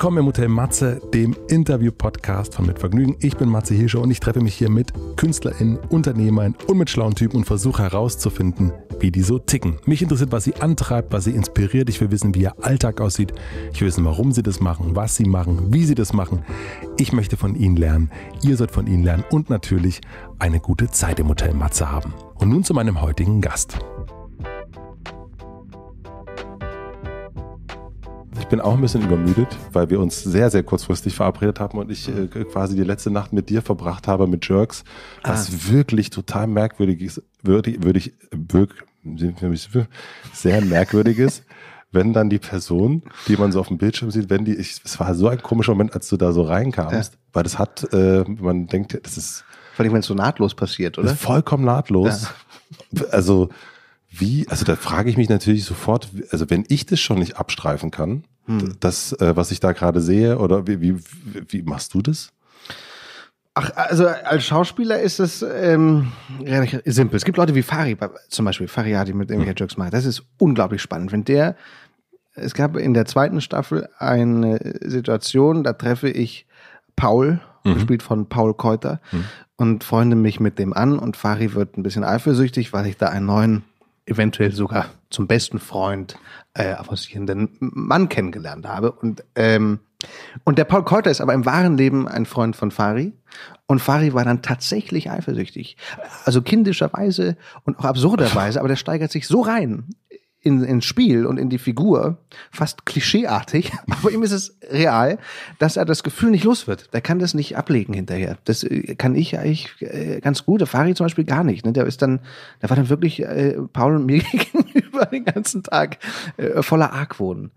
willkommen im Hotel Matze, dem Interview-Podcast von Mit Vergnügen. Ich bin Matze Hirscher und ich treffe mich hier mit KünstlerInnen, UnternehmerInnen und mit schlauen Typen und versuche herauszufinden, wie die so ticken. Mich interessiert, was sie antreibt, was sie inspiriert. Ich will wissen, wie ihr Alltag aussieht. Ich will wissen, warum sie das machen, was sie machen, wie sie das machen. Ich möchte von ihnen lernen. Ihr sollt von ihnen lernen und natürlich eine gute Zeit im Hotel Matze haben. Und nun zu meinem heutigen Gast. bin auch ein bisschen übermüdet, weil wir uns sehr, sehr kurzfristig verabredet haben und ich äh, quasi die letzte Nacht mit dir verbracht habe mit Jerks, was ah. wirklich total merkwürdig ist, würdig, würdig, wirklich, sehr merkwürdig ist. wenn dann die Person, die man so auf dem Bildschirm sieht, wenn die, ich, es war so ein komischer Moment, als du da so reinkamst, ja. weil das hat, äh, man denkt, das ist. Vor allem, wenn es so nahtlos passiert, oder? Vollkommen nahtlos. Ja. Also, wie, also da frage ich mich natürlich sofort, also wenn ich das schon nicht abstreifen kann, hm. das, äh, was ich da gerade sehe? Oder wie, wie, wie machst du das? Ach, also als Schauspieler ist das ähm, simpel. Es gibt Leute wie Fari, zum Beispiel Fariadi mit irgendwelchen hm. Jokes macht. Das ist unglaublich spannend. Wenn der, es gab in der zweiten Staffel eine Situation, da treffe ich Paul, mhm. gespielt von Paul Keuter, mhm. und freunde mich mit dem an und Fari wird ein bisschen eifersüchtig, weil ich da einen neuen, eventuell sogar zum besten Freund äh, avancierenden Mann kennengelernt habe. Und, ähm, und der Paul Keuter ist aber im wahren Leben ein Freund von Fari. Und Fari war dann tatsächlich eifersüchtig. Also kindischerweise und auch absurderweise, aber der steigert sich so rein in, ins Spiel und in die Figur, fast klischeeartig, aber ihm ist es real, dass er das Gefühl nicht los wird. Der kann das nicht ablegen hinterher. Das äh, kann ich eigentlich äh, ganz gut. Der Fari zum Beispiel gar nicht. Ne? Der ist dann, der war dann wirklich äh, Paul und mir gegenüber den ganzen Tag äh, voller Argwohn.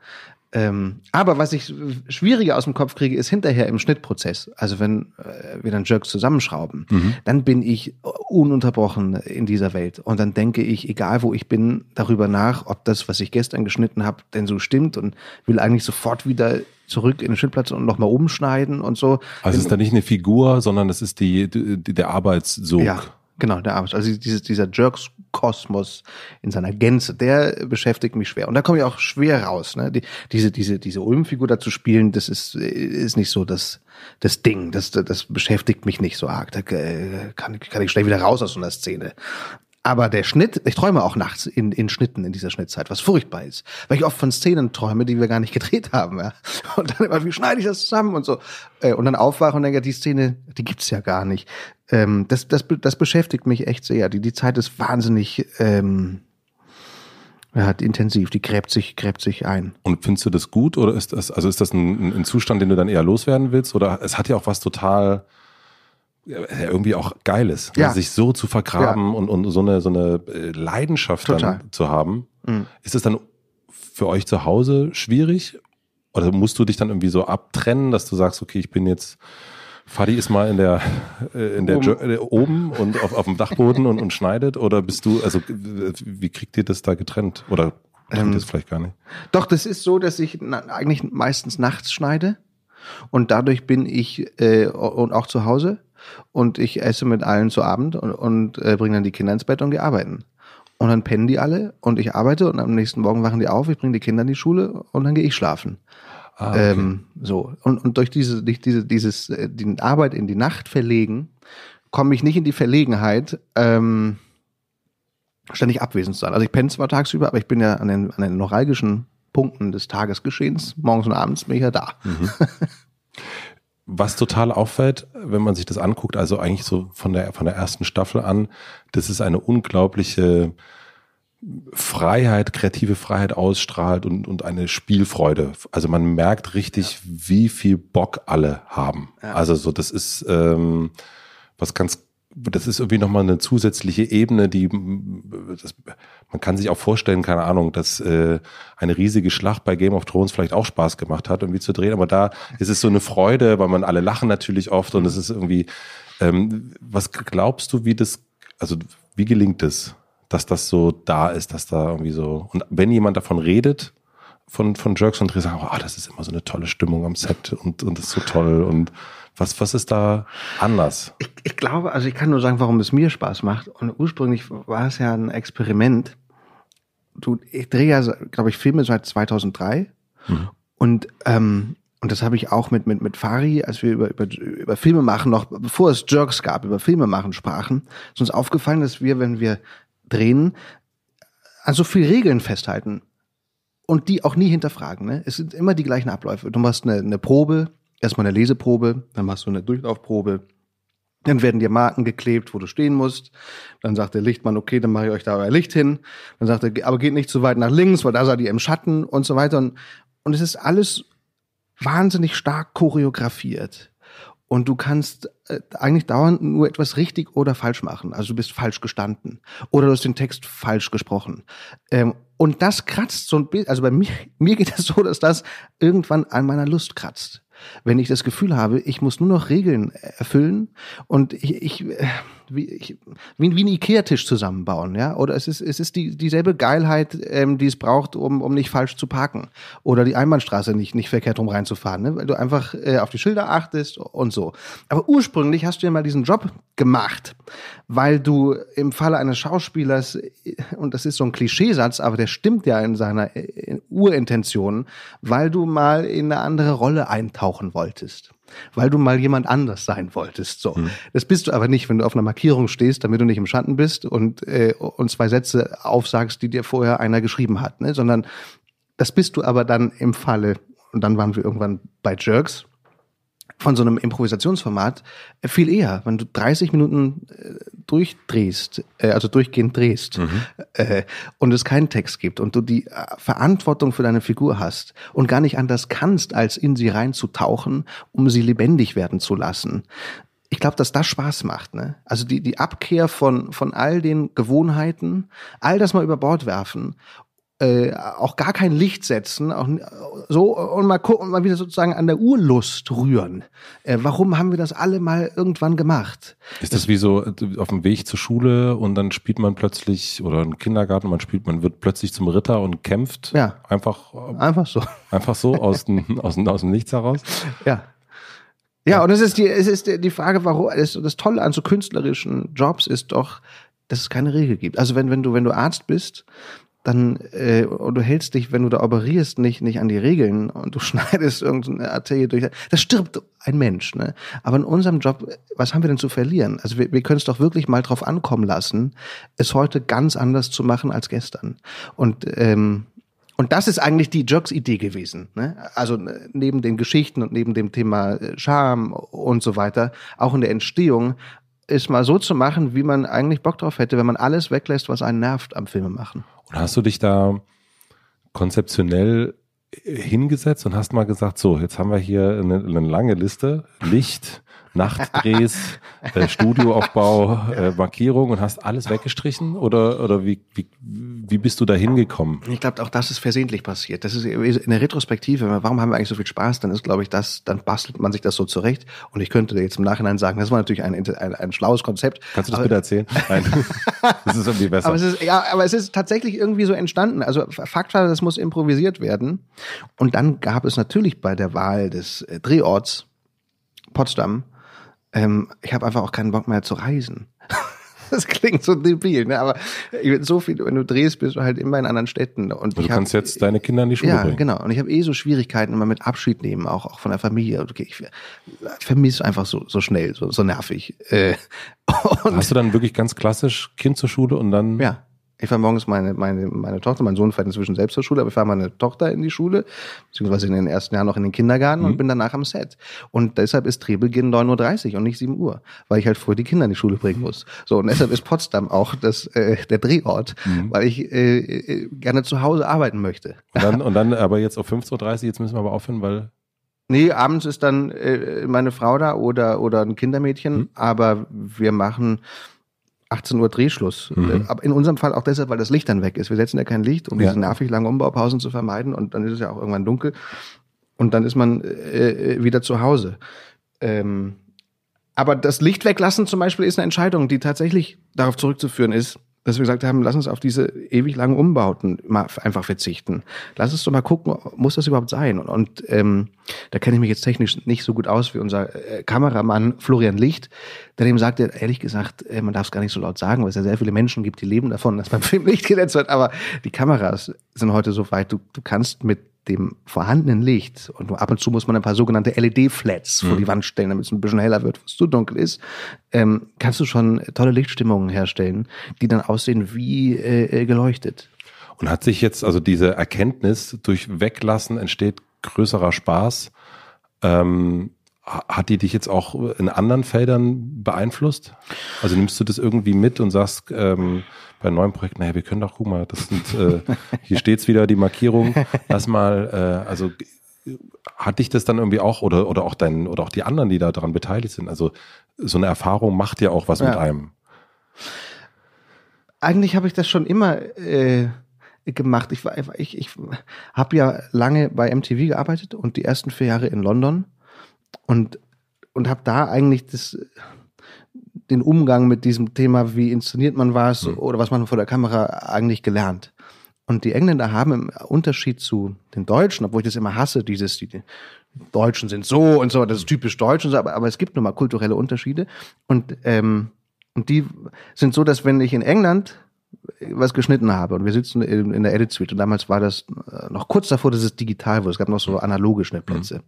Ähm, aber was ich schwieriger aus dem Kopf kriege, ist hinterher im Schnittprozess. Also wenn äh, wir dann Jerks zusammenschrauben, mhm. dann bin ich ununterbrochen in dieser Welt. Und dann denke ich, egal wo ich bin, darüber nach, ob das, was ich gestern geschnitten habe, denn so stimmt und will eigentlich sofort wieder zurück in den Schnittplatz und nochmal umschneiden und so. Also es ist da nicht eine Figur, sondern das ist die, die der Arbeitssog. Ja. Genau, der Amish. Also dieses, dieser Jerks-Kosmos in seiner Gänze, der beschäftigt mich schwer. Und da komme ich auch schwer raus. Ne? Die, diese, diese, diese Ulm-Figur da zu spielen, das ist, ist nicht so das, das Ding. Das, das beschäftigt mich nicht so arg. Da äh, kann, kann ich schnell wieder raus aus so einer Szene. Aber der Schnitt, ich träume auch nachts in, in Schnitten in dieser Schnittzeit, was furchtbar ist. Weil ich oft von Szenen träume, die wir gar nicht gedreht haben. Ja? Und dann immer, wie schneide ich das zusammen und so. Äh, und dann aufwache und denke, die Szene, die gibt's ja gar nicht. Ähm, das, das, das beschäftigt mich echt sehr. Die, die Zeit ist wahnsinnig ähm, ja, intensiv, die gräbt sich, gräbt sich ein. Und findest du das gut oder ist das, also ist das ein, ein Zustand, den du dann eher loswerden willst? Oder es hat ja auch was total äh, irgendwie auch geil ist, ne? ja. sich so zu vergraben ja. und, und so eine, so eine äh, Leidenschaft dann zu haben. Mhm. Ist es dann für euch zu Hause schwierig? Oder musst du dich dann irgendwie so abtrennen, dass du sagst, okay, ich bin jetzt, Fadi ist mal in der, äh, in der oben, jo oben und auf, auf dem Dachboden und, und schneidet? Oder bist du, also wie kriegt ihr das da getrennt? Oder ähm, das vielleicht gar nicht? Doch, das ist so, dass ich eigentlich meistens nachts schneide. Und dadurch bin ich äh, und auch zu Hause und ich esse mit allen zu Abend und, und äh, bringe dann die Kinder ins Bett und die arbeiten. Und dann pennen die alle und ich arbeite und am nächsten Morgen wachen die auf, ich bringe die Kinder in die Schule und dann gehe ich schlafen. Ah, okay. ähm, so. Und, und durch diese, durch diese, dieses, äh, die Arbeit in die Nacht verlegen, komme ich nicht in die Verlegenheit, ähm, ständig abwesend zu sein. Also ich penne zwar tagsüber, aber ich bin ja an den, an den neuralgischen Punkten des Tagesgeschehens, morgens und abends bin ich ja da. Mhm. was total auffällt, wenn man sich das anguckt, also eigentlich so von der, von der ersten Staffel an, das ist eine unglaubliche Freiheit, kreative Freiheit ausstrahlt und, und eine Spielfreude. Also man merkt richtig, ja. wie viel Bock alle haben. Ja. Also so, das ist ähm, was ganz das ist irgendwie nochmal eine zusätzliche Ebene, die das, man kann sich auch vorstellen, keine Ahnung, dass äh, eine riesige Schlacht bei Game of Thrones vielleicht auch Spaß gemacht hat, irgendwie zu drehen. Aber da ist es so eine Freude, weil man alle lachen natürlich oft und es ist irgendwie, ähm, was glaubst du, wie das, also wie gelingt es, dass das so da ist, dass da irgendwie so, und wenn jemand davon redet, von, von Jerks und Dreh sagen, oh, das ist immer so eine tolle Stimmung am Set und, und das ist so toll und was, was ist da anders? Ich, ich glaube, also ich kann nur sagen, warum es mir Spaß macht. Und ursprünglich war es ja ein Experiment. Du, ich drehe ja, glaube ich, Filme seit 2003. Mhm. Und ähm, und das habe ich auch mit, mit, mit Fari, als wir über, über, über Filme machen, noch bevor es Jerks gab, über Filme machen sprachen, ist uns aufgefallen, dass wir, wenn wir drehen, an so viel Regeln festhalten und die auch nie hinterfragen. Ne? Es sind immer die gleichen Abläufe. Du machst eine, eine Probe, erstmal eine Leseprobe, dann machst du eine Durchlaufprobe, dann werden dir Marken geklebt, wo du stehen musst. Dann sagt der Lichtmann, okay, dann mache ich euch da euer Licht hin. Dann sagt er, aber geht nicht zu weit nach links, weil da seid ihr im Schatten und so weiter. Und, und es ist alles wahnsinnig stark choreografiert. Und du kannst äh, eigentlich dauernd nur etwas richtig oder falsch machen. Also du bist falsch gestanden. Oder du hast den Text falsch gesprochen. Ähm, und das kratzt so ein bisschen, also bei mir, mir geht das so, dass das irgendwann an meiner Lust kratzt wenn ich das Gefühl habe, ich muss nur noch Regeln erfüllen und ich, ich äh, wie, ich, wie, wie ein Ikea-Tisch zusammenbauen, ja. Oder es ist, es ist die, dieselbe Geilheit, ähm, die es braucht, um, um nicht falsch zu parken. Oder die Einbahnstraße nicht, nicht verkehrt rum reinzufahren, ne? weil du einfach äh, auf die Schilder achtest und so. Aber ursprünglich hast du ja mal diesen Job gemacht, weil du im Falle eines Schauspielers, äh, und das ist so ein Klischeesatz, aber der stimmt ja in seiner äh, in Urintention, weil du mal in eine andere Rolle eintauchen wolltest weil du mal jemand anders sein wolltest. So, mhm. das bist du aber nicht, wenn du auf einer Markierung stehst, damit du nicht im Schatten bist und äh, und zwei Sätze aufsagst, die dir vorher einer geschrieben hat, ne? sondern das bist du aber dann im Falle und dann waren wir irgendwann bei Jerks von so einem Improvisationsformat viel eher, wenn du 30 Minuten äh, durchdrehst, äh, also durchgehend drehst mhm. Äh, und es keinen Text gibt und du die äh, Verantwortung für deine Figur hast und gar nicht anders kannst, als in sie reinzutauchen, um sie lebendig werden zu lassen. Ich glaube, dass das Spaß macht. Ne? Also die, die Abkehr von, von all den Gewohnheiten, all das mal über Bord werfen äh, auch gar kein Licht setzen, auch so und mal gucken, mal wieder sozusagen an der Urlust rühren. Äh, warum haben wir das alle mal irgendwann gemacht? Ist das, wie so äh, auf dem Weg zur Schule und dann spielt man plötzlich oder im Kindergarten, man spielt, man wird plötzlich zum Ritter und kämpft? Ja. Einfach, äh, einfach so. Einfach so aus dem, aus, dem, aus dem Nichts heraus? Ja. Ja, ja. und es ist die, es ist die Frage, warum, das, das Tolle an so künstlerischen Jobs ist doch, dass es keine Regel gibt. Also wenn, wenn du, wenn du Arzt bist, dann äh, und du hältst dich, wenn du da operierst, nicht nicht an die Regeln und du schneidest irgendeine Arterie durch, das stirbt ein Mensch. Ne? Aber in unserem Job, was haben wir denn zu verlieren? Also wir, wir können es doch wirklich mal drauf ankommen lassen, es heute ganz anders zu machen als gestern. Und ähm, und das ist eigentlich die Jerks-Idee gewesen. Ne? Also äh, neben den Geschichten und neben dem Thema äh, Scham und so weiter, auch in der Entstehung es mal so zu machen, wie man eigentlich Bock drauf hätte, wenn man alles weglässt, was einen nervt am Filme machen. Und hast du dich da konzeptionell äh, hingesetzt und hast mal gesagt, so, jetzt haben wir hier eine, eine lange Liste, Licht, Nachtdrehs, äh, Studioaufbau, äh, Markierung und hast alles weggestrichen? Oder, oder wie, wie, wie bist du da hingekommen? Ich glaube, auch das ist versehentlich passiert. Das ist in der Retrospektive. Warum haben wir eigentlich so viel Spaß? Dann ist, glaube ich, das, dann bastelt man sich das so zurecht. Und ich könnte jetzt im Nachhinein sagen, das war natürlich ein, ein, ein schlaues Konzept. Kannst du das aber, bitte erzählen? Nein. das ist irgendwie besser. Aber es ist, ja, aber es ist tatsächlich irgendwie so entstanden. Also Fakt war, das muss improvisiert werden. Und dann gab es natürlich bei der Wahl des äh, Drehorts Potsdam ähm, ich habe einfach auch keinen Bock mehr zu reisen. das klingt so debil, ne? aber ich bin so viel, wenn du drehst, bist du halt immer in anderen Städten. Und du kannst hab, jetzt deine Kinder in die Schule ja, bringen. genau. Und ich habe eh so Schwierigkeiten immer mit Abschied nehmen, auch, auch von der Familie. Okay, ich, vermisse einfach so, so schnell, so, so nervig. Äh, Hast du dann wirklich ganz klassisch Kind zur Schule und dann ja. Ich fahre morgens meine, meine, meine Tochter, mein Sohn fährt inzwischen selbst zur Schule, aber ich fahre meine Tochter in die Schule, beziehungsweise in den ersten Jahren noch in den Kindergarten mhm. und bin danach am Set. Und deshalb ist Drehbeginn 9.30 Uhr und nicht 7 Uhr, weil ich halt früh die Kinder in die Schule bringen mhm. muss. So, und deshalb ist Potsdam auch das, äh, der Drehort, mhm. weil ich äh, äh gerne zu Hause arbeiten möchte. Und dann, und dann aber jetzt auf 15.30 Uhr, jetzt müssen wir aber aufhören, weil Nee, abends ist dann äh, meine Frau da oder, oder ein Kindermädchen, mhm. aber wir machen 18 Uhr Drehschluss. Mhm. Äh, aber in unserem Fall auch deshalb, weil das Licht dann weg ist. Wir setzen ja kein Licht, um ja. diese nervig langen Umbaupausen zu vermeiden und dann ist es ja auch irgendwann dunkel und dann ist man äh, äh wieder zu Hause. Ähm, aber das Licht weglassen zum Beispiel ist eine Entscheidung, die tatsächlich darauf zurückzuführen ist, dass wir gesagt haben, lass uns auf diese ewig langen Umbauten mal einfach verzichten. Lass uns doch mal gucken, muss das überhaupt sein? Und, und ähm, da kenne ich mich jetzt technisch nicht so gut aus wie unser äh, Kameramann Florian Licht, der dem sagte, ehrlich gesagt, äh, man darf es gar nicht so laut sagen, weil es ja sehr viele Menschen gibt, die leben davon, dass beim Film Licht gesetzt wird. Aber die Kameras sind heute so weit, du, du kannst mit dem vorhandenen Licht, und ab und zu muss man ein paar sogenannte LED-Flats vor mhm. die Wand stellen, damit es ein bisschen heller wird, wenn es zu dunkel ist, ähm, kannst du schon äh, tolle Lichtstimmungen herstellen, die dann aussehen wie äh, äh, geleuchtet. Und hat sich jetzt also diese Erkenntnis durch Weglassen entsteht größerer Spaß, ähm, hat die dich jetzt auch in anderen Feldern beeinflusst? Also nimmst du das irgendwie mit und sagst ähm, bei neuen Projekten, naja, wir können doch, guck mal, das sind, äh, hier steht's wieder, die Markierung. Lass mal, äh, also hat dich das dann irgendwie auch oder, oder auch dein, oder auch die anderen, die da daran beteiligt sind? Also so eine Erfahrung macht ja auch was ja. mit einem. Eigentlich habe ich das schon immer äh, gemacht. Ich, ich, ich habe ja lange bei MTV gearbeitet und die ersten vier Jahre in London und, und habe da eigentlich das, den Umgang mit diesem Thema, wie inszeniert man was mhm. oder was man vor der Kamera eigentlich gelernt. Und die Engländer haben im Unterschied zu den Deutschen, obwohl ich das immer hasse, dieses, die Deutschen sind so und so, das ist hm. typisch deutsch und so, aber, aber es gibt nun mal kulturelle Unterschiede. Und, ähm, und die sind so, dass wenn ich in England was geschnitten habe und wir sitzen in, in der Edit Suite und damals war das äh, noch kurz davor, dass es digital wurde. Es gab noch so analoge Schnittplätze. Mhm.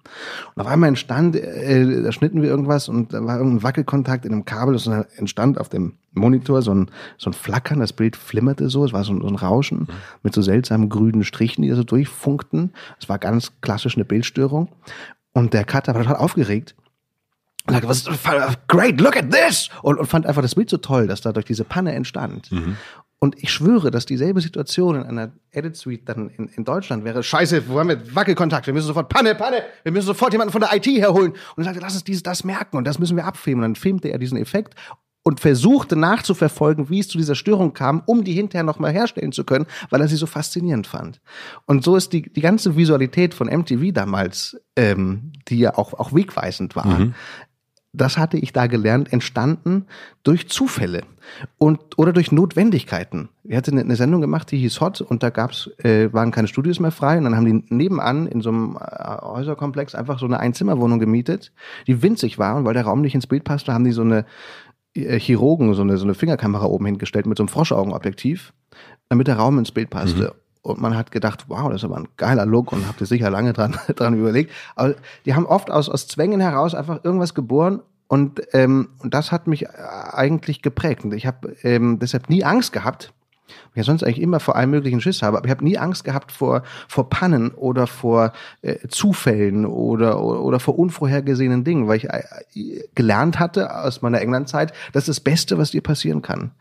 Und auf einmal entstand, äh, da schnitten wir irgendwas und da war irgendein Wackelkontakt in einem Kabel und entstand auf dem Monitor so ein, so ein Flackern, das Bild flimmerte so, es war so ein, so ein Rauschen mhm. mit so seltsamen grünen Strichen, die da so durchfunkten. Es war ganz klassisch eine Bildstörung und der Cutter war total aufgeregt und was, great, look at this! Und, und fand einfach das Bild so toll, dass da durch diese Panne entstand. Mhm. Und ich schwöre, dass dieselbe Situation in einer Edit Suite dann in, in Deutschland wäre. Scheiße, wo haben wir Wackelkontakt? Wir müssen sofort Panne, Panne. Wir müssen sofort jemanden von der IT herholen. Und er sagt lass uns dieses, das merken und das müssen wir abfilmen. Und dann filmte er diesen Effekt und versuchte nachzuverfolgen, wie es zu dieser Störung kam, um die hinterher nochmal herstellen zu können, weil er sie so faszinierend fand. Und so ist die, die ganze Visualität von MTV damals, ähm, die ja auch, auch wegweisend war, mhm das hatte ich da gelernt, entstanden durch Zufälle und oder durch Notwendigkeiten. Ich hatte eine ne Sendung gemacht, die hieß Hot und da gab's äh, waren keine Studios mehr frei und dann haben die nebenan in so einem äh, Häuserkomplex einfach so eine Einzimmerwohnung gemietet, die winzig war und weil der Raum nicht ins Bild passte, haben die so eine äh, Chirurgen so eine so eine Fingerkamera oben hingestellt mit so einem Froschaugenobjektiv, damit der Raum ins Bild passte. Mhm und man hat gedacht, wow, das ist aber ein geiler Look und habt ihr sicher lange dran, dran überlegt. Aber die haben oft aus, aus Zwängen heraus einfach irgendwas geboren und, ähm, das hat mich eigentlich geprägt. Und ich habe ähm, deshalb nie Angst gehabt, weil ich ja sonst eigentlich immer vor allem möglichen Schiss habe, aber ich habe nie Angst gehabt vor, vor Pannen oder vor äh, Zufällen oder, oder, oder vor unvorhergesehenen Dingen, weil ich äh, gelernt hatte aus meiner Englandzeit, das ist das Beste, was dir passieren kann.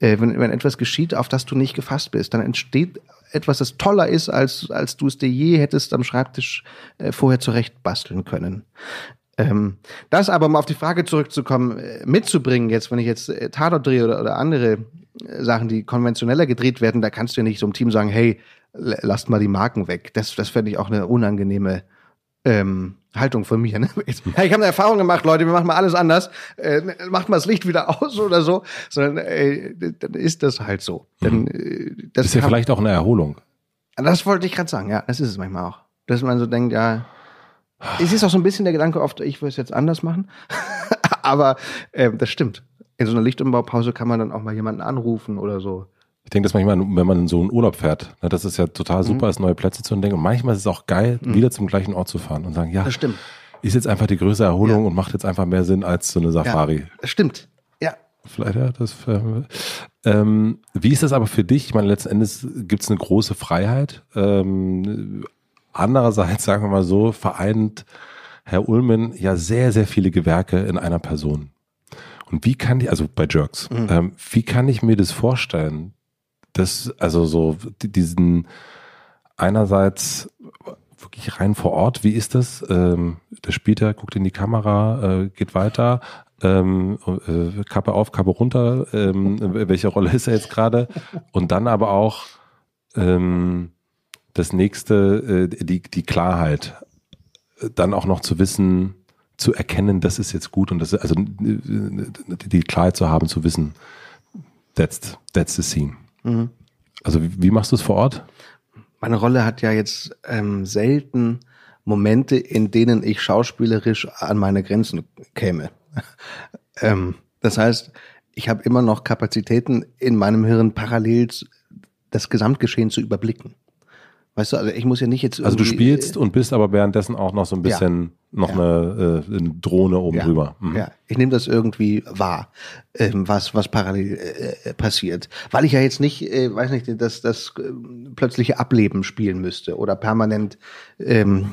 Äh, wenn, wenn etwas geschieht, auf das du nicht gefasst bist, dann entsteht etwas, das toller ist, als, als du es dir je hättest am Schreibtisch äh, vorher zurecht basteln können. Ähm, das aber, um auf die Frage zurückzukommen, äh, mitzubringen, jetzt, wenn ich jetzt äh, Tatort drehe oder, oder andere äh, Sachen, die konventioneller gedreht werden, da kannst du ja nicht so einem Team sagen, hey, lasst mal die Marken weg. Das, das fände ich auch eine unangenehme ähm, Haltung von mir. Ne? Ich, ich habe eine Erfahrung gemacht, Leute, wir machen mal alles anders. Äh, macht mal das Licht wieder aus oder so. Sondern äh, dann ist das halt so. Dann, mhm. äh, das ist ja kann, vielleicht auch eine Erholung. Das wollte ich gerade sagen, ja, das ist es manchmal auch. Dass man so denkt, ja, es ist auch so ein bisschen der Gedanke oft, ich würde es jetzt anders machen. Aber äh, das stimmt. In so einer Lichtumbaupause kann man dann auch mal jemanden anrufen oder so ich denke das manchmal, wenn man in so einen Urlaub fährt, ne, das ist ja total mhm. super, mhm. ist neue Plätze zu entdecken. Und manchmal ist es auch geil, mhm. wieder zum gleichen Ort zu fahren und sagen, ja, das stimmt. ist jetzt einfach die größere Erholung ja. und macht jetzt einfach mehr Sinn als so eine Safari. Ja, das stimmt. Ja. Vielleicht, ja, das. Äh, ähm, wie ist das aber für dich? Ich meine, letzten Endes gibt es eine große Freiheit. Ähm, andererseits, sagen wir mal so, vereint Herr Ulmen ja sehr, sehr viele Gewerke in einer Person. Und wie kann ich, also bei Jerks, mhm. ähm, wie kann ich mir das vorstellen, das, also so diesen einerseits wirklich rein vor Ort, wie ist das? Ähm, der er, guckt in die Kamera, äh, geht weiter, ähm, äh, Kappe auf, Kappe runter, ähm, welche Rolle ist er jetzt gerade? Und dann aber auch ähm, das nächste, äh, die, die Klarheit, dann auch noch zu wissen, zu erkennen, das ist jetzt gut und das, also äh, die Klarheit zu haben, zu wissen, that's, that's the scene. Mhm. Also wie, wie machst du es vor Ort? Meine Rolle hat ja jetzt ähm, selten Momente, in denen ich schauspielerisch an meine Grenzen käme. ähm, das heißt, ich habe immer noch Kapazitäten in meinem Hirn parallel das Gesamtgeschehen zu überblicken. Weißt du, also ich muss ja nicht jetzt. Also du spielst äh, und bist aber währenddessen auch noch so ein bisschen ja, noch ja. Eine, äh, eine, Drohne oben ja, drüber. Mhm. Ja, ich nehme das irgendwie wahr, ähm, was, was parallel äh, äh passiert. Weil ich ja jetzt nicht, äh, weiß nicht, dass das, das ähm, plötzliche Ableben spielen müsste oder permanent ähm,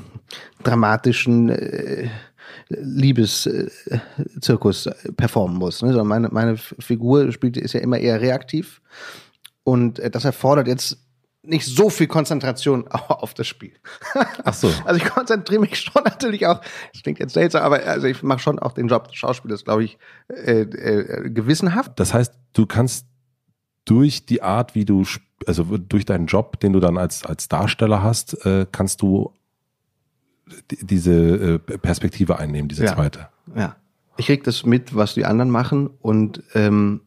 dramatischen äh, Liebeszirkus äh, performen muss. Ne? Sondern meine, meine Figur spielt, ist ja immer eher reaktiv. Und äh, das erfordert jetzt nicht so viel Konzentration auf das Spiel. Ach so. Also ich konzentriere mich schon natürlich auch, das klingt jetzt seltsam, aber also ich mache schon auch den Job des Schauspielers, glaube ich, äh, äh, gewissenhaft. Das heißt, du kannst durch die Art, wie du, also durch deinen Job, den du dann als, als Darsteller hast, äh, kannst du diese äh, Perspektive einnehmen, diese ja. zweite. Ja. Ich krieg das mit, was die anderen machen und ähm,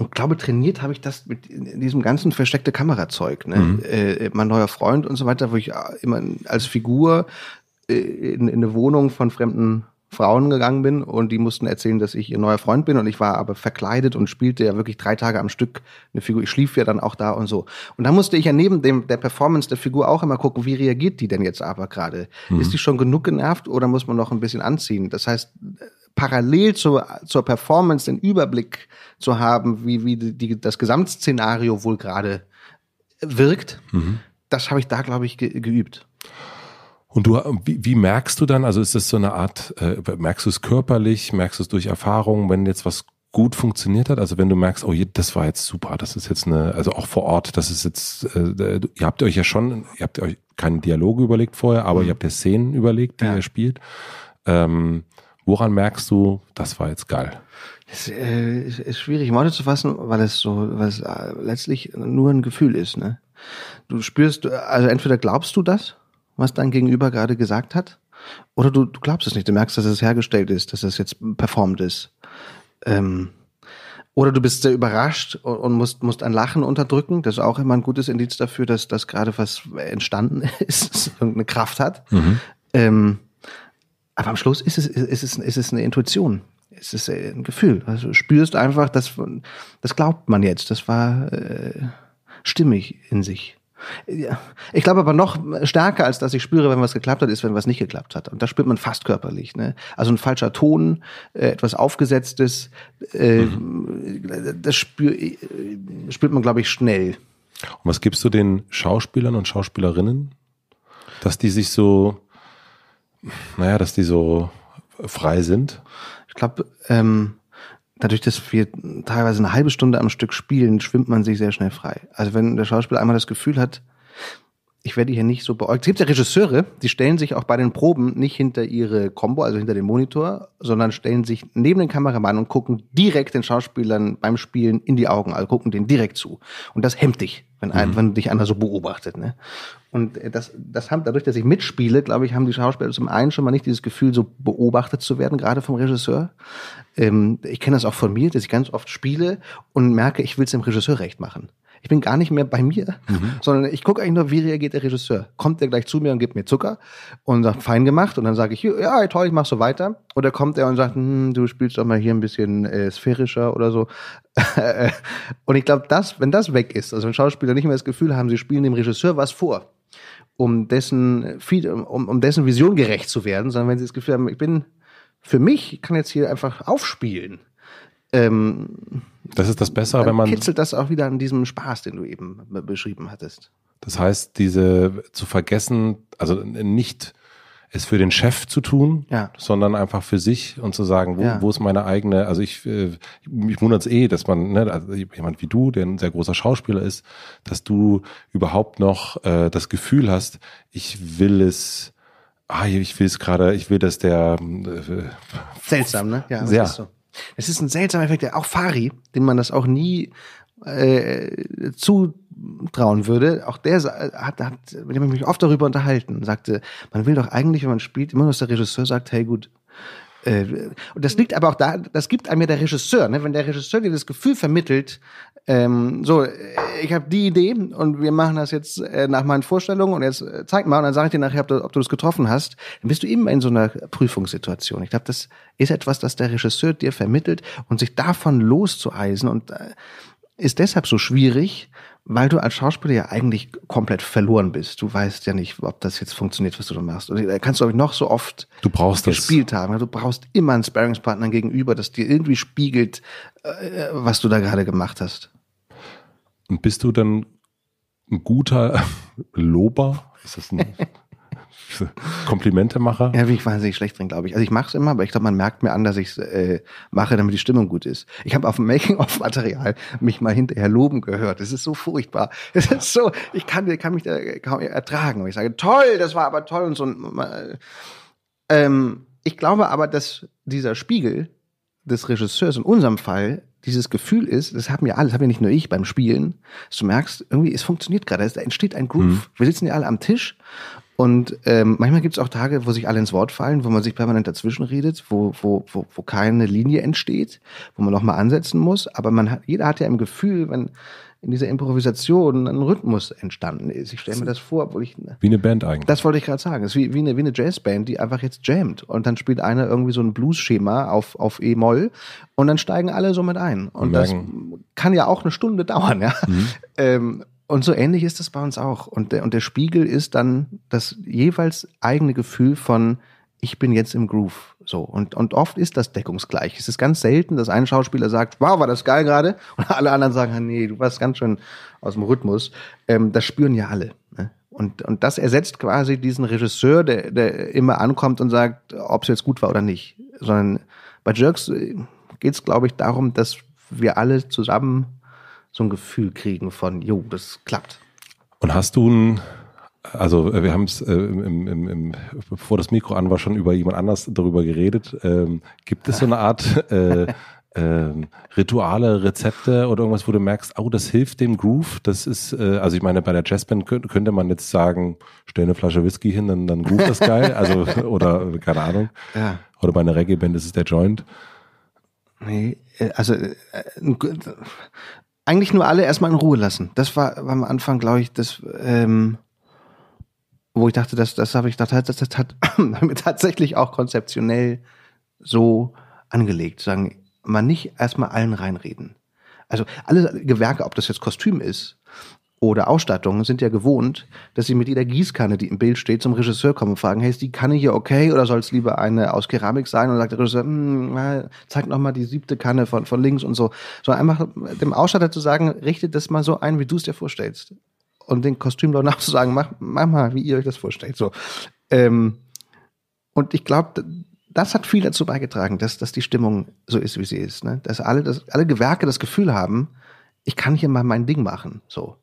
und glaube, trainiert habe ich das mit diesem ganzen versteckte Kamerazeug. Ne? Mhm. Äh, äh, mein neuer Freund und so weiter, wo ich äh, immer als Figur äh, in, in eine Wohnung von fremden Frauen gegangen bin und die mussten erzählen, dass ich ihr neuer Freund bin und ich war aber verkleidet und spielte ja wirklich drei Tage am Stück eine Figur. Ich schlief ja dann auch da und so. Und da musste ich ja neben dem, der Performance der Figur auch immer gucken, wie reagiert die denn jetzt aber gerade? Mhm. Ist die schon genug genervt oder muss man noch ein bisschen anziehen? Das heißt, parallel zur, zur Performance den Überblick zu haben, wie, wie die, die, das Gesamtszenario wohl gerade wirkt, mhm. das habe ich da, glaube ich, ge geübt. Und du, wie, wie merkst du dann, also ist das so eine Art, äh, merkst du es körperlich, merkst du es durch Erfahrung, wenn jetzt was gut funktioniert hat? Also wenn du merkst, oh, das war jetzt super, das ist jetzt eine, also auch vor Ort, das ist jetzt, äh, äh, ihr habt euch ja schon, ihr habt euch keinen Dialog überlegt vorher, aber mhm. ihr habt ja Szenen überlegt, die ja. ihr spielt. Ähm, woran merkst du, das war jetzt geil? Es äh, ist, schwierig in Worte zu fassen, weil es so, weil es äh, letztlich nur ein Gefühl ist, ne? Du spürst, also entweder glaubst du das, was dein Gegenüber gerade gesagt hat. Oder du, du glaubst es nicht, du merkst, dass es hergestellt ist, dass es jetzt performt ist. Ähm, oder du bist sehr überrascht und musst, musst ein Lachen unterdrücken. Das ist auch immer ein gutes Indiz dafür, dass, dass gerade was entstanden ist, dass irgendeine Kraft hat. Mhm. Ähm, aber am Schluss ist es, ist es, ist es eine Intuition. Es ist äh, ein Gefühl. Also du spürst einfach, dass, das glaubt man jetzt. Das war äh, stimmig in sich. Ich glaube aber noch stärker, als dass ich spüre, wenn was geklappt hat, ist, wenn was nicht geklappt hat. Und das spürt man fast körperlich. Ne? Also ein falscher Ton, äh, etwas Aufgesetztes, äh, mhm. das spür, äh, spürt man, glaube ich, schnell. Und was gibst du den Schauspielern und Schauspielerinnen? Dass die sich so, naja, dass die so frei sind? Ich glaube, ähm, dadurch, dass wir teilweise eine halbe Stunde am Stück spielen, schwimmt man sich sehr schnell frei. Also wenn der Schauspieler einmal das Gefühl hat, ich werde hier nicht so beäugt. Es gibt ja Regisseure, die stellen sich auch bei den Proben nicht hinter ihre Combo, also hinter den Monitor, sondern stellen sich neben den Kameramann und gucken direkt den Schauspielern beim Spielen in die Augen, also gucken denen direkt zu. Und das hemmt dich, wenn, ein, mhm. wenn dich einer so beobachtet. Ne? Und äh, das, das haben, dadurch, dass ich mitspiele, glaube ich, haben die Schauspieler zum einen schon mal nicht dieses Gefühl, so beobachtet zu werden, gerade vom Regisseur. Ähm, ich kenne das auch von mir, dass ich ganz oft spiele und merke, ich will es dem Regisseur recht machen ich bin gar nicht mehr bei mir, mhm. sondern ich gucke eigentlich nur, wie reagiert der Regisseur. Kommt der gleich zu mir und gibt mir Zucker und sagt, fein gemacht. Und dann sage ich, ja, toll, ich mach so weiter. Oder kommt er und sagt, hm, du spielst doch mal hier ein bisschen äh, sphärischer oder so. und ich glaube, das, wenn das weg ist, also wenn Schauspieler nicht mehr das Gefühl haben, sie spielen dem Regisseur was vor, um dessen, um, um dessen Vision gerecht zu werden, sondern wenn sie das Gefühl haben, ich bin für mich kann jetzt hier einfach aufspielen. Ähm, das ist das Bessere, wenn man. Kitzelt das auch wieder an diesem Spaß, den du eben beschrieben hattest. Das heißt, diese zu vergessen, also nicht es für den Chef zu tun, ja. sondern einfach für sich und zu sagen, wo, ja. wo ist meine eigene, also ich, äh, mich wundert es eh, dass man, ne, also jemand wie du, der ein sehr großer Schauspieler ist, dass du überhaupt noch äh, das Gefühl hast, ich will es, ah, ich will es gerade, ich will, dass der äh, seltsam, ne? Ja, ja so. Es ist ein seltsamer Effekt. der Auch Fari, den man das auch nie äh, zutrauen würde, auch der hat, hat mit dem ich mich oft darüber unterhalten und sagte, man will doch eigentlich, wenn man spielt, immer nur, dass der Regisseur sagt, hey gut, äh, und das liegt aber auch da, das gibt einem ja der Regisseur, ne? wenn der Regisseur dir das Gefühl vermittelt, ähm, so, äh, ich habe die Idee und wir machen das jetzt äh, nach meinen Vorstellungen und jetzt äh, zeig mal und dann sage ich dir nachher, ob du, ob du das getroffen hast, dann bist du eben in so einer Prüfungssituation. Ich glaube, das ist etwas, das der Regisseur dir vermittelt und sich davon loszueisen und äh, ist deshalb so schwierig, weil du als Schauspieler ja eigentlich komplett verloren bist. Du weißt ja nicht, ob das jetzt funktioniert, was du da machst. Und da kannst du aber noch so oft du brauchst gespielt das. haben. Du brauchst immer einen Sparringspartner gegenüber, das dir irgendwie spiegelt, äh, was du da gerade gemacht hast. Und bist du dann ein guter Lober? Ist das ein Komplimente mache. Ja, bin ich wahnsinnig schlecht drin, glaube ich. Also ich mache es immer, aber ich glaube, man merkt mir an, dass ich es äh, mache, damit die Stimmung gut ist. Ich habe auf dem Making-of-Material mich mal hinterher loben gehört. Es ist so furchtbar. Es ist so, ich kann, kann mich da kaum ertragen. Und ich sage, toll, das war aber toll und so. Ähm, ich glaube aber, dass dieser Spiegel des Regisseurs in unserem Fall dieses Gefühl ist, das haben ja alle, das haben ja nicht nur ich beim Spielen, dass du merkst, irgendwie, es funktioniert gerade, es entsteht ein Groove. Mhm. Wir sitzen ja alle am Tisch und ähm, manchmal gibt es auch Tage, wo sich alle ins Wort fallen, wo man sich permanent dazwischen redet, wo, wo, wo, wo keine Linie entsteht, wo man nochmal ansetzen muss. Aber man hat, jeder hat ja im Gefühl, wenn in dieser Improvisation ein Rhythmus entstanden ist. Ich stelle mir das vor, obwohl ich. Ne wie eine Band eigentlich. Das wollte ich gerade sagen. Es ist wie, wie, eine, wie eine Jazzband, die einfach jetzt jammt. Und dann spielt einer irgendwie so ein Blues-Schema auf, auf E-Moll und dann steigen alle so mit ein. Und, und das kann ja auch eine Stunde dauern, ja. Mhm. Ähm, und so ähnlich ist es bei uns auch. Und der, und der Spiegel ist dann das jeweils eigene Gefühl von, ich bin jetzt im Groove. So. Und, und oft ist das deckungsgleich. Es ist ganz selten, dass ein Schauspieler sagt, wow, war das geil gerade? Und alle anderen sagen, ah, nee, du warst ganz schön aus dem Rhythmus. Ähm, das spüren ja alle. Ne? Und, und das ersetzt quasi diesen Regisseur, der, der immer ankommt und sagt, ob es jetzt gut war oder nicht. Sondern bei Jerks äh, geht es, glaube ich, darum, dass wir alle zusammen so ein Gefühl kriegen von, jo, das klappt. Und hast du ein, also äh, wir haben es, äh, bevor das Mikro an war, schon über jemand anders darüber geredet. Ähm, gibt es so eine Art äh, äh, Rituale, Rezepte oder irgendwas, wo du merkst, oh, das hilft dem Groove? Das ist, äh, also ich meine, bei der Jazzband könnte, man jetzt sagen, stell eine Flasche Whisky hin, dann, dann groove das geil. Also, oder keine Ahnung. Ja. Oder bei einer Reggae-Band ist es der Joint. Nee, äh, also eigentlich nur alle erstmal in Ruhe lassen. Das war war am Anfang, glaube ich, das, ähm, wo ich dachte, das, das habe ich gedacht, das, das hat mir tatsächlich auch konzeptionell so angelegt. Sagen, man nicht erstmal allen reinreden. Also alle Gewerke, ob das jetzt Kostüm ist oder Ausstattung sind ja gewohnt, dass sie mit jeder Gießkanne, die im Bild steht, zum Regisseur kommen und fragen, hey, ist die Kanne hier okay oder soll es lieber eine aus Keramik sein? Und sagt der Regisseur, hm, zeig noch mal die siebte Kanne von, von links und so. So einfach dem Ausstatter zu sagen, richtet das mal so ein, wie du es dir vorstellst. Und den Kostümleuten auch zu sagen, mach, mach mal, wie ihr euch das vorstellt. So. Ähm, und ich glaube, das hat viel dazu beigetragen, dass, dass die Stimmung so ist, wie sie ist. Ne? Dass alle, dass alle Gewerke das Gefühl haben, ich kann hier mal mein Ding machen. So.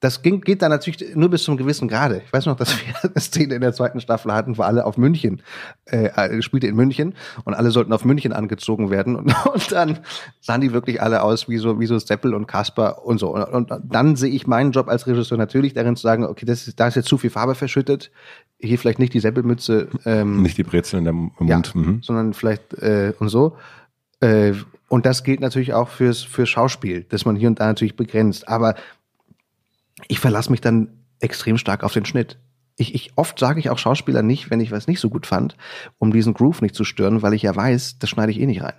Das ging, geht dann natürlich nur bis zum gewissen Grade. Ich weiß noch, dass wir eine Szene in der zweiten Staffel hatten, wo alle auf München, äh, äh spielte in München und alle sollten auf München angezogen werden. Und, und dann sahen die wirklich alle aus wie so, wie so Seppel und Kasper und so. Und, und dann sehe ich meinen Job als Regisseur natürlich darin zu sagen, okay, das ist, da ist jetzt zu viel Farbe verschüttet. Hier vielleicht nicht die Seppelmütze. Ähm, nicht die Brezel in der, Mund. Ja, mhm. Sondern vielleicht äh, und so. Äh, und das gilt natürlich auch fürs, fürs Schauspiel, dass man hier und da natürlich begrenzt. Aber ich verlasse mich dann extrem stark auf den Schnitt. Ich, ich oft sage ich auch Schauspieler nicht, wenn ich was nicht so gut fand, um diesen Groove nicht zu stören, weil ich ja weiß, das schneide ich eh nicht rein.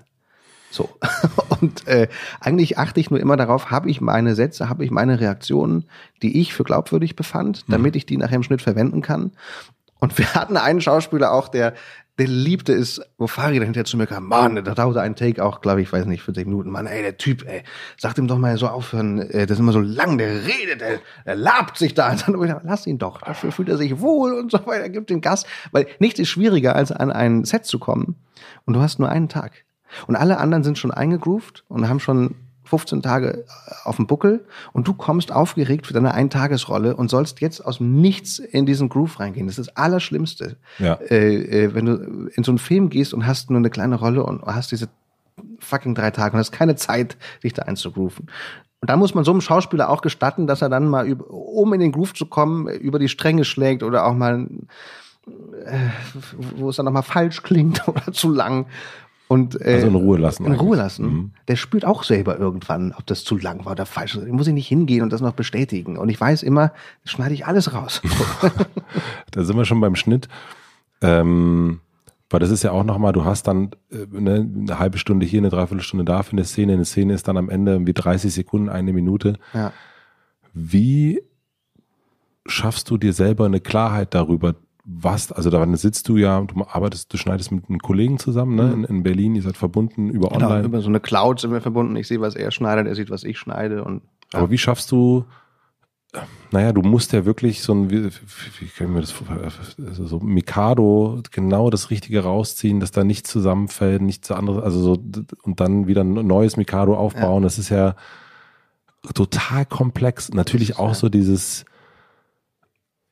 So. Und äh, eigentlich achte ich nur immer darauf, habe ich meine Sätze, habe ich meine Reaktionen, die ich für glaubwürdig befand, mhm. damit ich die nachher im Schnitt verwenden kann. Und wir hatten einen Schauspieler auch, der, der liebte es, wo Fari dahinter zu mir kam, Mann, da dauerte ein Take auch, glaube ich, weiß nicht, 40 Minuten. Mann, ey, der Typ, ey, sag ihm doch mal so aufhören, äh, das ist immer so lang, der redet, der, der labt sich da. Und dann lass ihn doch, dafür fühlt er sich wohl und so weiter, gibt den Gas. Weil nichts ist schwieriger, als an ein Set zu kommen und du hast nur einen Tag. Und alle anderen sind schon eingegroovt und haben schon 15 Tage äh, auf dem Buckel und du kommst aufgeregt für deine Eintagesrolle und sollst jetzt aus Nichts in diesen Groove reingehen. Das ist das Allerschlimmste. Ja. Äh, äh, wenn du in so einen Film gehst und hast nur eine kleine Rolle und hast diese fucking drei Tage und hast keine Zeit, dich da einzugrooven. Und da muss man so einem Schauspieler auch gestatten, dass er dann mal, um in den Groove zu kommen, über die Stränge schlägt oder auch mal, äh, wo es dann nochmal falsch klingt oder zu lang und, äh, also in Ruhe lassen. In eigentlich. Ruhe lassen. Mhm. Der spürt auch selber irgendwann, ob das zu lang war oder falsch. Da muss ich nicht hingehen und das noch bestätigen. Und ich weiß immer, schneide ich alles raus. da sind wir schon beim Schnitt. Ähm, weil das ist ja auch nochmal, du hast dann äh, ne, eine halbe Stunde hier, eine Dreiviertelstunde da für eine Szene. Eine Szene ist dann am Ende irgendwie 30 Sekunden, eine Minute. Ja. Wie schaffst du dir selber eine Klarheit darüber, was, also daran sitzt du ja, du arbeitest, du schneidest mit einem Kollegen zusammen, ne? In, mhm. in Berlin, ihr seid verbunden über genau, online. Über so eine Cloud sind wir verbunden. Ich sehe, was er schneidet, er sieht, was ich schneide. Und, ja. Aber wie schaffst du, naja, du musst ja wirklich so ein, wie, wie können wir das, also so Mikado, genau das Richtige rausziehen, dass da nichts zusammenfällt, nichts anderes, also so, und dann wieder ein neues Mikado aufbauen. Ja. Das ist ja total komplex. Natürlich ist, auch ja. so dieses,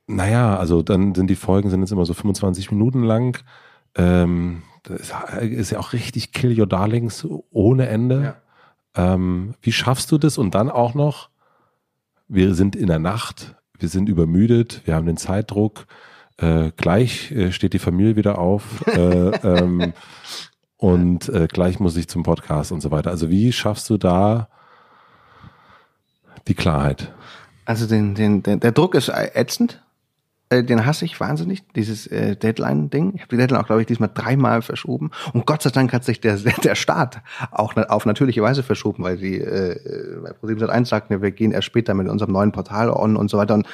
naja, also dann sind die Folgen sind jetzt immer so 25 Minuten lang. Ähm, das ist ja auch richtig Kill Your Darlings ohne Ende. Ja. Ähm, wie schaffst du das? Und dann auch noch, wir sind in der Nacht, wir sind übermüdet, wir haben den Zeitdruck. Äh, gleich äh, steht die Familie wieder auf äh, ähm, und äh, gleich muss ich zum Podcast und so weiter. Also wie schaffst du da die Klarheit? Also den, den, den, der Druck ist ätzend. Äh, den hasse ich wahnsinnig, dieses äh, Deadline-Ding. Ich habe die Deadline auch, glaube ich, diesmal dreimal verschoben. Und Gott sei Dank hat sich der, der Start auch auf natürliche Weise verschoben, weil die äh, äh Pro701 sagten, wir gehen erst später mit unserem neuen Portal on und so weiter. Und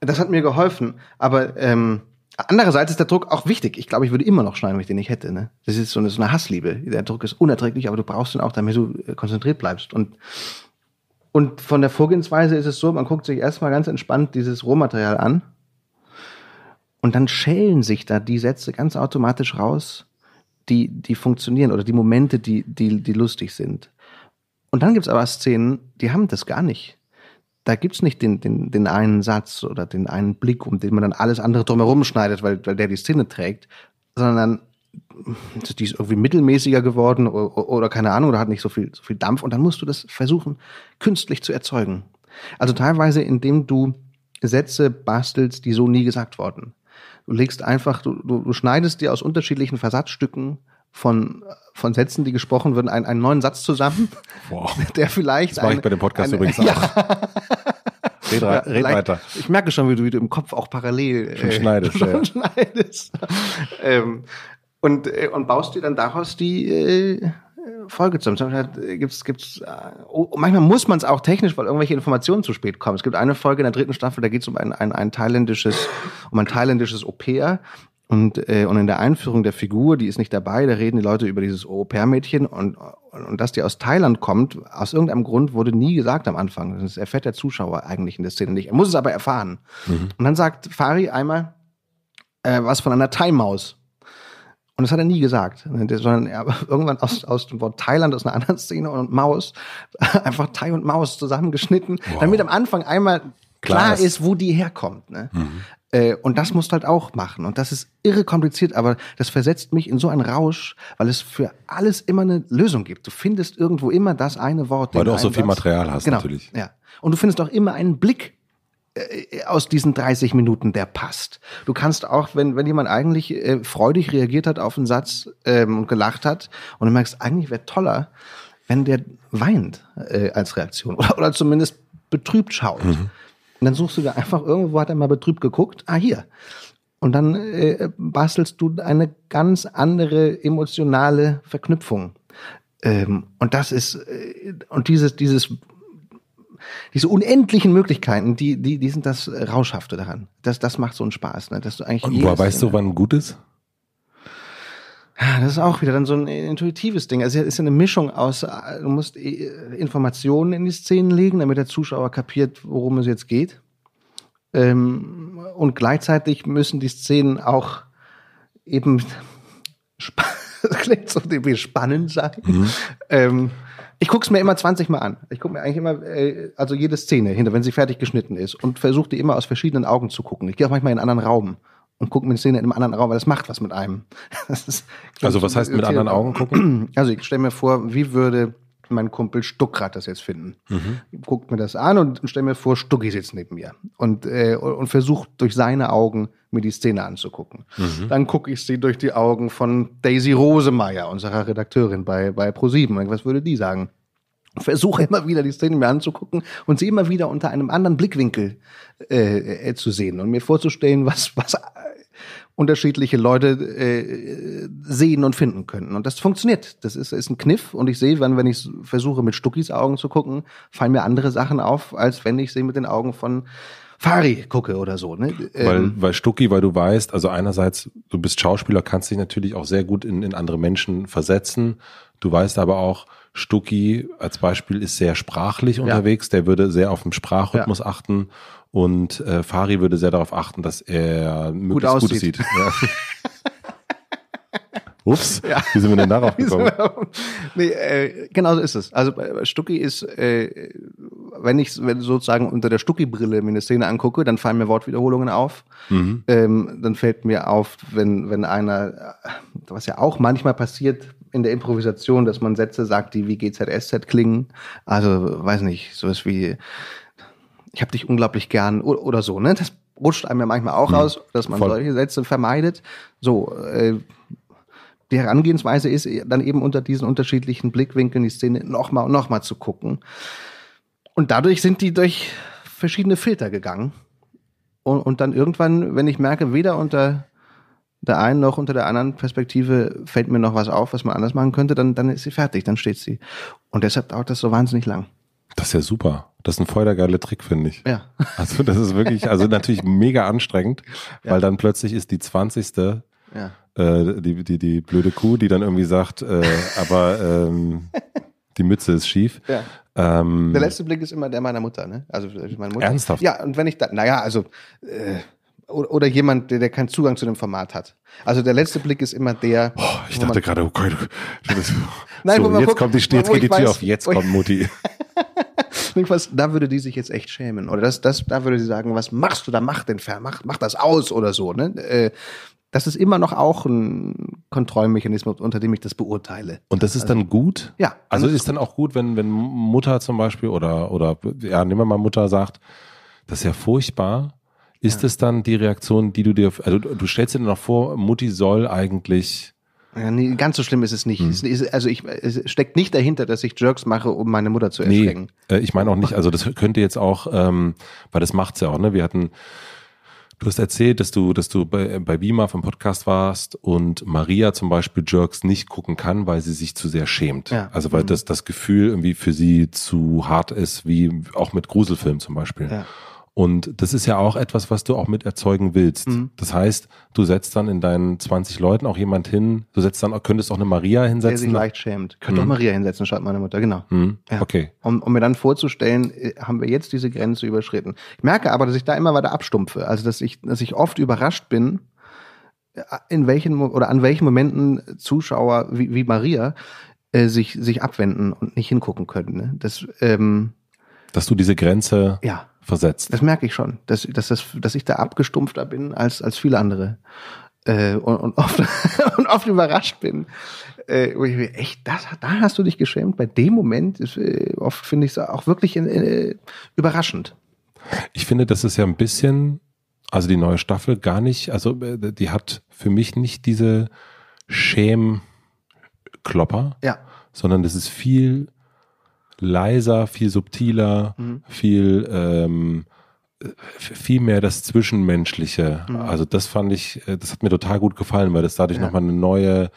das hat mir geholfen. Aber ähm, andererseits ist der Druck auch wichtig. Ich glaube, ich würde immer noch schneiden, wenn ich den nicht hätte. Ne? Das ist so eine, so eine Hassliebe. Der Druck ist unerträglich, aber du brauchst ihn auch, damit du äh, konzentriert bleibst. Und und von der Vorgehensweise ist es so, man guckt sich erstmal ganz entspannt dieses Rohmaterial an und dann schälen sich da die Sätze ganz automatisch raus, die, die funktionieren oder die Momente, die, die, die lustig sind. Und dann gibt es aber Szenen, die haben das gar nicht. Da gibt es nicht den, den, den einen Satz oder den einen Blick, um den man dann alles andere drumherum schneidet, weil, weil der die Szene trägt, sondern die ist irgendwie mittelmäßiger geworden oder, oder keine Ahnung oder hat nicht so viel, so viel Dampf und dann musst du das versuchen, künstlich zu erzeugen. Also teilweise, indem du Sätze bastelst, die so nie gesagt wurden. Du legst einfach, du, du, du schneidest dir aus unterschiedlichen Versatzstücken von, von Sätzen, die gesprochen würden, einen, einen neuen Satz zusammen, wow. der vielleicht. Das mache ich bei dem Podcast eine, übrigens auch. Ja. Red, ja, red weiter. Ich merke schon, wie du, wie du im Kopf auch parallel schon äh, schneidest. Schon ja. schneidest. ähm, und, äh, und baust dir dann daraus die, äh, Folge zusammen. Zum Beispiel äh, gibt's, gibt's, äh, oh, oh, manchmal muss man es auch technisch, weil irgendwelche Informationen zu spät kommen. Es gibt eine Folge in der dritten Staffel, da geht es um ein, ein, ein thailändisches, um ein thailändisches Au-pair, und, äh, und in der Einführung der Figur, die ist nicht dabei, da reden die Leute über dieses Au-pair-Mädchen und, und, und dass die aus Thailand kommt, aus irgendeinem Grund wurde nie gesagt am Anfang. Das erfährt der Zuschauer eigentlich in der Szene nicht. Er muss es aber erfahren. Mhm. Und dann sagt Fari einmal äh, was von einer Thai-Maus. Und das hat er nie gesagt, ne, sondern er irgendwann aus, aus dem Wort Thailand, aus einer anderen Szene und Maus, einfach Thai und Maus zusammengeschnitten, wow. damit am Anfang einmal klar, klar ist. wo die herkommt. Ne? Mhm. Äh, und das musst du halt auch machen. Und das ist irre kompliziert, aber das versetzt mich in so einen Rausch, weil es für alles immer eine Lösung gibt. Du findest irgendwo immer das eine Wort. Weil du auch so viel Satz. Material hast, genau. natürlich. Ja. Und du findest auch immer einen Blick äh, aus diesen 30 Minuten, der passt. Du kannst auch, wenn, wenn jemand eigentlich äh, freudig reagiert hat auf einen Satz ähm, und gelacht hat und du merkst, eigentlich wäre toller, wenn der weint äh, als Reaktion oder, oder zumindest betrübt schaut. Mhm. Und dann suchst du da einfach, irgendwo hat er mal betrübt geguckt, ah hier. Und dann äh, bastelst du eine ganz andere emotionale Verknüpfung. Ähm, und das ist, äh, und dieses, dieses diese unendlichen Möglichkeiten, die, die, die sind das Rauschhafte daran. Das, das macht so einen Spaß, ne? dass du eigentlich. Und woher weißt du, wann gut ist? Ah, das ist auch wieder dann so ein intuitives Ding. Also es ist ja eine Mischung aus, äh, du musst äh, Informationen in die Szenen legen, damit der Zuschauer kapiert, worum es jetzt geht. Ähm, und gleichzeitig müssen die Szenen auch eben klingt so spannend sein. Mhm. Ähm, ich gucke es mir immer 20 Mal an. Ich gucke mir eigentlich immer, äh, also jede Szene hinter, wenn sie fertig geschnitten ist und versuche die immer aus verschiedenen Augen zu gucken. Ich gehe auch manchmal in einen anderen Raum und gucke mir die Szene in einem anderen Raum, weil das macht was mit einem. Ist, also was heißt mit anderen Augen gucken? Also ich stelle mir vor, wie würde mein Kumpel Stuckrad das jetzt finden. Mhm. Guckt mir das an und stell mir vor, Stucki sitzt neben mir und, äh, und versucht durch seine Augen mir die Szene anzugucken. Mhm. Dann gucke ich sie durch die Augen von Daisy Rosemeyer, unserer Redakteurin bei, bei ProSieben. Was würde die sagen? Versuche immer wieder die Szene mir anzugucken und sie immer wieder unter einem anderen Blickwinkel äh, äh, zu sehen und mir vorzustellen, was, was unterschiedliche Leute äh, sehen und finden können. Und das funktioniert. Das ist, ist ein Kniff. Und ich sehe, wenn, wenn ich versuche, mit Stuckis Augen zu gucken, fallen mir andere Sachen auf, als wenn ich sie mit den Augen von Fari gucke oder so. Ne? Ähm weil, weil Stucki, weil du weißt, also einerseits, du bist Schauspieler, kannst dich natürlich auch sehr gut in, in andere Menschen versetzen. Du weißt aber auch, Stucki als Beispiel ist sehr sprachlich ja. unterwegs, der würde sehr auf den Sprachrhythmus ja. achten und äh, Fari würde sehr darauf achten, dass er möglichst Gut Gutes sieht. Ja. Ups, ja. wie sind wir denn darauf gekommen? nee, äh, genau so ist es. Also äh, Stucki ist, äh, wenn ich sozusagen unter der Stucki-Brille mir eine Szene angucke, dann fallen mir Wortwiederholungen auf. Mhm. Ähm, dann fällt mir auf, wenn, wenn einer, äh, was ja auch manchmal passiert in der Improvisation, dass man Sätze sagt, die wie GZSZ klingen. Also, weiß nicht, sowas wie ich habe dich unglaublich gern oder, oder so, ne? Das rutscht einem ja manchmal auch mhm. raus, dass man Voll. solche Sätze vermeidet. So, äh, die Herangehensweise ist dann eben unter diesen unterschiedlichen Blickwinkeln die Szene nochmal und nochmal zu gucken. Und dadurch sind die durch verschiedene Filter gegangen. Und, und dann irgendwann, wenn ich merke, weder unter der einen noch unter der anderen Perspektive fällt mir noch was auf, was man anders machen könnte, dann, dann ist sie fertig, dann steht sie. Und deshalb dauert das so wahnsinnig lang. Das ist ja super. Das ist ein voll der geile Trick, finde ich. Ja. Also das ist wirklich, also natürlich mega anstrengend, ja. weil dann plötzlich ist die 20. Ja. Äh, die, die, die blöde Kuh, die dann irgendwie sagt, äh, aber ähm, die Mütze ist schief. Ja. Ähm, der letzte Blick ist immer der meiner Mutter, ne? Also äh, meine Mutter. Ernsthaft? Ja, und wenn ich da, naja, also äh, oder, jemand, der, der keinen Zugang zu dem Format hat. Also der letzte Blick ist immer der. Oh, ich dachte gerade, oh Gott, das, Nein, so, jetzt guck, kommt die, jetzt geht die Tür weiß, auf, jetzt kommt Mutti. was, da würde die sich jetzt echt schämen. Oder das, das, da würde sie sagen, was machst du da? Mach den Fair, mach, mach das aus oder so. Ne? Äh, das ist immer noch auch ein Kontrollmechanismus, unter dem ich das beurteile. Und das ist dann also, gut? Ja. Also ist dann auch gut, wenn, wenn Mutter zum Beispiel oder, oder ja, nehmen wir mal Mutter sagt, das ist ja furchtbar. Ist es dann die Reaktion, die du dir, also du stellst dir noch vor, Mutti soll eigentlich ja, nee, ganz so schlimm ist es nicht. Hm. Es ist, also ich, es steckt nicht dahinter, dass ich Jerks mache, um meine Mutter zu erschrecken. Nee, äh, ich meine auch nicht, also das könnte jetzt auch, ähm, weil das macht's ja auch, ne? Wir hatten, du hast erzählt, dass du, dass du bei, äh, bei Bima vom Podcast warst und Maria zum Beispiel Jerks nicht gucken kann, weil sie sich zu sehr schämt. Ja. Also weil mhm. das, das Gefühl irgendwie für sie zu hart ist, wie auch mit Gruselfilmen zum Beispiel. Ja. Und das ist ja auch etwas, was du auch mit erzeugen willst. Mhm. Das heißt, du setzt dann in deinen 20 Leuten auch jemand hin, du setzt dann, könntest auch eine Maria hinsetzen. Der sich leicht schämt. Könnte mhm. auch Maria hinsetzen schreibt meine Mutter, genau. Mhm. Ja. Okay. Um, um mir dann vorzustellen, äh, haben wir jetzt diese Grenze überschritten. Ich merke aber, dass ich da immer weiter abstumpfe. Also, dass ich, dass ich oft überrascht bin, äh, in welchen oder an welchen Momenten Zuschauer wie, wie Maria äh, sich, sich abwenden und nicht hingucken können. Ne? Das, ähm, dass du diese Grenze. Ja versetzt. Das merke ich schon, dass, dass, das, dass ich da abgestumpfter bin als, als viele andere. Äh, und, und, oft, und oft überrascht bin. Äh, wo ich echt, das, da hast du dich geschämt. Bei dem Moment ist, äh, oft finde ich es auch wirklich äh, überraschend. Ich finde, das ist ja ein bisschen, also die neue Staffel gar nicht, also äh, die hat für mich nicht diese Schämklopper, ja. sondern das ist viel leiser, viel subtiler, mhm. viel, ähm, viel mehr das Zwischenmenschliche. Mhm. Also das fand ich, äh, das hat mir total gut gefallen, weil das dadurch ja. nochmal eine neue,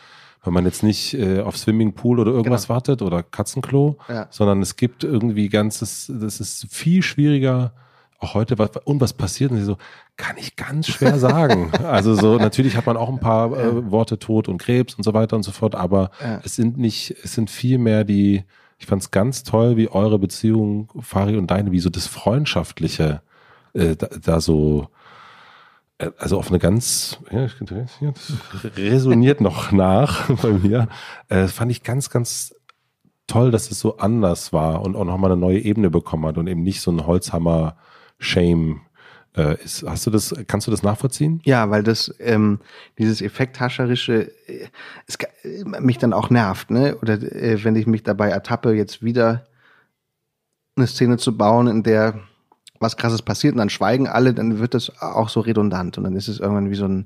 wenn man jetzt nicht äh, auf Swimmingpool oder irgendwas genau. wartet oder Katzenklo, ja. sondern es gibt irgendwie ganzes, das ist viel schwieriger, auch heute, was, und was passiert? Und sie so, kann ich ganz schwer sagen. also so, natürlich hat man auch ein paar äh, Worte Tod und Krebs und so weiter und so fort, aber ja. es sind nicht, es sind viel mehr die, ich fand es ganz toll, wie eure Beziehung, Fari und deine, wie so das Freundschaftliche äh, da, da, so, äh, also auf eine ganz, ja, ich, resoniert noch nach bei mir. Äh, fand ich ganz, ganz toll, dass es so anders war und auch nochmal eine neue Ebene bekommen hat und eben nicht so ein Holzhammer-Shame äh, ist, hast du das, kannst du das nachvollziehen? Ja, weil das, ähm, dieses effekthascherische äh, es, äh, mich dann auch nervt, ne? Oder äh, wenn ich mich dabei ertappe, jetzt wieder eine Szene zu bauen, in der was krasses passiert und dann schweigen alle, dann wird das auch so redundant und dann ist es irgendwann wie so ein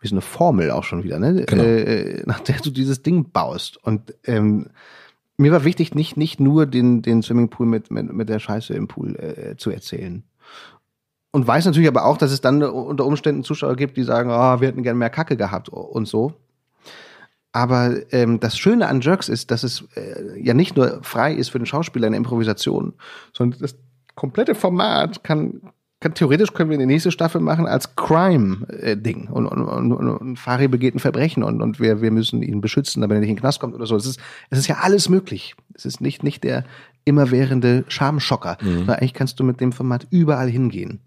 wie so eine Formel auch schon wieder, ne? Genau. Äh, äh nach der du dieses Ding baust. Und ähm, mir war wichtig, nicht, nicht nur den, den Swimmingpool mit, mit, mit der Scheiße im Pool äh, zu erzählen und weiß natürlich aber auch, dass es dann unter Umständen Zuschauer gibt, die sagen, oh, wir hätten gerne mehr Kacke gehabt und so. Aber ähm, das Schöne an Jerks ist, dass es äh, ja nicht nur frei ist für den Schauspieler in der Improvisation, sondern das komplette Format kann, kann theoretisch können wir in der nächsten Staffel machen als Crime-Ding. Äh, und, und, und, und Fari begeht ein Verbrechen und, und wir, wir müssen ihn beschützen, damit er nicht in den Knast kommt oder so. Es ist, es ist ja alles möglich. Es ist nicht, nicht der immerwährende Schamschocker. Mhm. Eigentlich kannst du mit dem Format überall hingehen.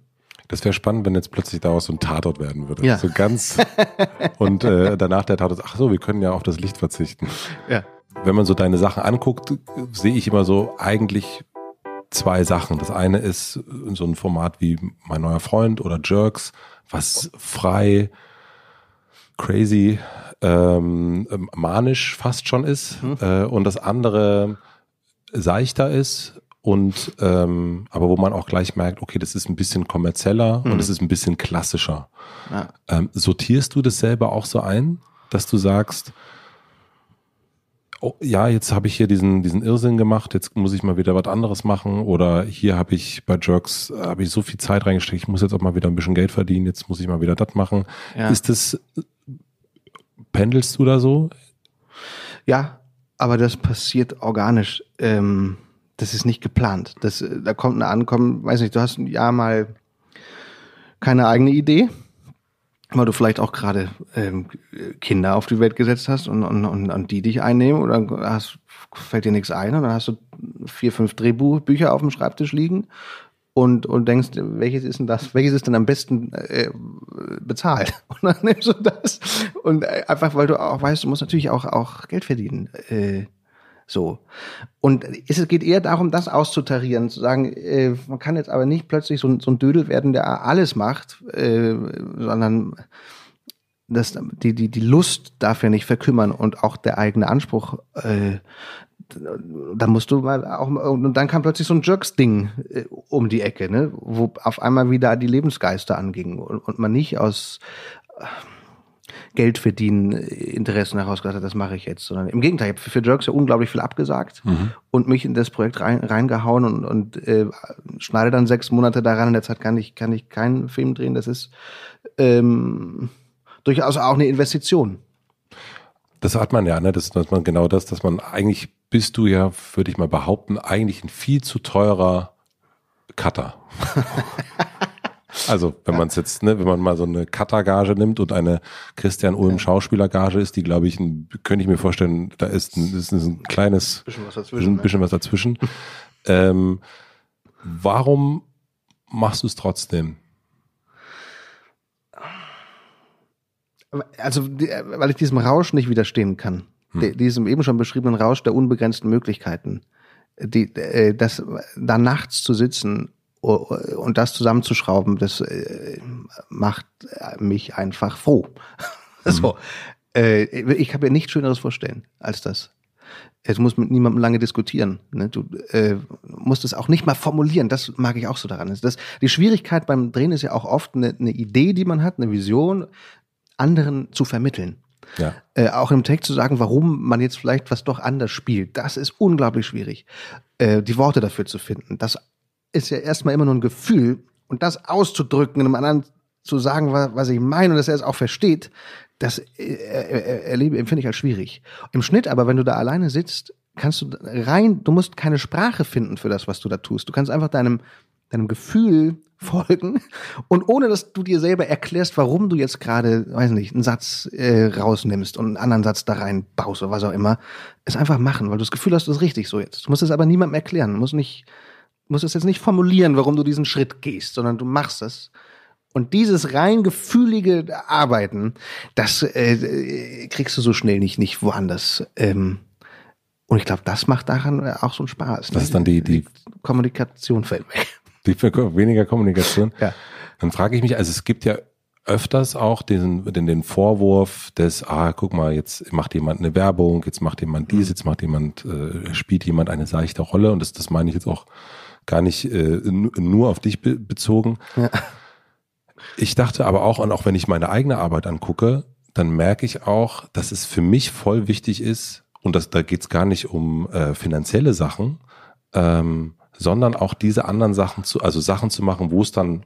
Das wäre spannend, wenn jetzt plötzlich daraus so ein Tatort werden würde. Ja. So ganz. und äh, danach der Tatort, ach so, wir können ja auf das Licht verzichten. Ja. Wenn man so deine Sachen anguckt, sehe ich immer so eigentlich zwei Sachen. Das eine ist so ein Format wie Mein neuer Freund oder Jerks, was frei, crazy, ähm, manisch fast schon ist. Hm. Äh, und das andere seichter ist und ähm, aber wo man auch gleich merkt, okay, das ist ein bisschen kommerzieller mhm. und es ist ein bisschen klassischer. Ja. Ähm, sortierst du das selber auch so ein, dass du sagst, oh, ja, jetzt habe ich hier diesen, diesen Irrsinn gemacht, jetzt muss ich mal wieder was anderes machen oder hier habe ich bei Jerks habe ich so viel Zeit reingesteckt, ich muss jetzt auch mal wieder ein bisschen Geld verdienen, jetzt muss ich mal wieder das machen. Ja. Ist das pendelst du da so? Ja, aber das passiert organisch. Ähm das ist nicht geplant. Das, äh, da kommt ein Ankommen, weiß nicht, du hast ein Jahr mal keine eigene Idee, weil du vielleicht auch gerade ähm, Kinder auf die Welt gesetzt hast und, und, und, und die dich einnehmen oder hast, fällt dir nichts ein und dann hast du vier, fünf Drehbücher auf dem Schreibtisch liegen und, und denkst, welches ist denn das, welches ist denn am besten äh, bezahlt? Und dann nimmst du das. Und äh, einfach, weil du auch weißt, du musst natürlich auch, auch Geld verdienen. Äh, so. Und es geht eher darum, das auszutarieren, zu sagen, äh, man kann jetzt aber nicht plötzlich so, so ein Dödel werden, der alles macht, äh, sondern das, die, die, die Lust darf ja nicht verkümmern und auch der eigene Anspruch, äh, da musst du mal auch und dann kam plötzlich so ein Jerks-Ding äh, um die Ecke, ne? wo auf einmal wieder die Lebensgeister angingen und, und man nicht aus Geld verdienen äh, Interessen herausgesagt hat, das mache ich jetzt, sondern im Gegenteil, ich habe für Jerks ja unglaublich viel abgesagt mhm. und mich in das Projekt rein, reingehauen und, und äh, schneide dann sechs Monate daran. In der Zeit kann ich, kann ich keinen Film drehen. Das ist ähm, durchaus auch eine Investition. Das hat man ja, ne? Das ist man genau das, dass man eigentlich bist du ja, würde ich mal behaupten, eigentlich ein viel zu teurer Cutter. Also, wenn ja. man es jetzt, ne, wenn man mal so eine Cutter-Gage nimmt und eine Christian Ulm Schauspielergage ist, die, glaube ich, ein, könnte ich mir vorstellen, da ist ein, ist ein kleines bisschen was dazwischen. Ein ne? bisschen was dazwischen. ähm, warum machst du es trotzdem? Also, weil ich diesem Rausch nicht widerstehen kann. Hm. Diesem eben schon beschriebenen Rausch der unbegrenzten Möglichkeiten. Die, äh, das, da nachts zu sitzen und das zusammenzuschrauben, das äh, macht äh, mich einfach froh. Mhm. so. Äh, ich kann mir nichts Schöneres vorstellen als das. Es muss mit niemandem lange diskutieren. Ne? Du musst es auch nicht mal formulieren. Das mag ich auch so daran. Das, die Schwierigkeit beim Drehen ist ja auch oft eine, eine Idee, die man hat, eine Vision, anderen zu vermitteln. Ja. Äh, auch im Text zu sagen, warum man jetzt vielleicht was doch anders spielt, das ist unglaublich schwierig. Äh, die Worte dafür zu finden, das ist ja erstmal immer nur ein Gefühl. Und das auszudrücken, einem anderen zu sagen, was ich meine und dass er es auch versteht, das äh, erlebe, empfinde ich als schwierig. Im Schnitt aber, wenn du da alleine sitzt, kannst du rein, du musst keine Sprache finden für das, was du da tust. Du kannst einfach deinem, deinem Gefühl folgen und ohne, dass du dir selber erklärst, warum du jetzt gerade, weiß nicht, einen Satz äh, rausnimmst und einen anderen Satz da reinbaust oder was auch immer, es einfach machen, weil du das Gefühl hast, das ist richtig so jetzt. Du musst es aber niemandem erklären, du musst nicht musst es jetzt nicht formulieren, warum du diesen Schritt gehst, sondern du machst es. Und dieses rein gefühlige Arbeiten, das äh, kriegst du so schnell nicht, nicht woanders. Ähm, und ich glaube, das macht daran auch so einen Spaß. Das ist ne? dann die, die, die Kommunikation fällt weg. Die weniger Kommunikation. ja. Dann frage ich mich, also es gibt ja öfters auch diesen, den, den Vorwurf des, ah, guck mal, jetzt macht jemand eine Werbung, jetzt macht jemand dies, mhm. jetzt macht jemand, äh, spielt jemand eine seichte Rolle. Und das, das meine ich jetzt auch gar nicht äh, nur auf dich be bezogen. Ja. Ich dachte aber auch, und auch wenn ich meine eigene Arbeit angucke, dann merke ich auch, dass es für mich voll wichtig ist, und das, da geht's gar nicht um äh, finanzielle Sachen, ähm, sondern auch diese anderen Sachen zu, also Sachen zu machen, wo es dann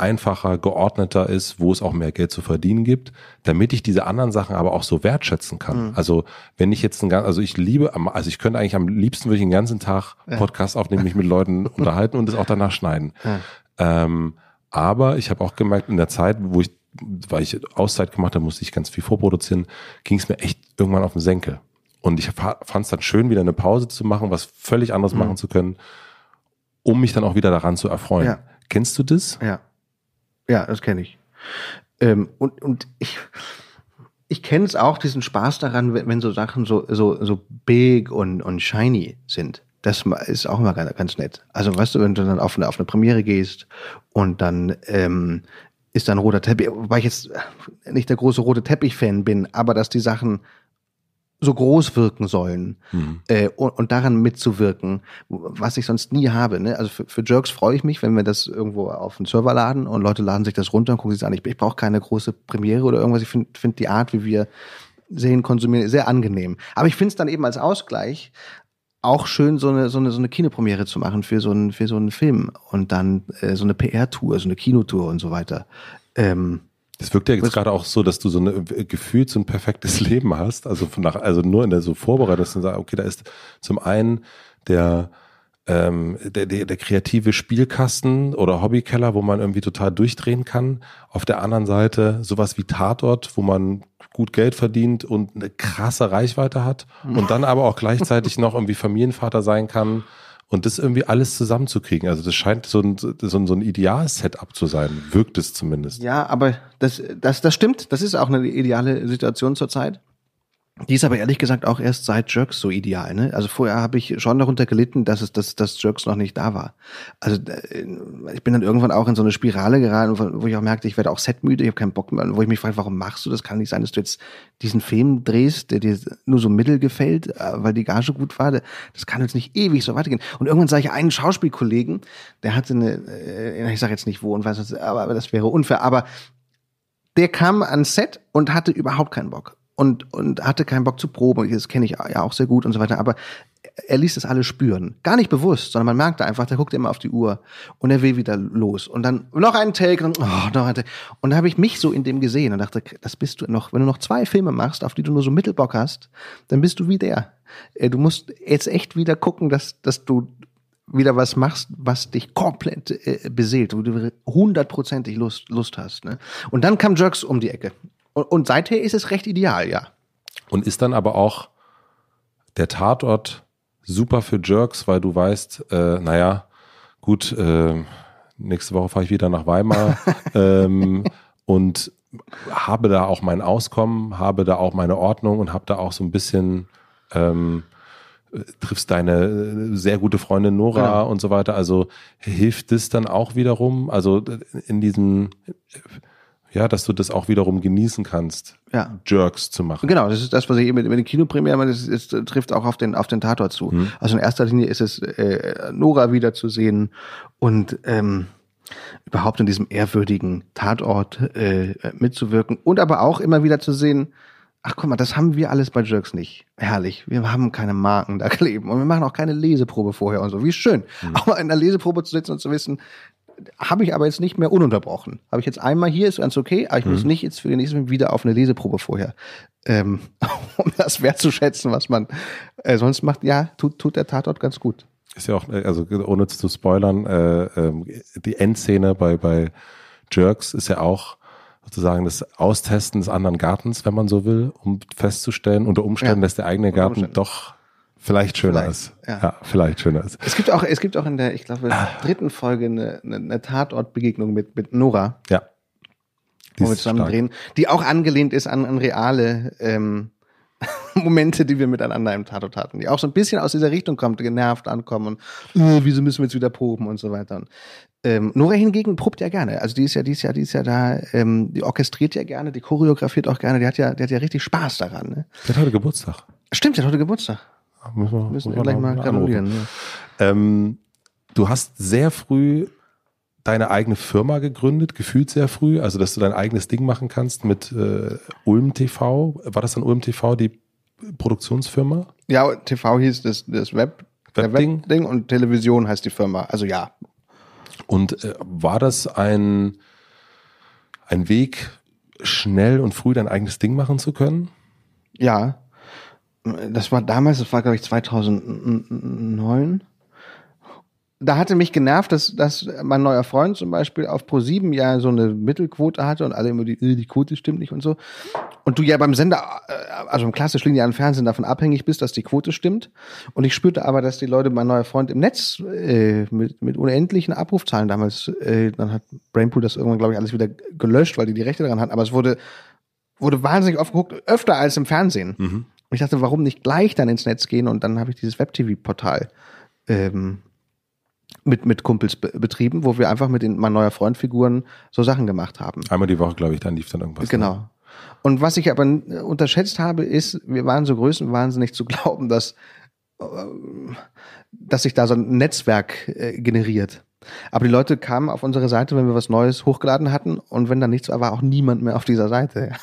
einfacher, geordneter ist, wo es auch mehr Geld zu verdienen gibt, damit ich diese anderen Sachen aber auch so wertschätzen kann. Mhm. Also wenn ich jetzt ein ganz, also ich liebe, also ich könnte eigentlich am liebsten würde ich den ganzen Tag Podcast ja. aufnehmen, mich mit Leuten unterhalten und es auch danach schneiden. Ja. Ähm, aber ich habe auch gemerkt, in der Zeit, wo ich, weil ich Auszeit gemacht habe, musste ich ganz viel vorproduzieren, ging es mir echt irgendwann auf den Senkel. Und ich fand es dann schön, wieder eine Pause zu machen, was völlig anderes mhm. machen zu können, um mich dann auch wieder daran zu erfreuen. Ja. Kennst du das? Ja. Ja, das kenne ich. Ähm, und, und ich, ich kenne es auch, diesen Spaß daran, wenn, wenn so Sachen so, so, so big und, und shiny sind. Das ist auch immer ganz, nett. Also, weißt du, wenn du dann auf eine, auf eine Premiere gehst und dann ähm, ist dann roter Teppich, wobei ich jetzt nicht der große rote Teppich-Fan bin, aber dass die Sachen so groß wirken sollen mhm. äh, und, und, daran mitzuwirken, was ich sonst nie habe. Ne? Also für, für Jerks freue ich mich, wenn wir das irgendwo auf den Server laden und Leute laden sich das runter und gucken sich das an. Ich, ich brauche keine große Premiere oder irgendwas. Ich finde find die Art, wie wir sehen, konsumieren, sehr angenehm. Aber ich finde es dann eben als Ausgleich auch schön, so eine, so eine, so eine Kinopremiere zu machen für so einen, für so einen Film und dann äh, so eine PR-Tour, so eine Kinotour und so weiter. Ähm, das wirkt ja jetzt gerade auch so, dass du so ein äh, Gefühl so ein perfektes Leben hast. Also von nach, also nur in der so Vorbereitung, dass du sagst, okay, da ist zum einen der, ähm, der, der, der kreative Spielkasten oder Hobbykeller, wo man irgendwie total durchdrehen kann. Auf der anderen Seite sowas wie Tatort, wo man gut Geld verdient und eine krasse Reichweite hat und dann aber auch gleichzeitig noch irgendwie Familienvater sein kann und das irgendwie alles zusammenzukriegen. Also das scheint so ein, so ein, so ein Ideal-Setup zu sein, wirkt es zumindest. Ja, aber das, das, das stimmt. Das ist auch eine ideale Situation zurzeit. Die ist aber ehrlich gesagt auch erst seit Jerks so ideal. Ne? Also vorher habe ich schon darunter gelitten, dass es dass, dass Jerks noch nicht da war. Also äh, ich bin dann irgendwann auch in so eine Spirale geraten, wo ich auch merkte, ich werde auch setmüde, ich habe keinen Bock mehr. Wo ich mich frage, warum machst du das? Kann nicht sein, dass du jetzt diesen Film drehst, der dir nur so mittel gefällt, äh, weil die Gage gut war. Das kann jetzt nicht ewig so weitergehen. Und irgendwann sah ich einen Schauspielkollegen, der hatte eine, äh, ich sage jetzt nicht wo und was, aber das wäre unfair. Aber der kam ans Set und hatte überhaupt keinen Bock und, und hatte keinen Bock zu proben. Das kenne ich ja auch sehr gut und so weiter. Aber er ließ das alles spüren. Gar nicht bewusst, sondern man merkte einfach, der guckt immer auf die Uhr und er will wieder los. Und dann noch einen Take und oh, noch einen Take. Und da habe ich mich so in dem gesehen und dachte, das bist du noch, wenn du noch zwei Filme machst, auf die du nur so Mittelbock hast, dann bist du wie der. Äh, du musst jetzt echt wieder gucken, dass, dass du wieder was machst, was dich komplett äh, beseelt, wo du hundertprozentig Lust, Lust hast. Ne? Und dann kam Jerks um die Ecke. Und, und seither ist es recht ideal, ja. Und ist dann aber auch der Tatort super für Jerks, weil du weißt, äh, naja, gut, äh, nächste Woche fahre ich wieder nach Weimar ähm, und habe da auch mein Auskommen, habe da auch meine Ordnung und habe da auch so ein bisschen ähm, triffst deine äh, sehr gute Freundin Nora ja. und so weiter. Also hilft das dann auch wiederum? Also äh, in diesem ja, dass du das auch wiederum genießen kannst, ja. Jerks zu machen. Genau, das ist das, was ich eben mit, den Kinopremieren meine, das, das, trifft auch auf den, auf den Tatort zu. Hm. Also in erster Linie ist es äh, Nora wiederzusehen und ähm, überhaupt in diesem ehrwürdigen Tatort äh, mitzuwirken und aber auch immer wieder zu sehen, Ach guck mal, das haben wir alles bei Jerks nicht. Herrlich. Wir haben keine Marken da kleben und wir machen auch keine Leseprobe vorher und so. Wie schön. Mhm. Auch mal in der Leseprobe zu sitzen und zu wissen, habe ich aber jetzt nicht mehr ununterbrochen. Habe ich jetzt einmal hier, ist ganz okay, aber ich mhm. muss nicht jetzt für den nächsten Film wieder auf eine Leseprobe vorher, ähm, um das wertzuschätzen, was man äh, sonst macht. Ja, tut, tut der Tatort ganz gut. Ist ja auch, äh, also ohne zu spoilern, äh, äh, die Endszene bei, bei Jerks ist ja auch sozusagen das Austesten des anderen Gartens, wenn man so will, um festzustellen, unter Umständen, ja, dass der eigene Garten doch Vielleicht schöner vielleicht, ist. Ja. ja. vielleicht schöner ist. Es gibt auch, es gibt auch in der, ich glaube, ah. dritten Folge eine, eine Tatortbegegnung mit, mit Nora. Ja. Die wo wir zusammen stark. drehen, die auch angelehnt ist an, an reale ähm, Momente, die wir miteinander im Tatort hatten, die auch so ein bisschen aus dieser Richtung kommt, genervt ankommen und äh, wieso müssen wir jetzt wieder proben und so weiter. Und, ähm, Nora hingegen probt ja gerne. Also die ist ja, die ist ja, die ist ja da, ähm, die orchestriert ja gerne, die choreografiert auch gerne, die hat ja, die hat ja richtig Spaß daran. Ne? Die hat heute Geburtstag. Stimmt, der hat heute Geburtstag. Müssen wir, müssen wir gleich mal gratulieren. Ja. Ähm, du hast sehr früh deine eigene Firma gegründet, gefühlt sehr früh, also dass du dein eigenes Ding machen kannst mit äh, Ulm TV. War das dann Ulm TV die Produktionsfirma? Ja, TV hieß das, das Web, Webding Web und Television heißt die Firma. Also ja. Und äh, war das ein, ein Weg, schnell und früh dein eigenes Ding machen zu können? Ja, das war damals, das war glaube ich 2009. Da hatte mich genervt, dass, dass mein neuer Freund zum Beispiel auf Pro7 ja so eine Mittelquote hatte und alle immer die, äh, die Quote stimmt nicht und so. Und du ja beim Sender, äh, also im klassisch linearen Fernsehen davon abhängig bist, dass die Quote stimmt. Und ich spürte aber, dass die Leute, mein neuer Freund im Netz äh, mit, mit unendlichen Abrufzahlen damals, äh, dann hat Brainpool das irgendwann, glaube ich, alles wieder gelöscht, weil die die Rechte daran hatten. Aber es wurde wurde wahnsinnig oft geguckt, öfter als im Fernsehen. Mhm. Und ich dachte, warum nicht gleich dann ins Netz gehen? Und dann habe ich dieses Web-TV-Portal ähm, mit, mit Kumpels be betrieben, wo wir einfach mit den mein neuer freund so Sachen gemacht haben. Einmal die Woche, glaube ich, dann lief dann irgendwas. Ne? Genau. Ne? Und was ich aber äh, unterschätzt habe, ist, wir waren so größenwahnsinnig zu glauben, dass, äh, dass sich da so ein Netzwerk äh, generiert. Aber die Leute kamen auf unsere Seite, wenn wir was Neues hochgeladen hatten und wenn da nichts war, war auch niemand mehr auf dieser Seite.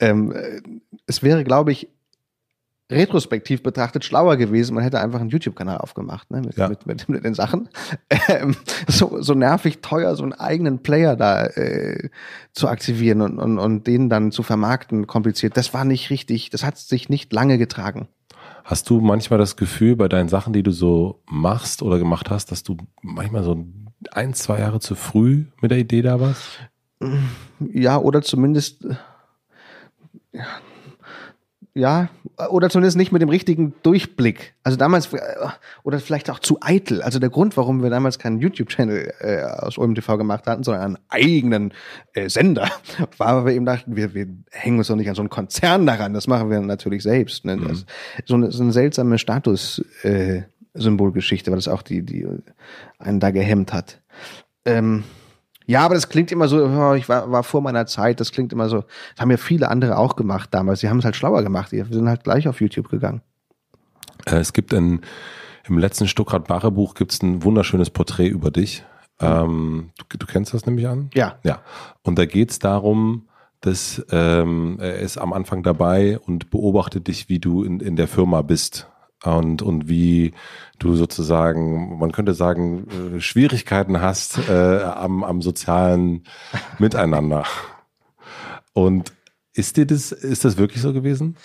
ähm, äh, es wäre, glaube ich, retrospektiv betrachtet schlauer gewesen. Man hätte einfach einen YouTube-Kanal aufgemacht ne? mit, ja. mit, mit, mit, den Sachen. Ähm, so, so nervig teuer, so einen eigenen Player da äh, zu aktivieren und, und, und den dann zu vermarkten, kompliziert. Das war nicht richtig. Das hat sich nicht lange getragen. Hast du manchmal das Gefühl bei deinen Sachen, die du so machst oder gemacht hast, dass du manchmal so ein, zwei Jahre zu früh mit der Idee da warst? Ja, oder zumindest. Ja ja, oder zumindest nicht mit dem richtigen Durchblick. Also damals, äh, oder vielleicht auch zu eitel. Also der Grund, warum wir damals keinen YouTube-Channel äh, aus Ulm gemacht hatten, sondern einen eigenen äh, Sender, war, weil wir eben dachten, wir, wir hängen uns doch nicht an so einen Konzern daran. Das machen wir natürlich selbst. Ne? Mhm. so, eine, so eine seltsame Status- äh, weil das auch die, die einen da gehemmt hat. Ähm, ja, aber das klingt immer so, oh, ich war, war vor meiner Zeit, das klingt immer so, das haben ja viele andere auch gemacht damals. Sie haben es halt schlauer gemacht, die sind halt gleich auf YouTube gegangen. Äh, es gibt ein, im letzten Stuttgart-Barre-Buch gibt es ein wunderschönes Porträt über dich. Ähm, du, du, kennst das nämlich an? Ja. Ja. Und da geht es darum, dass ähm, er ist am Anfang dabei und beobachtet dich, wie du in, in der Firma bist und, und wie du sozusagen, man könnte sagen, äh, Schwierigkeiten hast äh, am, am sozialen Miteinander. Und ist dir das, ist das wirklich so gewesen?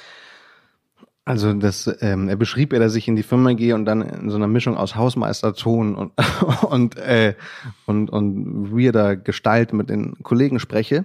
Also das, ähm, er beschrieb ja, dass ich in die Firma gehe und dann in so einer Mischung aus Hausmeisterton und und äh, und und weirder Gestalt mit den Kollegen spreche.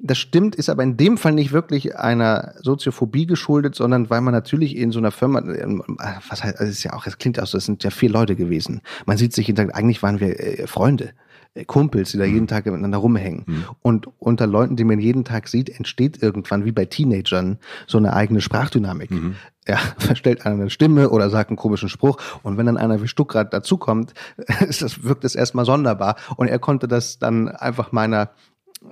Das stimmt, ist aber in dem Fall nicht wirklich einer Soziophobie geschuldet, sondern weil man natürlich in so einer Firma, ähm, was heißt, es ist ja auch, es klingt auch so, es sind ja vier Leute gewesen. Man sieht sich jeden Tag, eigentlich waren wir äh, Freunde. Äh, Kumpels, die da mhm. jeden Tag miteinander rumhängen. Mhm. Und unter Leuten, die man jeden Tag sieht, entsteht irgendwann, wie bei Teenagern, so eine eigene Sprachdynamik. Mhm. Ja, verstellt einer eine Stimme oder sagt einen komischen Spruch. Und wenn dann einer wie Stuckrad dazukommt, ist das, wirkt es erstmal sonderbar. Und er konnte das dann einfach meiner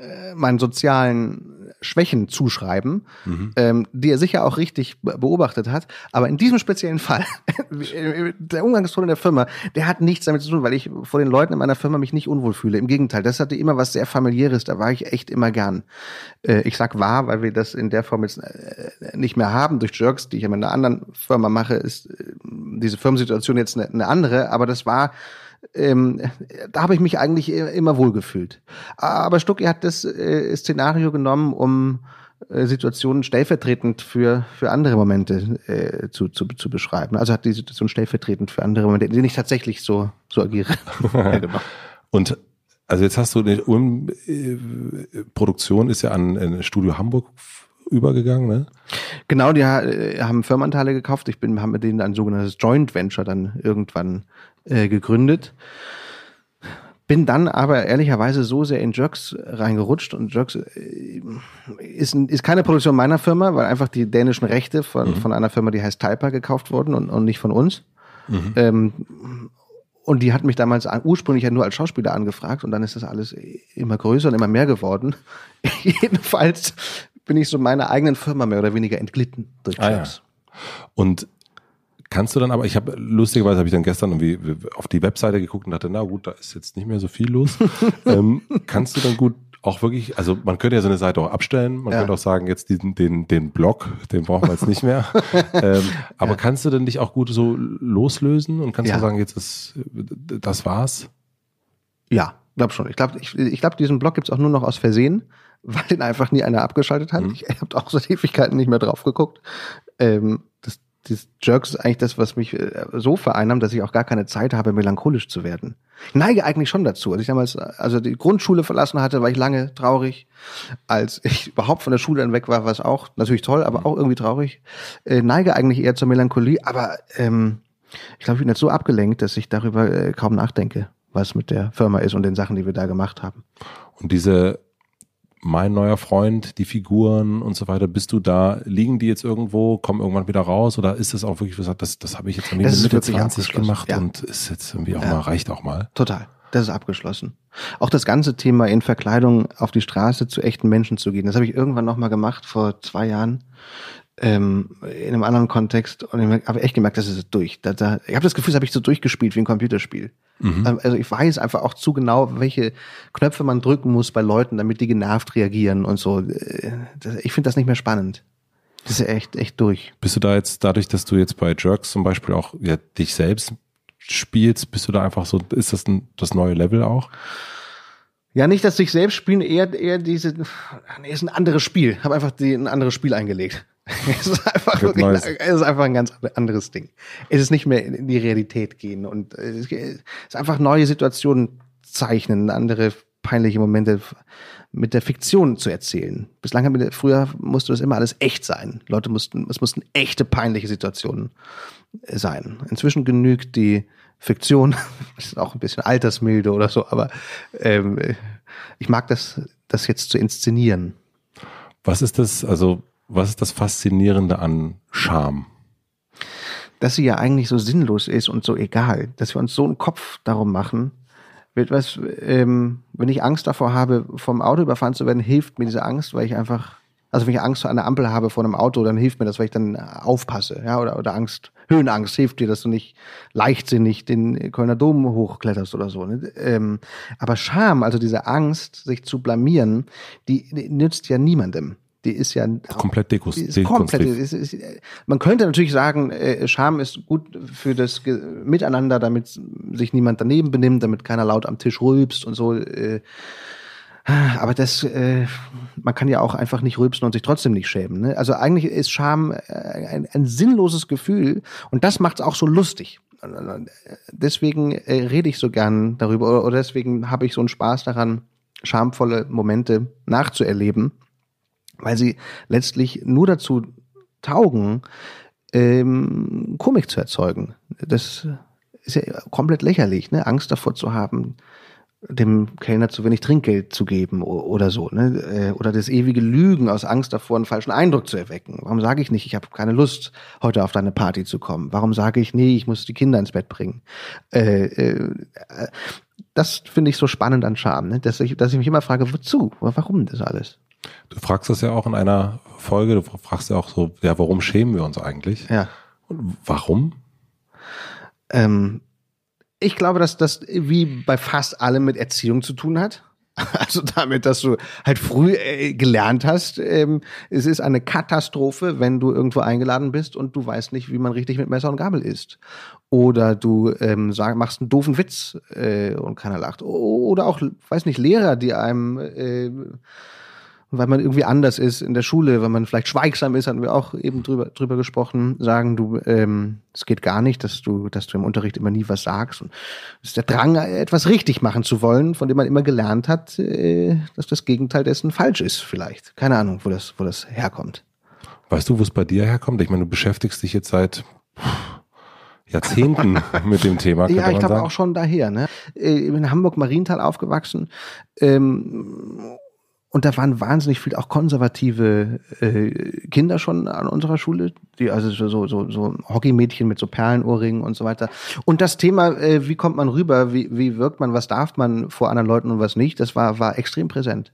äh, meinen sozialen Schwächen zuschreiben, mhm. ähm, die er sicher auch richtig beobachtet hat. Aber in diesem speziellen Fall, der Umgangston in der Firma, der hat nichts damit zu tun, weil ich vor den Leuten in meiner Firma mich nicht unwohl fühle. Im Gegenteil, das hatte immer was sehr familiäres, da war ich echt immer gern. Äh, ich sag wahr, weil wir das in der Form jetzt äh, nicht mehr haben. Durch Jerks, die ich in einer anderen Firma mache, ist äh, diese Firmensituation jetzt eine, eine andere, aber das war ähm, da habe ich mich eigentlich e-, immer wohl gefühlt. Aber Stucki hat das äh, Szenario genommen, um äh, Situationen stellvertretend für, für andere Momente äh, zu, zu, zu beschreiben. Also hat die Situation stellvertretend für andere Momente, in denen ich tatsächlich so, so agiere. Genau. Und also jetzt hast du eine um, äh, Produktion ist ja an, an Studio Hamburg übergegangen, ne? Genau, die äh, haben Firmenanteile gekauft. Ich bin, haben mit denen ein sogenanntes Joint Venture dann irgendwann äh, gegründet. Bin dann aber ehrlicherweise so sehr in Jerks reingerutscht und Jerks äh, ist, ist keine Produktion meiner Firma, weil einfach die dänischen Rechte von, mhm. von einer Firma, die heißt Typer, gekauft wurden und, und nicht von uns. Mhm. Ähm, und die hat mich damals an, ursprünglich ja nur als Schauspieler angefragt und dann ist das alles immer größer und immer mehr geworden. Jedenfalls bin ich so meiner eigenen Firma mehr oder weniger entglitten durch Jerks. Ah, ja. Und kannst du dann aber, ich habe lustigerweise habe ich dann gestern irgendwie auf die Webseite geguckt und dachte, na gut, da ist jetzt nicht mehr so viel los. ähm, kannst du dann gut auch wirklich, also man könnte ja so eine Seite auch abstellen, man ja. könnte auch sagen, jetzt diesen, den, den Blog, den brauchen wir jetzt nicht mehr. ähm, aber ja. kannst du denn dich auch gut so loslösen und kannst ja. du sagen, jetzt ist das war's? Ja, glaub schon. Ich glaube, ich, ich glaub, diesen Blog gibt's auch nur noch aus Versehen, weil den einfach nie einer abgeschaltet hat. Mhm. Ich habe auch seit Ewigkeiten nicht mehr drauf geguckt. Ähm, das das Jerks ist eigentlich das, was mich äh, so vereinnahmt, dass ich auch gar keine Zeit habe, melancholisch zu werden. Ich neige eigentlich schon dazu. Als ich damals, also die Grundschule verlassen hatte, war ich lange traurig. Als ich überhaupt von der Schule hinweg war, war es auch natürlich toll, aber auch irgendwie traurig. Ich äh, neige eigentlich eher zur Melancholie, aber ähm, ich glaube, ich bin jetzt so abgelenkt, dass ich darüber äh, kaum nachdenke, was mit der Firma ist und den Sachen, die wir da gemacht haben. Und diese mein neuer Freund, die Figuren und so weiter, bist du da? Liegen die jetzt irgendwo, kommen irgendwann wieder raus oder ist das auch wirklich, gesagt, das, das habe ich jetzt irgendwie Mitte 20 gemacht ja. und ist jetzt irgendwie auch ja. mal, reicht auch mal. Total. Das ist abgeschlossen. Auch das ganze Thema in Verkleidung auf die Straße zu echten Menschen zu gehen, das habe ich irgendwann nochmal gemacht vor zwei Jahren ähm, in einem anderen Kontext und ich habe echt gemerkt, das ist durch. Da, da, ich habe das Gefühl, das habe ich so durchgespielt wie ein Computerspiel. Mhm. Ähm, also ich weiß einfach auch zu genau, welche Knöpfe man drücken muss bei Leuten, damit die genervt reagieren und so. Äh, ich finde das nicht mehr spannend. Das ist echt, echt durch. Bist du da jetzt, dadurch, dass du jetzt bei Jerks zum Beispiel auch ja, dich selbst spielst, bist du da einfach so, ist das ein, das neue Level auch? Ja, nicht dass sich selbst spielen, eher, eher diese, nee, ist ein anderes Spiel. Hab einfach die, ein anderes Spiel eingelegt. es, ist einfach wirklich, es ist einfach ein ganz anderes Ding. Es ist nicht mehr in die Realität gehen und äh, es ist einfach neue Situationen zeichnen, andere peinliche Momente mit der Fiktion zu erzählen. Bislang haben wir, früher musste das immer alles echt sein. Leute mussten, es mussten echte peinliche Situationen äh, sein. Inzwischen genügt die Fiktion, ist auch ein bisschen altersmilde oder so, aber ähm, ich mag das, das jetzt zu inszenieren. Was ist das, also was ist das Faszinierende an Scham? Dass sie ja eigentlich so sinnlos ist und so egal, dass wir uns so einen Kopf darum machen. Wird was, ähm, wenn ich Angst davor habe, vom Auto überfahren zu werden, hilft mir diese Angst, weil ich einfach also wenn ich Angst vor einer Ampel habe vor einem Auto, dann hilft mir das, weil ich dann aufpasse. Ja, oder, oder Angst, Höhenangst hilft dir, dass du nicht leichtsinnig den Kölner Dom hochkletterst oder so. Ne? Ähm, aber Scham, also diese Angst, sich zu blamieren, die, die nützt ja niemandem die ist ja komplett dekonstruiert. Äh, man könnte natürlich sagen, äh, Scham ist gut für das Miteinander, damit sich niemand daneben benimmt, damit keiner laut am Tisch rülpst und so. Äh, aber das, man kann ja auch einfach nicht rülpsen und sich trotzdem nicht schämen. Ne? Also eigentlich ist Scham ein, ein sinnloses Gefühl und das macht es auch so lustig. Deswegen rede ich so gern darüber oder deswegen habe ich so einen Spaß daran, schamvolle Momente nachzuerleben weil sie letztlich nur dazu taugen, ähm, Komik zu erzeugen. Das ist ja komplett lächerlich, ne? Angst davor zu haben, dem Kellner zu wenig Trinkgeld zu geben oder so, ne? Äh, oder das ewige Lügen aus Angst davor, einen falschen Eindruck zu erwecken. Warum sage ich nicht, ich habe keine Lust, heute auf deine Party zu kommen? Warum sage ich, nee, ich muss die Kinder ins Bett bringen? Äh, äh, äh das finde ich so spannend an Charme, ne? dass, ich, dass ich mich immer frage, wozu? Warum das alles? Du fragst das ja auch in einer Folge, du fragst ja auch so, ja, warum schämen wir uns eigentlich? Ja. Und warum? Ähm, ich glaube, dass das wie bei fast allem mit Erziehung zu tun hat. Also damit, dass du halt früh äh, gelernt hast, ähm, es ist eine Katastrophe, wenn du irgendwo eingeladen bist und du weißt nicht, wie man richtig mit Messer und Gabel isst. Oder du ähm, sag, machst einen doofen Witz äh, und keiner lacht. Oder auch, weiß nicht, Lehrer, die einem äh, und weil man irgendwie anders ist in der Schule, weil man vielleicht schweigsam ist, hatten wir auch eben drüber, drüber gesprochen, sagen, du, ähm, es geht gar nicht, dass du, dass du im Unterricht immer nie was sagst. Und es ist der Drang, etwas richtig machen zu wollen, von dem man immer gelernt hat, äh, dass das Gegenteil dessen falsch ist, vielleicht. Keine Ahnung, wo das, wo das herkommt. Weißt du, wo es bei dir herkommt? Ich meine, du beschäftigst dich jetzt seit Jahrzehnten mit dem Thema. Ja, ich glaube auch schon daher. Ne? Äh, in Hamburg Marienthal aufgewachsen ähm, und da waren wahnsinnig viele auch konservative äh, Kinder schon an unserer Schule, die also so, so, so Hockeymädchen mit so Perlenohrringen und so weiter. Und das Thema, äh, wie kommt man rüber, wie, wie wirkt man, was darf man vor anderen Leuten und was nicht, das war, war extrem präsent.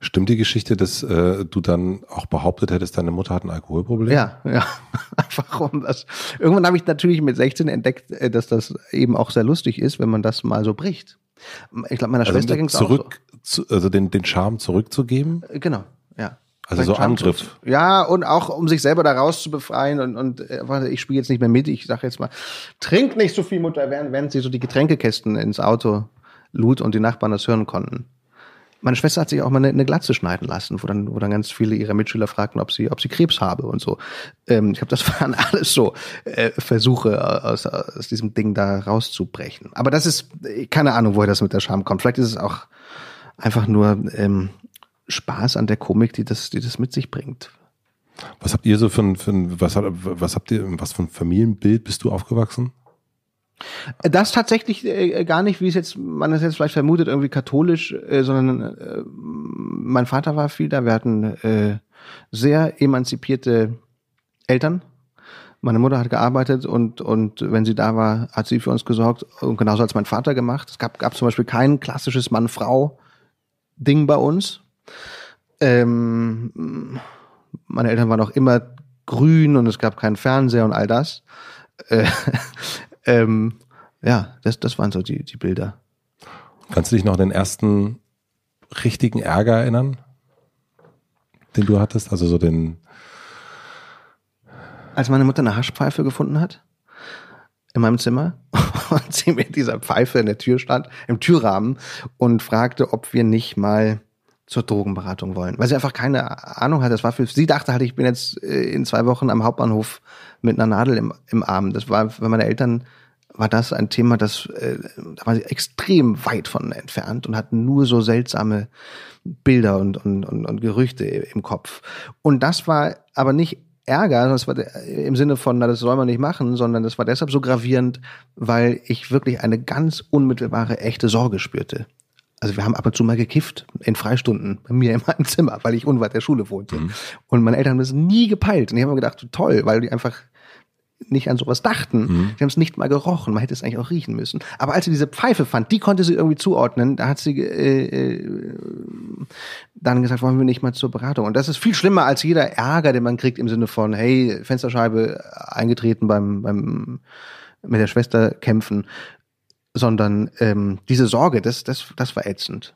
Stimmt die Geschichte, dass äh, du dann auch behauptet hättest, deine Mutter hat ein Alkoholproblem? Ja, ja. Warum das? Irgendwann habe ich natürlich mit 16 entdeckt, äh, dass das eben auch sehr lustig ist, wenn man das mal so bricht. Ich glaube, meiner also Schwester ging es auch so zu, also den, den Charme zurückzugeben? Äh, genau, ja. Also so Angriff. Ja, und auch um sich selber da raus zu befreien und, und äh, ich spiele jetzt nicht mehr mit, ich sage jetzt mal, trink nicht so viel Mutter, während, während sie so die Getränkekästen ins Auto lud und die Nachbarn das hören konnten. Meine Schwester hat sich auch mal eine, eine Glatze schneiden lassen, wo dann, wo dann ganz viele ihrer Mitschüler fragten, ob sie, ob sie Krebs habe und so. Ähm, ich glaube, das waren alles so äh, Versuche, äh, aus, aus diesem Ding da rauszubrechen. Aber das ist, keine Ahnung, woher das mit der Scham kommt. Vielleicht ist es auch einfach nur ähm, Spaß an der Komik, die das, die das mit sich bringt. Was habt ihr so für ein, für ein was, habt, was habt ihr, was für ein Familienbild bist du aufgewachsen? Das tatsächlich äh, gar nicht, wie es jetzt, man es jetzt vielleicht vermutet, irgendwie katholisch, äh, sondern äh, mein Vater war viel da. Wir hatten äh, sehr emanzipierte Eltern. Meine Mutter hat gearbeitet und, und wenn sie da war, hat sie für uns gesorgt und genauso hat es mein Vater gemacht. Es gab, gab zum Beispiel kein klassisches Mann-Frau, Ding bei uns. Ähm, meine Eltern waren auch immer grün und es gab keinen Fernseher und all das. Äh, ähm, ja, das, das waren so die, die Bilder. Kannst du dich noch an den ersten richtigen Ärger erinnern, den du hattest? Also so den. Als meine Mutter eine Haschpfeife gefunden hat? in meinem Zimmer und sie mit dieser Pfeife in der Tür stand, im Türrahmen und fragte, ob wir nicht mal zur Drogenberatung wollen, weil sie einfach keine Ahnung hatte. Das war für sie dachte halt, ich bin jetzt äh, in zwei Wochen am Hauptbahnhof mit einer Nadel im, im Arm. Das war für meine Eltern war das ein Thema, das äh, da war sie extrem weit von entfernt und hatten nur so seltsame Bilder und, und, und, und Gerüchte im Kopf. Und das war aber nicht Ärger, das war äh, im Sinne von, na, das soll man nicht machen, sondern das war deshalb so gravierend, weil ich wirklich eine ganz unmittelbare, echte Sorge spürte. Also wir haben ab und zu mal gekifft in Freistunden bei mir in meinem Zimmer, weil ich unweit der Schule wohnte. Mhm. Und meine Eltern haben das nie gepeilt. Und die haben mir gedacht, toll, weil die einfach nicht an sowas dachten. Mhm. Sie haben es nicht mal gerochen, man hätte es eigentlich auch riechen müssen. Aber als sie diese Pfeife fand, die konnte sie irgendwie zuordnen, da hat sie äh, äh, dann gesagt, wollen wir nicht mal zur Beratung. Und das ist viel schlimmer als jeder Ärger, den man kriegt im Sinne von, hey, Fensterscheibe eingetreten beim, beim mit der Schwester kämpfen, sondern ähm, diese Sorge, das, das, das war ätzend.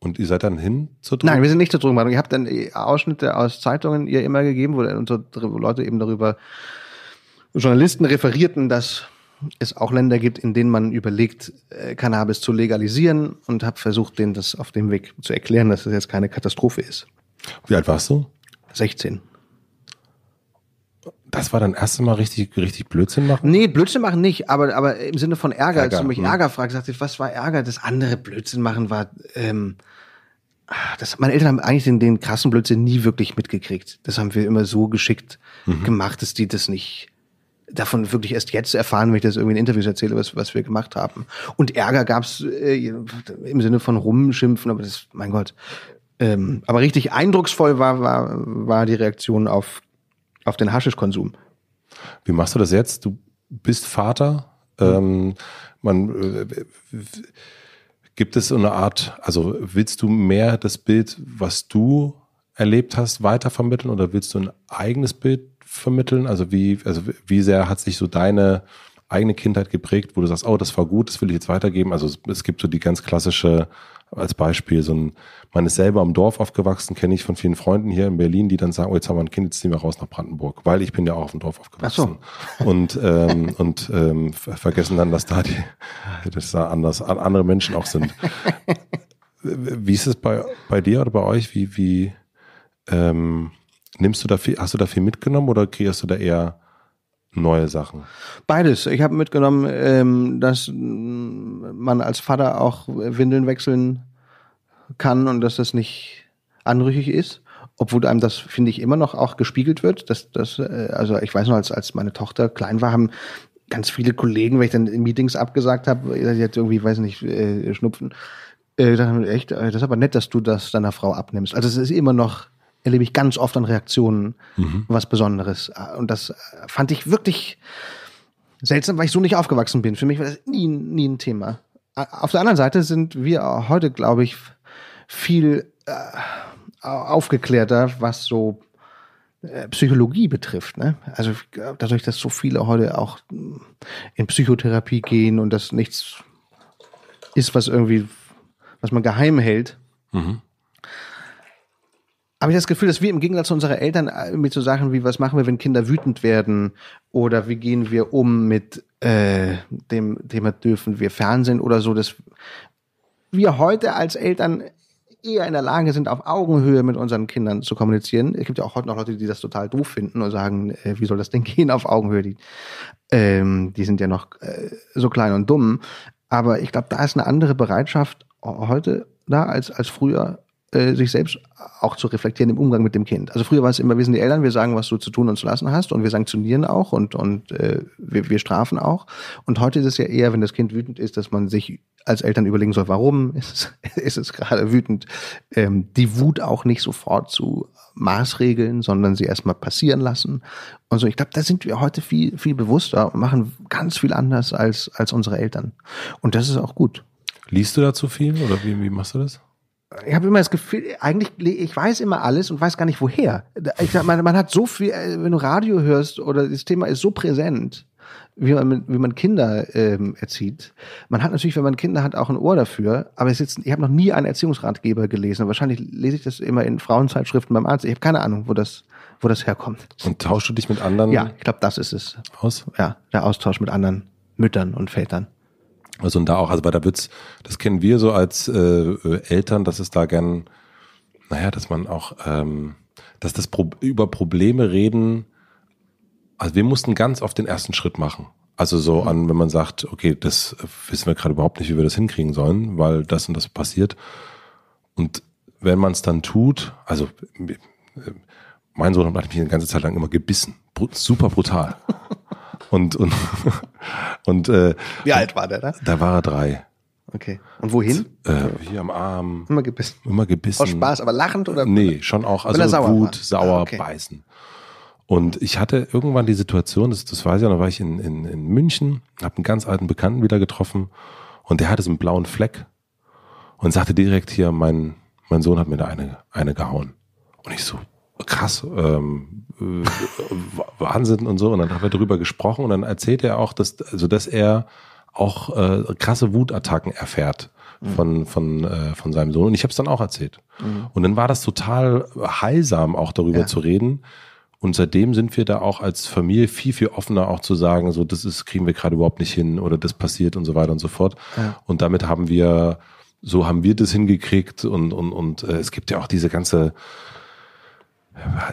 Und ihr seid dann hin zur Drogenberatung? Nein, wir sind nicht zur Drogenberatung. Ihr habt dann Ausschnitte aus Zeitungen ihr immer gegeben, wo unsere Leute eben darüber Journalisten referierten, dass es auch Länder gibt, in denen man überlegt, äh, Cannabis zu legalisieren und habe versucht, denen das auf dem Weg zu erklären, dass das jetzt keine Katastrophe ist. Wie alt warst du? 16. Das war dein erstes Mal richtig, richtig Blödsinn machen? Nee, Blödsinn machen nicht, aber, aber im Sinne von Ärger, Ärger als du mich ne? Ärger fragst, sagte ich, was war Ärger? Das andere Blödsinn machen war, ähm, das, meine Eltern haben eigentlich den, den krassen Blödsinn nie wirklich mitgekriegt. Das haben wir immer so geschickt mhm. gemacht, dass die das nicht, davon wirklich erst jetzt erfahren, wenn ich das irgendwie in Interviews erzähle, was, was wir gemacht haben. Und Ärger gab's äh, im Sinne von rumschimpfen, aber das, mein Gott. Ähm, aber richtig eindrucksvoll war, war, war die Reaktion auf, auf den Haschischkonsum. Wie machst du das jetzt? Du bist Vater. Hm. Ähm, man äh, gibt es so eine Art, also willst du mehr das Bild, was du erlebt hast, weitervermitteln oder willst du ein eigenes Bild vermitteln? Also wie, also wie sehr hat sich so deine eigene Kindheit geprägt, wo du sagst, oh, das war gut, das will ich jetzt weitergeben. Also es gibt so die ganz klassische, als Beispiel, so ein, man ist selber am Dorf aufgewachsen, kenne ich von vielen Freunden hier in Berlin, die dann sagen, oh, jetzt haben wir ein Kind, jetzt ziehen wir raus nach Brandenburg, weil ich bin ja auch auf dem Dorf aufgewachsen. Ach so. Und, ähm, und ähm, vergessen dann, dass da die, dass da anders, andere Menschen auch sind. Wie ist es bei, bei dir oder bei euch? Wie, wie, ähm, Nimmst du da viel, hast du da viel mitgenommen oder kreierst du da eher neue Sachen? Beides. Ich habe mitgenommen, ähm, dass man als Vater auch Windeln wechseln kann und dass das nicht anrüchig ist. Obwohl einem das, finde ich, immer noch auch gespiegelt wird. Dass, dass, äh, also ich weiß noch, als, als meine Tochter klein war, haben ganz viele Kollegen, weil ich dann in Meetings abgesagt habe, jetzt irgendwie, weiß nicht, äh, Schnupfen, äh, dann echt, äh, das ist aber nett, dass du das deiner Frau abnimmst. Also es ist immer noch erlebe ich ganz oft an Reaktionen mhm. was Besonderes. Und das fand ich wirklich seltsam, weil ich so nicht aufgewachsen bin. Für mich war das nie, nie ein Thema. Auf der anderen Seite sind wir heute, glaube ich, viel äh, aufgeklärter, was so äh, Psychologie betrifft. Ne? Also dadurch, dass so viele heute auch in Psychotherapie gehen und das nichts ist, was irgendwie, was man geheim hält, mhm habe ich das Gefühl, dass wir im Gegensatz zu unseren Eltern mit äh, so Sachen wie, was machen wir, wenn Kinder wütend werden oder wie gehen wir um mit äh, dem Thema, dürfen wir Fernsehen oder so, dass wir heute als Eltern eher in der Lage sind, auf Augenhöhe mit unseren Kindern zu kommunizieren. Es gibt ja auch heute noch Leute, die das total doof finden und sagen, äh, wie soll das denn gehen auf Augenhöhe? Die, ähm, die sind ja noch äh, so klein und dumm. Aber ich glaube, da ist eine andere Bereitschaft heute da als, als früher äh, sich selbst auch zu reflektieren im Umgang mit dem Kind. Also früher war es immer, wir sind die Eltern, wir sagen, was du zu tun und zu lassen hast und wir sanktionieren auch und, und äh, wir, wir strafen auch. Und heute ist es ja eher, wenn das Kind wütend ist, dass man sich als Eltern überlegen soll, warum ist es, ist es gerade wütend, ähm, die Wut auch nicht sofort zu maßregeln, sondern sie erstmal passieren lassen. Und so, ich glaube, da sind wir heute viel, viel bewusster und machen ganz viel anders als, als unsere Eltern. Und das ist auch gut. Liest du dazu viel oder wie, wie machst du das? ich habe immer das Gefühl, eigentlich, ich weiß immer alles und weiß gar nicht woher. Ich sag, man, man hat so viel, äh, wenn du Radio hörst oder das Thema ist so präsent, wie man, wie man Kinder ähm, erzieht. Man hat natürlich, wenn man Kinder hat, auch ein Ohr dafür, aber es ist, ich habe noch nie einen Erziehungsratgeber gelesen. Wahrscheinlich lese ich das immer in Frauenzeitschriften beim Arzt. Ich habe keine Ahnung, wo das, wo das herkommt. Und tauschst du dich mit anderen? Ja, ich glaube, das ist es. Aus? Ja, der Austausch mit anderen Müttern und Vätern. Also und da auch, also weil da wird's, das kennen wir so als äh, äh Eltern, dass es da gern, naja, dass man auch, ähm, dass das Pro über Probleme reden, also wir mussten ganz oft den ersten Schritt machen. Also so an, wenn man sagt, okay, das äh, wissen wir gerade überhaupt nicht, wie wir das hinkriegen sollen, weil das und das passiert. Und wenn man es dann tut, also äh, mein Sohn hat mich eine ganze Zeit lang immer gebissen. Super brutal. Und, und, und äh, Wie alt war der da? Da war er drei. Okay. Und wohin? Äh, hier am Arm. Immer gebissen. Immer gebissen. Aus Spaß, aber lachend oder? Nee, schon auch. Also sauer Wut, war. Ah, sauer, ah, okay. beißen. Und ich hatte irgendwann die Situation, das, das weiß ich ja, da war ich in, in, in München, habe einen ganz alten Bekannten wieder getroffen und der hatte so einen blauen Fleck und sagte direkt hier, mein, mein Sohn hat mir da eine, eine gehauen. Und ich so, krass, ähm, äh, Wahnsinn und so. Und dann haben wir darüber gesprochen und dann erzählt er auch, dass, also dass er auch äh, krasse Wutattacken erfährt mhm. von, von, äh, von seinem Sohn. Und ich habe es dann auch erzählt. Mhm. Und dann war das total heilsam, auch darüber ja. zu reden. Und seitdem sind wir da auch als Familie viel, viel offener, auch zu sagen, so, das ist, kriegen wir gerade überhaupt nicht hin oder das passiert und so weiter und so fort. Ja. Und damit haben wir, so haben wir das hingekriegt und, und, und äh, es gibt ja auch diese ganze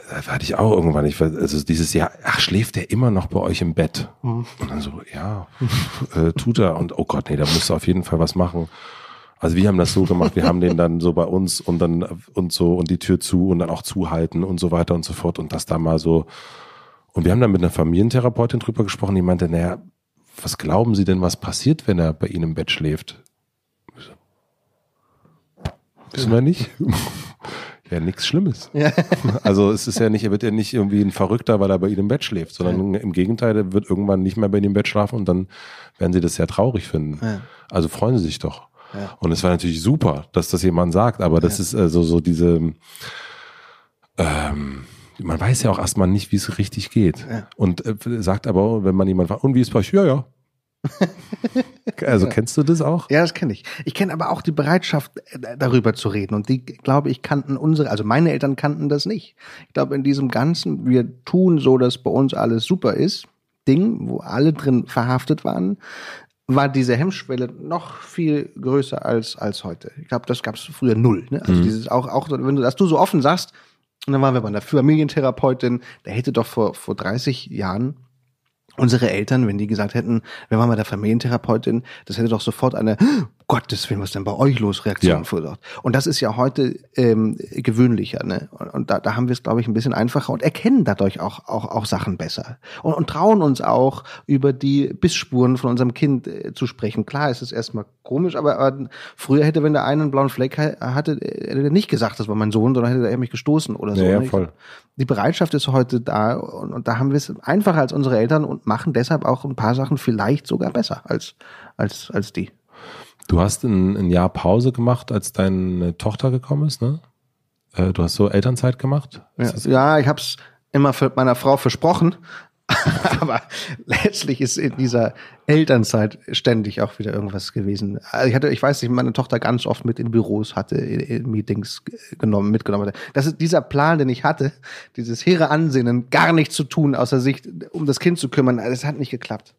das hatte ich auch irgendwann. Ich war, also dieses Jahr, ach, schläft der immer noch bei euch im Bett? Mhm. Und dann so, ja, äh, tut er. Und oh Gott, nee, da musst du auf jeden Fall was machen. Also wir haben das so gemacht, wir haben den dann so bei uns und dann und so und die Tür zu und dann auch zuhalten und so weiter und so fort und das da mal so. Und wir haben dann mit einer Familientherapeutin drüber gesprochen, die meinte, naja, was glauben Sie denn, was passiert, wenn er bei Ihnen im Bett schläft? Wissen wir nicht. Ja, nichts Schlimmes. Ja. Also es ist ja nicht, er wird ja nicht irgendwie ein Verrückter, weil er bei ihnen im Bett schläft, sondern ja. im Gegenteil, er wird irgendwann nicht mehr bei ihnen im Bett schlafen und dann werden sie das sehr traurig finden. Ja. Also freuen sie sich doch. Ja. Und es war natürlich super, dass das jemand sagt, aber das ist also so diese, ähm, man weiß ja auch erstmal nicht, wie es richtig geht. Ja. Und äh, sagt aber, wenn man jemand fragt, und wie ist es bei euch? Ja, ja, also kennst du das auch? Ja, das kenne ich. Ich kenne aber auch die Bereitschaft, äh, darüber zu reden. Und die, glaube ich, kannten unsere, also meine Eltern kannten das nicht. Ich glaube, in diesem Ganzen, wir tun so, dass bei uns alles super ist, Ding, wo alle drin verhaftet waren, war diese Hemmschwelle noch viel größer als, als heute. Ich glaube, das gab es früher null. Ne? Also mhm. dieses auch, auch, wenn du, dass du so offen sagst, und dann waren wir bei einer Familientherapeutin, der hätte doch vor, vor 30 Jahren Unsere Eltern, wenn die gesagt hätten, wir waren mal der Familientherapeutin, das hätte doch sofort eine Gottes Willen, was ist denn bei euch los? Reaktionen ja. verursacht. Und das ist ja heute ähm, gewöhnlicher. Ne? Und, und da, da haben wir es, glaube ich, ein bisschen einfacher und erkennen dadurch auch, auch, auch Sachen besser. Und, und trauen uns auch, über die Bissspuren von unserem Kind äh, zu sprechen. Klar, ist es erstmal komisch, aber, aber früher hätte, wenn der einen blauen Fleck hatte, äh, hätte er nicht gesagt, das war mein Sohn, sondern hätte er mich gestoßen oder so. Ja, ja voll. Die Bereitschaft ist heute da und, und da haben wir es einfacher als unsere Eltern und machen deshalb auch ein paar Sachen vielleicht sogar besser als, als, als die. Du hast ein, ein Jahr Pause gemacht, als deine Tochter gekommen ist, ne? Äh, du hast so Elternzeit gemacht? Ja, ja, ich habe es immer für meiner Frau versprochen, aber letztlich ist in dieser Elternzeit ständig auch wieder irgendwas gewesen. Also ich hatte, ich weiß nicht, meine Tochter ganz oft mit in Büros hatte, in Meetings genommen, mitgenommen hatte. Das ist dieser Plan, den ich hatte, dieses hehre Ansinnen, gar nichts zu tun, außer sich um das Kind zu kümmern. Das also hat nicht geklappt.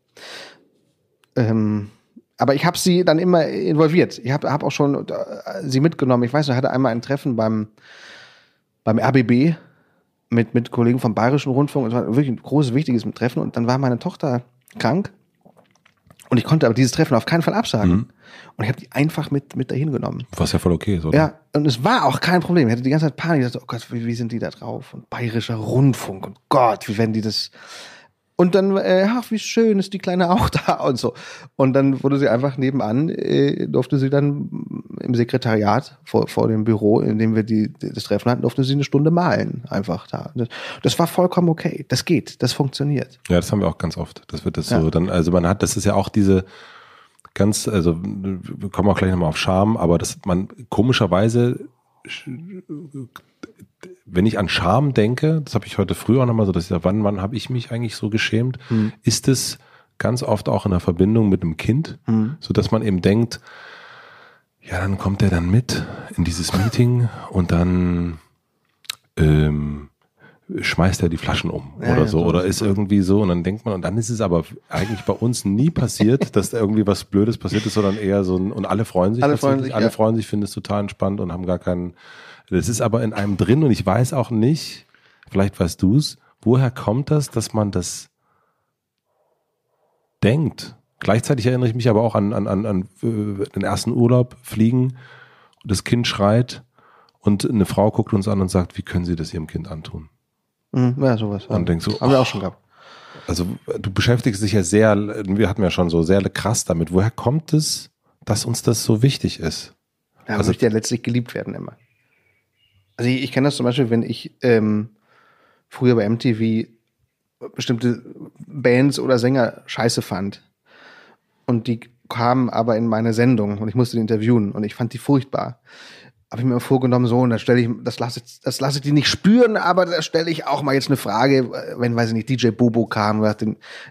Ähm, aber ich habe sie dann immer involviert. Ich habe hab auch schon äh, sie mitgenommen. Ich weiß noch, ich hatte einmal ein Treffen beim, beim RBB mit, mit Kollegen vom Bayerischen Rundfunk. Es war wirklich ein großes, wichtiges Treffen. Und dann war meine Tochter krank. Und ich konnte aber dieses Treffen auf keinen Fall absagen. Mhm. Und ich habe die einfach mit, mit dahin genommen. Was ja voll okay ist, oder? Ja, und es war auch kein Problem. Ich hatte die ganze Zeit Panik. Ich dachte, oh Gott, wie, wie sind die da drauf? Und Bayerischer Rundfunk. Und Gott, wie werden die das und dann, äh, ach, wie schön ist die Kleine auch da und so. Und dann wurde sie einfach nebenan, äh, durfte sie dann im Sekretariat vor, vor dem Büro, in dem wir die, das Treffen hatten, durfte sie eine Stunde malen, einfach da. Das war vollkommen okay. Das geht, das funktioniert. Ja, das haben wir auch ganz oft. Das wird das ja. so dann, also man hat, das ist ja auch diese ganz, also wir kommen auch gleich nochmal auf Scham, aber dass man komischerweise wenn ich an Scham denke, das habe ich heute früh auch nochmal so, dass ich sage, wann, wann habe ich mich eigentlich so geschämt, mhm. ist es ganz oft auch in der Verbindung mit einem Kind, mhm. so dass man eben denkt, ja, dann kommt er dann mit in dieses Meeting und dann ähm, schmeißt er die Flaschen um ja, oder so oder ist irgendwie so und dann denkt man und dann ist es aber eigentlich bei uns nie passiert, dass da irgendwie was Blödes passiert ist, sondern eher so ein, und alle freuen sich, alle freuen sich, ja. freuen sich, finden es total entspannt und haben gar keinen das ist aber in einem drin und ich weiß auch nicht, vielleicht weißt du es, woher kommt das, dass man das denkt? Gleichzeitig erinnere ich mich aber auch an, an, an, an äh, den ersten Urlaub, Fliegen, das Kind schreit und eine Frau guckt uns an und sagt, wie können Sie das Ihrem Kind antun? Hm, ja, sowas. Und denkst du, haben oh, wir auch oh. schon gehabt. Also du beschäftigst dich ja sehr, wir hatten ja schon so sehr krass damit. Woher kommt es, dass uns das so wichtig ist? Ja, also, möchte ja letztlich geliebt werden immer. Also ich, ich kenne das zum Beispiel, wenn ich ähm, früher bei MTV bestimmte Bands oder Sänger scheiße fand. Und die kamen aber in meine Sendung und ich musste die interviewen und ich fand die furchtbar. Habe ich mir vorgenommen, so, und da stelle ich, das lasse, ich, das lasse ich die nicht spüren, aber da stelle ich auch mal jetzt eine Frage, wenn, weiß ich nicht, DJ Bobo kam,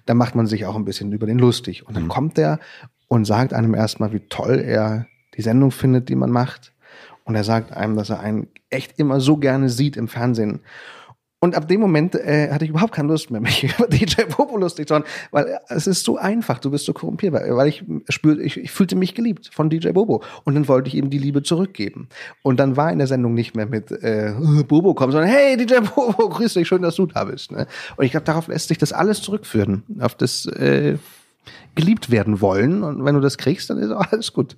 da macht man sich auch ein bisschen über den lustig. Und dann mhm. kommt der und sagt einem erstmal, wie toll er die Sendung findet, die man macht und er sagt einem, dass er einen echt immer so gerne sieht im Fernsehen. Und ab dem Moment äh, hatte ich überhaupt keine Lust mehr, mich über DJ Popo lustig zu machen, weil es ist so einfach, du bist so korrumpierbar, weil ich spürte, ich, ich fühlte mich geliebt von DJ Bobo und dann wollte ich ihm die Liebe zurückgeben. Und dann war in der Sendung nicht mehr mit äh, Bobo äh, kommen, sondern hey DJ Bobo, grüß dich, schön, dass du da bist. Ne? Und ich glaube, darauf lässt sich das alles zurückführen, auf das äh, geliebt werden wollen. Und wenn du das kriegst, dann ist alles gut.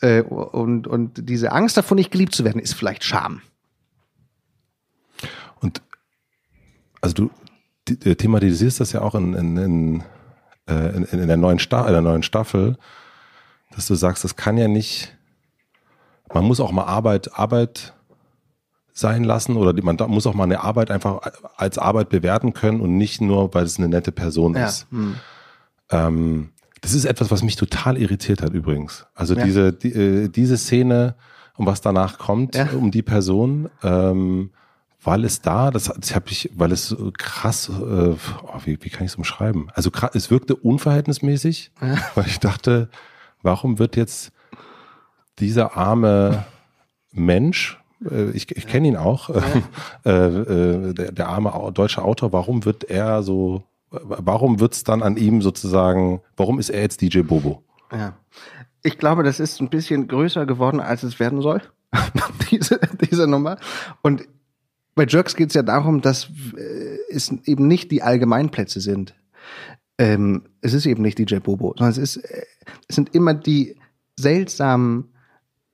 Äh, und, und diese Angst davon, nicht geliebt zu werden, ist vielleicht Scham. Und also du äh, thematisierst das ja auch in, in, in, äh, in, in, der neuen in der neuen Staffel, dass du sagst, das kann ja nicht, man muss auch mal Arbeit, Arbeit sein lassen oder man muss auch mal eine Arbeit einfach als Arbeit bewerten können und nicht nur, weil es eine nette Person ist. Ja, hm. Ähm, das ist etwas, was mich total irritiert hat übrigens. Also ja. diese, die, äh, diese Szene und was danach kommt ja. um die Person, ähm, weil es da, das, das habe ich, weil es krass, äh, oh, wie, wie kann ich es umschreiben? Also krass, es wirkte unverhältnismäßig, ja. weil ich dachte, warum wird jetzt dieser arme Mensch, äh, ich, ich kenne ihn auch, äh, äh, der, der arme deutsche Autor, warum wird er so warum wird es dann an ihm sozusagen, warum ist er jetzt DJ Bobo? Ja. Ich glaube, das ist ein bisschen größer geworden, als es werden soll, diese, diese Nummer. Und bei Jerks geht es ja darum, dass äh, es eben nicht die Allgemeinplätze sind. Ähm, es ist eben nicht DJ Bobo, sondern es, ist, äh, es sind immer die seltsamen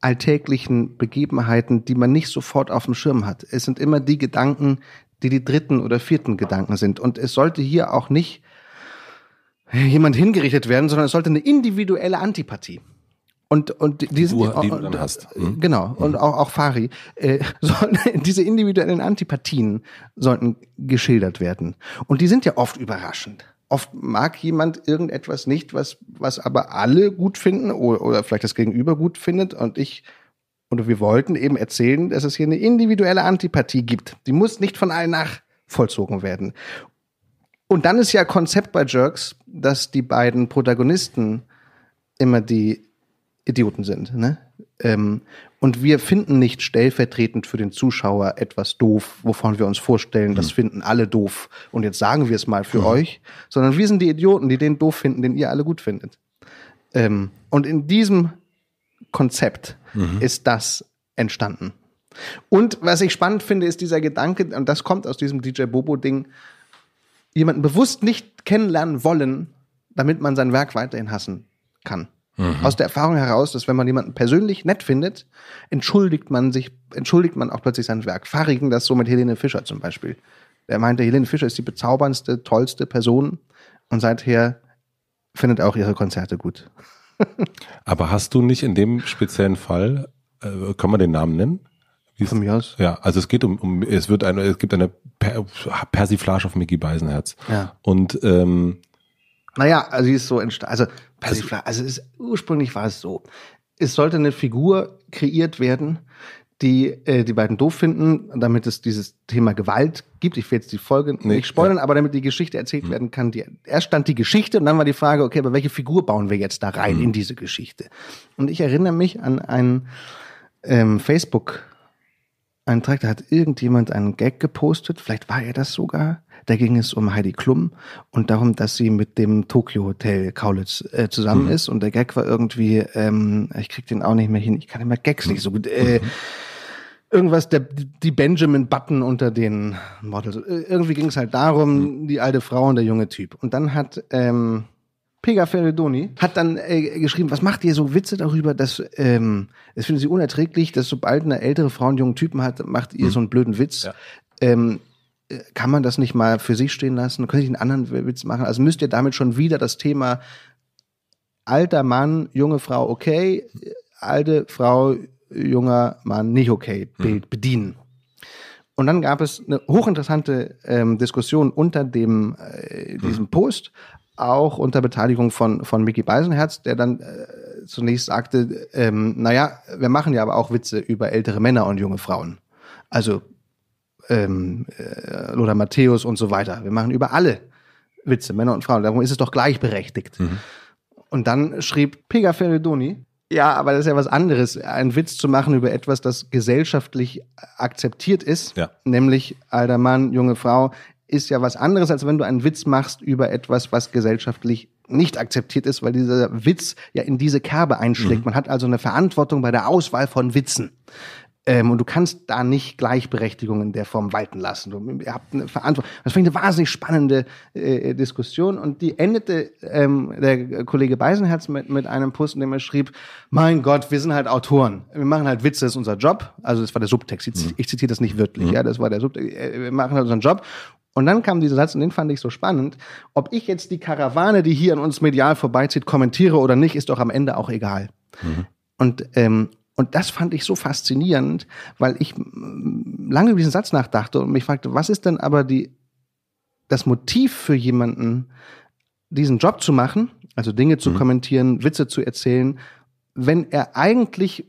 alltäglichen Begebenheiten, die man nicht sofort auf dem Schirm hat. Es sind immer die Gedanken, die die dritten oder vierten Gedanken sind. Und es sollte hier auch nicht jemand hingerichtet werden, sondern es sollte eine individuelle Antipathie. Und, und diese, die, Uhr, die du dann hast. Äh, mhm. Genau, hm. und auch, auch Fari. Äh, sollen, diese individuellen Antipathien sollten geschildert werden. Und die sind ja oft überraschend. Oft mag jemand irgendetwas nicht, was, was aber alle gut finden oder, oder vielleicht das Gegenüber gut findet. Und ich und wir wollten eben erzählen, dass es hier eine individuelle Antipathie gibt. Die muss nicht von allen nachvollzogen werden. Und dann ist ja Konzept bei Jerks, dass die beiden Protagonisten immer die Idioten sind. Ne? Ähm, und wir finden nicht stellvertretend für den Zuschauer etwas doof, wovon wir uns vorstellen, mhm. das hm. finden alle doof. Und jetzt sagen wir es mal für mhm. euch, sondern wir sind die Idioten, die den doof finden, den ihr alle gut findet. Ähm, und in diesem Konzept mhm. ist das entstanden. Und was ich spannend finde, ist dieser Gedanke, und das kommt aus diesem DJ Bobo-Ding, jemanden bewusst nicht kennenlernen wollen, damit man sein Werk weiterhin hassen kann. Mhm. Aus der Erfahrung heraus, dass wenn man jemanden persönlich nett findet, entschuldigt man sich, entschuldigt man auch plötzlich sein Werk. Farigen das so mit Helene Fischer zum Beispiel. Der meinte, Helene Fischer ist die bezauberndste, tollste Person und seither findet auch ihre Konzerte gut. Aber hast du nicht in dem speziellen Fall, äh, kann man den Namen nennen? Wie Von mir aus? Ja, also es geht um, um es wird eine, es gibt eine per Persiflage auf Mickey Beisenherz. Ja. Und ähm, naja, also sie ist so entstanden. Also Persiflage, also ist, also ursprünglich war es so. Es sollte eine Figur kreiert werden, die äh, die beiden doof finden, damit es dieses Thema Gewalt gibt. Ich will jetzt die Folge nicht spoilern, ja. aber damit die Geschichte erzählt mhm. werden kann. Die, erst stand die Geschichte und dann war die Frage, okay, aber welche Figur bauen wir jetzt da rein mhm. in diese Geschichte? Und ich erinnere mich an einen ähm, Facebook- einen Track, da hat irgendjemand einen Gag gepostet, vielleicht war er das sogar. Da ging es um Heidi Klum und darum, dass sie mit dem Tokyo Hotel Kaulitz äh, zusammen mhm. ist. Und der Gag war irgendwie, ähm, ich krieg den auch nicht mehr hin, ich kann immer Gags nicht so gut. Äh, mhm. Irgendwas, der, die Benjamin Button unter den Models. Äh, irgendwie ging es halt darum, mhm. die alte Frau und der junge Typ. Und dann hat ähm, Pega Feridoni hat dann äh, geschrieben, was macht ihr so Witze darüber, dass ähm, es finden sie unerträglich, dass sobald eine ältere Frau einen jungen Typen hat, macht ihr hm. so einen blöden Witz. Ja. Ähm, äh, kann man das nicht mal für sich stehen lassen? Könnte ich einen anderen Witz machen? Also müsst ihr damit schon wieder das Thema alter Mann, junge Frau okay, alte Frau, junger Mann nicht okay hm. be bedienen. Und dann gab es eine hochinteressante ähm, Diskussion unter dem, äh, diesem hm. Post, auch unter Beteiligung von, von Mickey Beisenherz, der dann äh, zunächst sagte, ähm, naja, wir machen ja aber auch Witze über ältere Männer und junge Frauen. Also ähm, äh, Lothar Matthäus und so weiter. Wir machen über alle Witze, Männer und Frauen. Darum ist es doch gleichberechtigt. Mhm. Und dann schrieb Pega Feridoni, ja, aber das ist ja was anderes, einen Witz zu machen über etwas, das gesellschaftlich akzeptiert ist, ja. nämlich alter Mann, junge Frau, ist ja was anderes, als wenn du einen Witz machst über etwas, was gesellschaftlich nicht akzeptiert ist, weil dieser Witz ja in diese Kerbe einschlägt. Mhm. Man hat also eine Verantwortung bei der Auswahl von Witzen. Ähm, und du kannst da nicht Gleichberechtigung in der Form walten lassen. Du, ihr habt eine Verantwortung. Das finde ich eine wahnsinnig spannende äh, Diskussion. Und die endete ähm, der Kollege Beisenherz mit, mit einem Post, in dem er schrieb, mein Gott, wir sind halt Autoren. Wir machen halt Witze, das ist unser Job. Also das war der Subtext. Ich, mhm. zitiere das nicht wirklich. Mhm. Ja, das war der Subtext. Äh, wir machen halt unseren Job. Und dann kam dieser Satz, und den fand ich so spannend, ob ich jetzt die Karawane, die hier an uns medial vorbeizieht, kommentiere oder nicht, ist doch am Ende auch egal. Mhm. Und, ähm, und das fand ich so faszinierend, weil ich lange über diesen Satz nachdachte und mich fragte, was ist denn aber die, das Motiv für jemanden, diesen Job zu machen, also Dinge zu mhm. kommentieren, Witze zu erzählen, wenn er eigentlich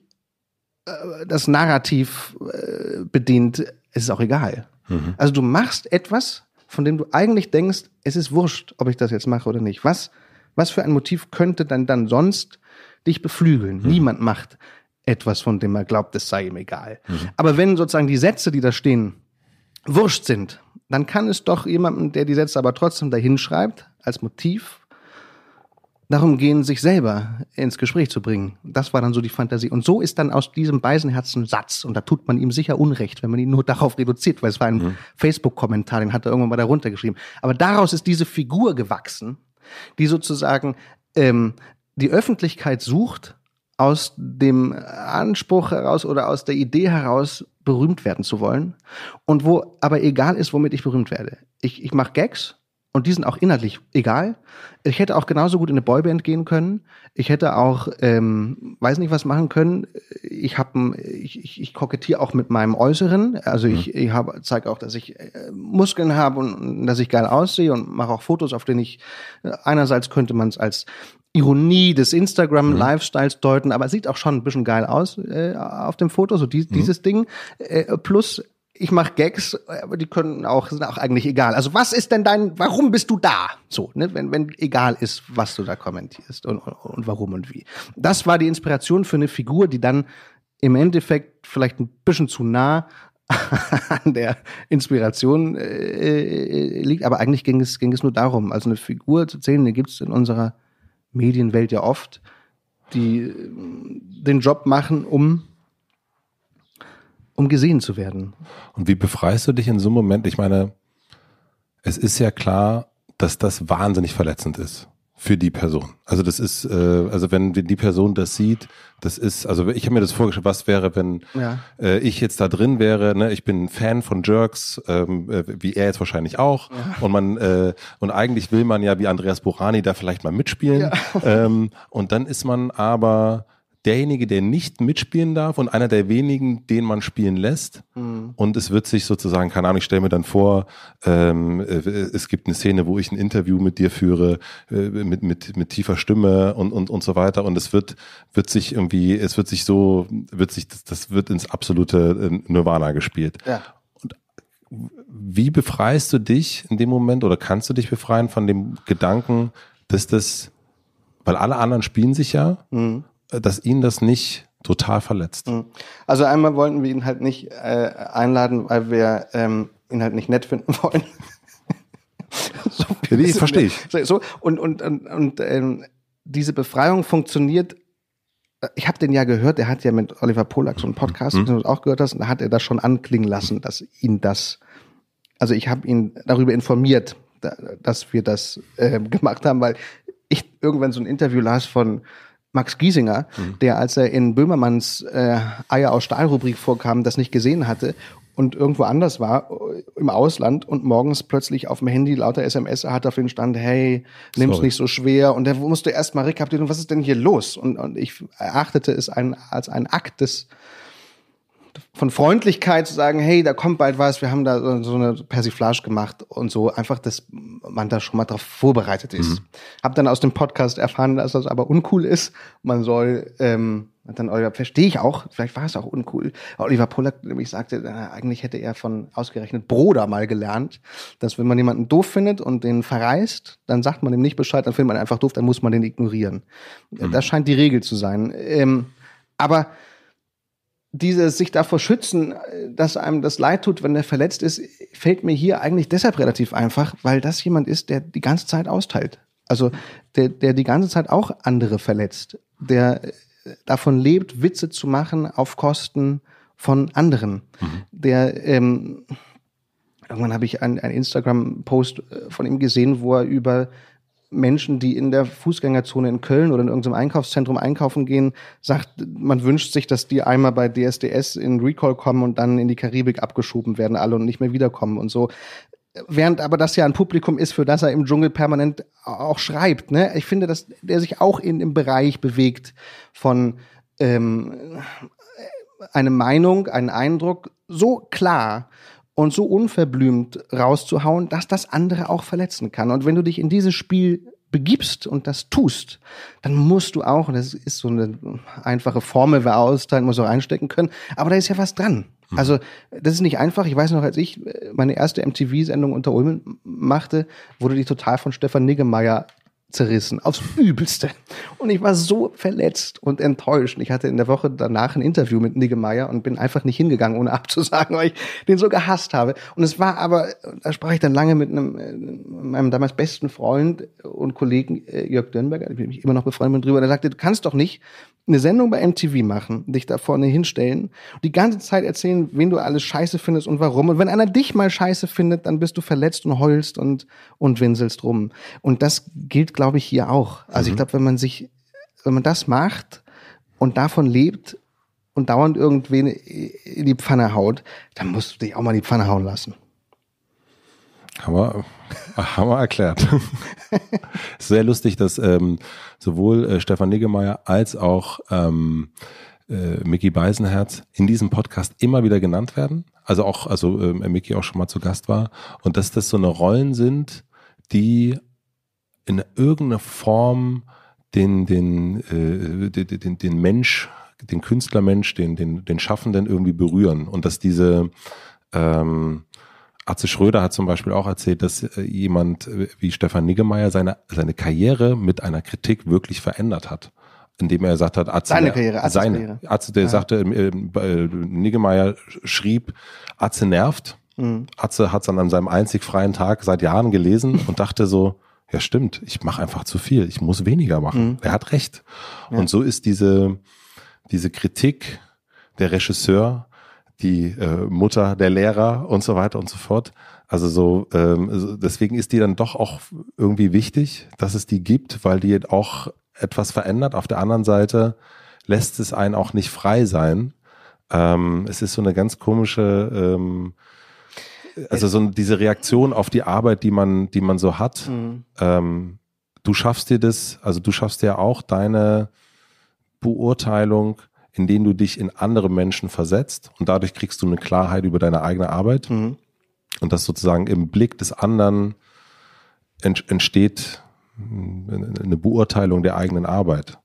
äh, das Narrativ äh, bedient, ist es auch egal. Mhm. Also du machst etwas, von dem du eigentlich denkst, es ist wurscht, ob ich das jetzt mache oder nicht. Was, was für ein Motiv könnte dann dann sonst dich beflügeln? Mhm. Niemand macht etwas, von dem er glaubt, es sei ihm egal. Mhm. Aber wenn sozusagen die Sätze, die da stehen, wurscht sind, dann kann es doch jemanden, der die Sätze aber trotzdem dahinschreibt, als Motiv, darum gehen, sich selber ins Gespräch zu bringen. Das war dann so die Fantasie. Und so ist dann aus diesem Beisenherzen Satz, und da tut man ihm sicher Unrecht, wenn man ihn nur darauf reduziert, weil es war ein mhm. Facebook-Kommentar, den hat er irgendwann mal darunter geschrieben. Aber daraus ist diese Figur gewachsen, die sozusagen ähm, die Öffentlichkeit sucht, aus dem Anspruch heraus oder aus der Idee heraus, berühmt werden zu wollen. Und wo aber egal ist, womit ich berühmt werde. Ich, ich mache Gags und die sind auch inhaltlich egal. Ich hätte auch genauso gut in eine Boyband gehen können. Ich hätte auch, ähm, weiß nicht was machen können. Ich habe, ich, ich, ich kokettiere auch mit meinem Äußeren. Also mhm. ich, ich habe, zeige auch, dass ich äh, Muskeln habe und, und, dass ich geil aussehe und mache auch Fotos, auf denen ich äh, einerseits könnte man es als Ironie des Instagram-Lifestyles mhm. deuten, aber es sieht auch schon ein bisschen geil aus äh, auf dem Foto, so die, mhm. dieses Ding. Äh, plus, ich mache Gags, aber die können auch, sind auch eigentlich egal. Also was ist denn dein, warum bist du da? So, ne? wenn, wenn egal ist, was du da kommentierst und, und, und warum und wie. Das war die Inspiration für eine Figur, die dann im Endeffekt vielleicht ein bisschen zu nah an der Inspiration äh, äh, liegt. Aber eigentlich ging es, ging es nur darum, also eine Figur zu zählen, die gibt es in unserer Medienwelt ja oft, die äh, den Job machen, um um gesehen zu werden. Und wie befreist du dich in so einem Moment? Ich meine, es ist ja klar, dass das wahnsinnig verletzend ist für die Person. Also das ist, äh, also wenn die Person das sieht, das ist, also ich habe mir das vorgestellt, was wäre, wenn ja. äh, ich jetzt da drin wäre, ne? ich bin Fan von Jerks, ähm, äh, wie er jetzt wahrscheinlich auch. Ja. Und man, äh, und eigentlich will man ja wie Andreas Borani da vielleicht mal mitspielen. Ja. Ähm, und dann ist man aber derjenige, der nicht mitspielen darf und einer der wenigen, den man spielen lässt. Mhm. Und es wird sich sozusagen, keine Ahnung, ich stelle mir dann vor, ähm, äh, es gibt eine Szene, wo ich ein Interview mit dir führe, äh, mit, mit, mit tiefer Stimme und, und, und so weiter. Und es wird, wird sich irgendwie, es wird sich so, wird sich, das, das wird ins absolute äh, Nirvana gespielt. Ja. wie befreist du dich in dem Moment oder kannst du dich befreien von dem Gedanken, dass das, weil alle anderen spielen sich ja mhm dass ihn das nicht total verletzt. Hm. Also einmal wollten wir ihn halt nicht äh, einladen, weil wir ähm, ihn halt nicht nett finden wollen. so, ja, nee, verstehe ich. So, und und, und, und ähm, diese Befreiung funktioniert äh, ich habe den ja gehört, er hat ja mit Oliver Polak so einen Podcast, mhm. den du auch gehört hast, und da hat er das schon anklingen lassen, dass ihn das, also ich habe ihn darüber informiert, dass wir das äh, gemacht haben, weil ich irgendwann so ein Interview las von Max Giesinger, mhm. der, als er in Böhmermanns äh, Eier aus Stahlrubrik vorkam, das nicht gesehen hatte und irgendwo anders war, äh, im Ausland und morgens plötzlich auf dem Handy lauter SMS hat auf den Stand, hey, nimm's Sorry. nicht so schwer und der musste du erstmal rekapitulieren, was ist denn hier los? Und, und ich erachtete es ein, als ein Akt des von Freundlichkeit zu sagen, hey, da kommt bald was, wir haben da so eine Persiflage gemacht und so, einfach, dass man da schon mal drauf vorbereitet ist. Mhm. Hab dann aus dem Podcast erfahren, dass das aber uncool ist. Man soll ähm, dann Oliver, verstehe ich auch, vielleicht war es auch uncool. Oliver Pollack nämlich sagte, na, äh, eigentlich hätte er von ausgerechnet Broder mal gelernt, dass wenn man jemanden doof findet und den verreist, dann sagt man ihm nicht Bescheid, dann findet man einfach doof, dann muss man den ignorieren. Mhm. Das scheint die Regel zu sein. Ähm, aber dieses sich davor schützen, äh, dass einem das leid tut, wenn er verletzt ist, fällt mir hier eigentlich deshalb relativ einfach, weil das jemand ist, der die ganze Zeit austeilt. Also der, der die ganze Zeit auch andere verletzt, der äh, davon lebt, Witze zu machen auf Kosten von anderen. Mhm. Der ähm, irgendwann habe ich einen, Instagram-Post äh, von ihm gesehen, wo er über Menschen, die in der Fußgängerzone in Köln oder in irgendeinem Einkaufszentrum einkaufen gehen, sagt, man wünscht sich, dass die einmal bei DSDS in Recall kommen und dann in die Karibik abgeschoben werden alle und nicht mehr wiederkommen und so. Während aber das ja ein Publikum ist, für das er im Dschungel permanent auch schreibt. Ne? Ich finde, dass der sich auch in dem Bereich bewegt von ähm, äh, eine Meinung, einen Eindruck so klar und so unverblümt rauszuhauen, dass das andere auch verletzen kann. Und wenn du dich in dieses Spiel begibst und das tust, dann musst du auch, und das ist so eine einfache Formel, wer austeilen muss, auch einstecken können, aber da ist ja was dran. Hm. Also, das ist nicht einfach. Ich weiß noch, als ich meine erste MTV-Sendung unter Ulmen machte, wurde die total von Stefan Niggemeier zerrissen, aufs Übelste. Und ich war so verletzt und enttäuscht. Ich hatte in der Woche danach ein Interview mit Nigge Meyer und bin einfach nicht hingegangen, ohne abzusagen, weil ich den so gehasst habe. Und es war aber, da sprach ich dann lange mit einem, äh, meinem damals besten Freund und Kollegen äh, Jörg Dönberger, ich bin mich immer noch befreundet mit drüber. Der sagte, du kannst doch nicht eine Sendung bei MTV machen, dich da vorne hinstellen und die ganze Zeit erzählen, wen du alles scheiße findest und warum. Und wenn einer dich mal scheiße findet, dann bist du verletzt und heulst und, und winselst rum. Und das gilt glaube ich, hier auch. Also mhm. ich glaube, wenn man sich, wenn man das macht und davon lebt und dauernd irgendwen in die Pfanne haut, dann musst du dich auch mal in die Pfanne hauen lassen. Hammer, Hammer erklärt. Sehr lustig, dass ähm, sowohl äh, Stefan Niggemeier als auch ähm, äh, Mickey Beisenherz in diesem Podcast immer wieder genannt werden. Also auch, also ähm, Mickey auch schon mal zu Gast war. Und dass das so eine Rollen sind, die in irgendeiner Form den, den, äh, den, den, den Mensch, den Künstlermensch, den, den, den Schaffenden irgendwie berühren. Und dass diese ähm, Atze Schröder hat zum Beispiel auch erzählt, dass äh, jemand wie Stefan Niggemeier seine, seine Karriere mit einer Kritik wirklich verändert hat. Indem er gesagt hat, Atze, seine Karriere, Atze seine, Karriere. Atze, der ja. sagte, äh, äh Niggemeier schrieb, Atze nervt. Mhm. Atze hat es dann an seinem einzig freien Tag seit Jahren gelesen und dachte so, ja stimmt, ich mache einfach zu viel, ich muss weniger machen. Mhm. Er hat recht. Ja. Und so ist diese, diese Kritik der Regisseur, die äh, Mutter der Lehrer und so weiter und so fort. Also so, ähm, deswegen ist die dann doch auch irgendwie wichtig, dass es die gibt, weil die auch etwas verändert. Auf der anderen Seite lässt es einen auch nicht frei sein. Ähm, es ist so eine ganz komische ähm, also so diese Reaktion auf die Arbeit, die man, die man so hat. Mhm. Ähm, du schaffst dir das, also du schaffst dir auch deine Beurteilung, indem du dich in andere Menschen versetzt und dadurch kriegst du eine Klarheit über deine eigene Arbeit. Mhm. Und das sozusagen im Blick des anderen entsteht eine Beurteilung der eigenen Arbeit.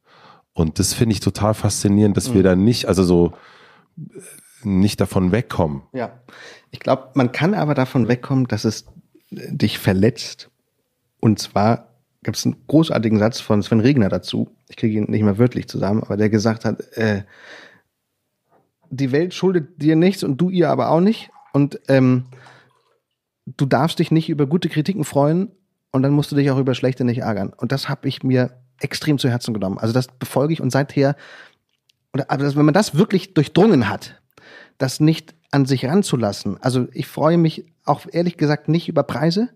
Und das finde ich total faszinierend, dass mhm. wir da nicht, also so nicht davon wegkommen. Ja, ich glaube, man kann aber davon wegkommen, dass es äh, dich verletzt. Und zwar gibt es einen großartigen Satz von Sven Regner dazu. Ich kriege ihn nicht mehr wörtlich zusammen, aber der gesagt hat, äh, die Welt schuldet dir nichts und du ihr aber auch nicht. Und ähm, du darfst dich nicht über gute Kritiken freuen und dann musst du dich auch über schlechte nicht ärgern. Und das habe ich mir extrem zu Herzen genommen. Also das befolge ich und seither, oder, also wenn man das wirklich durchdrungen hat, das nicht an sich ranzulassen. Also ich freue mich auch ehrlich gesagt nicht über Preise.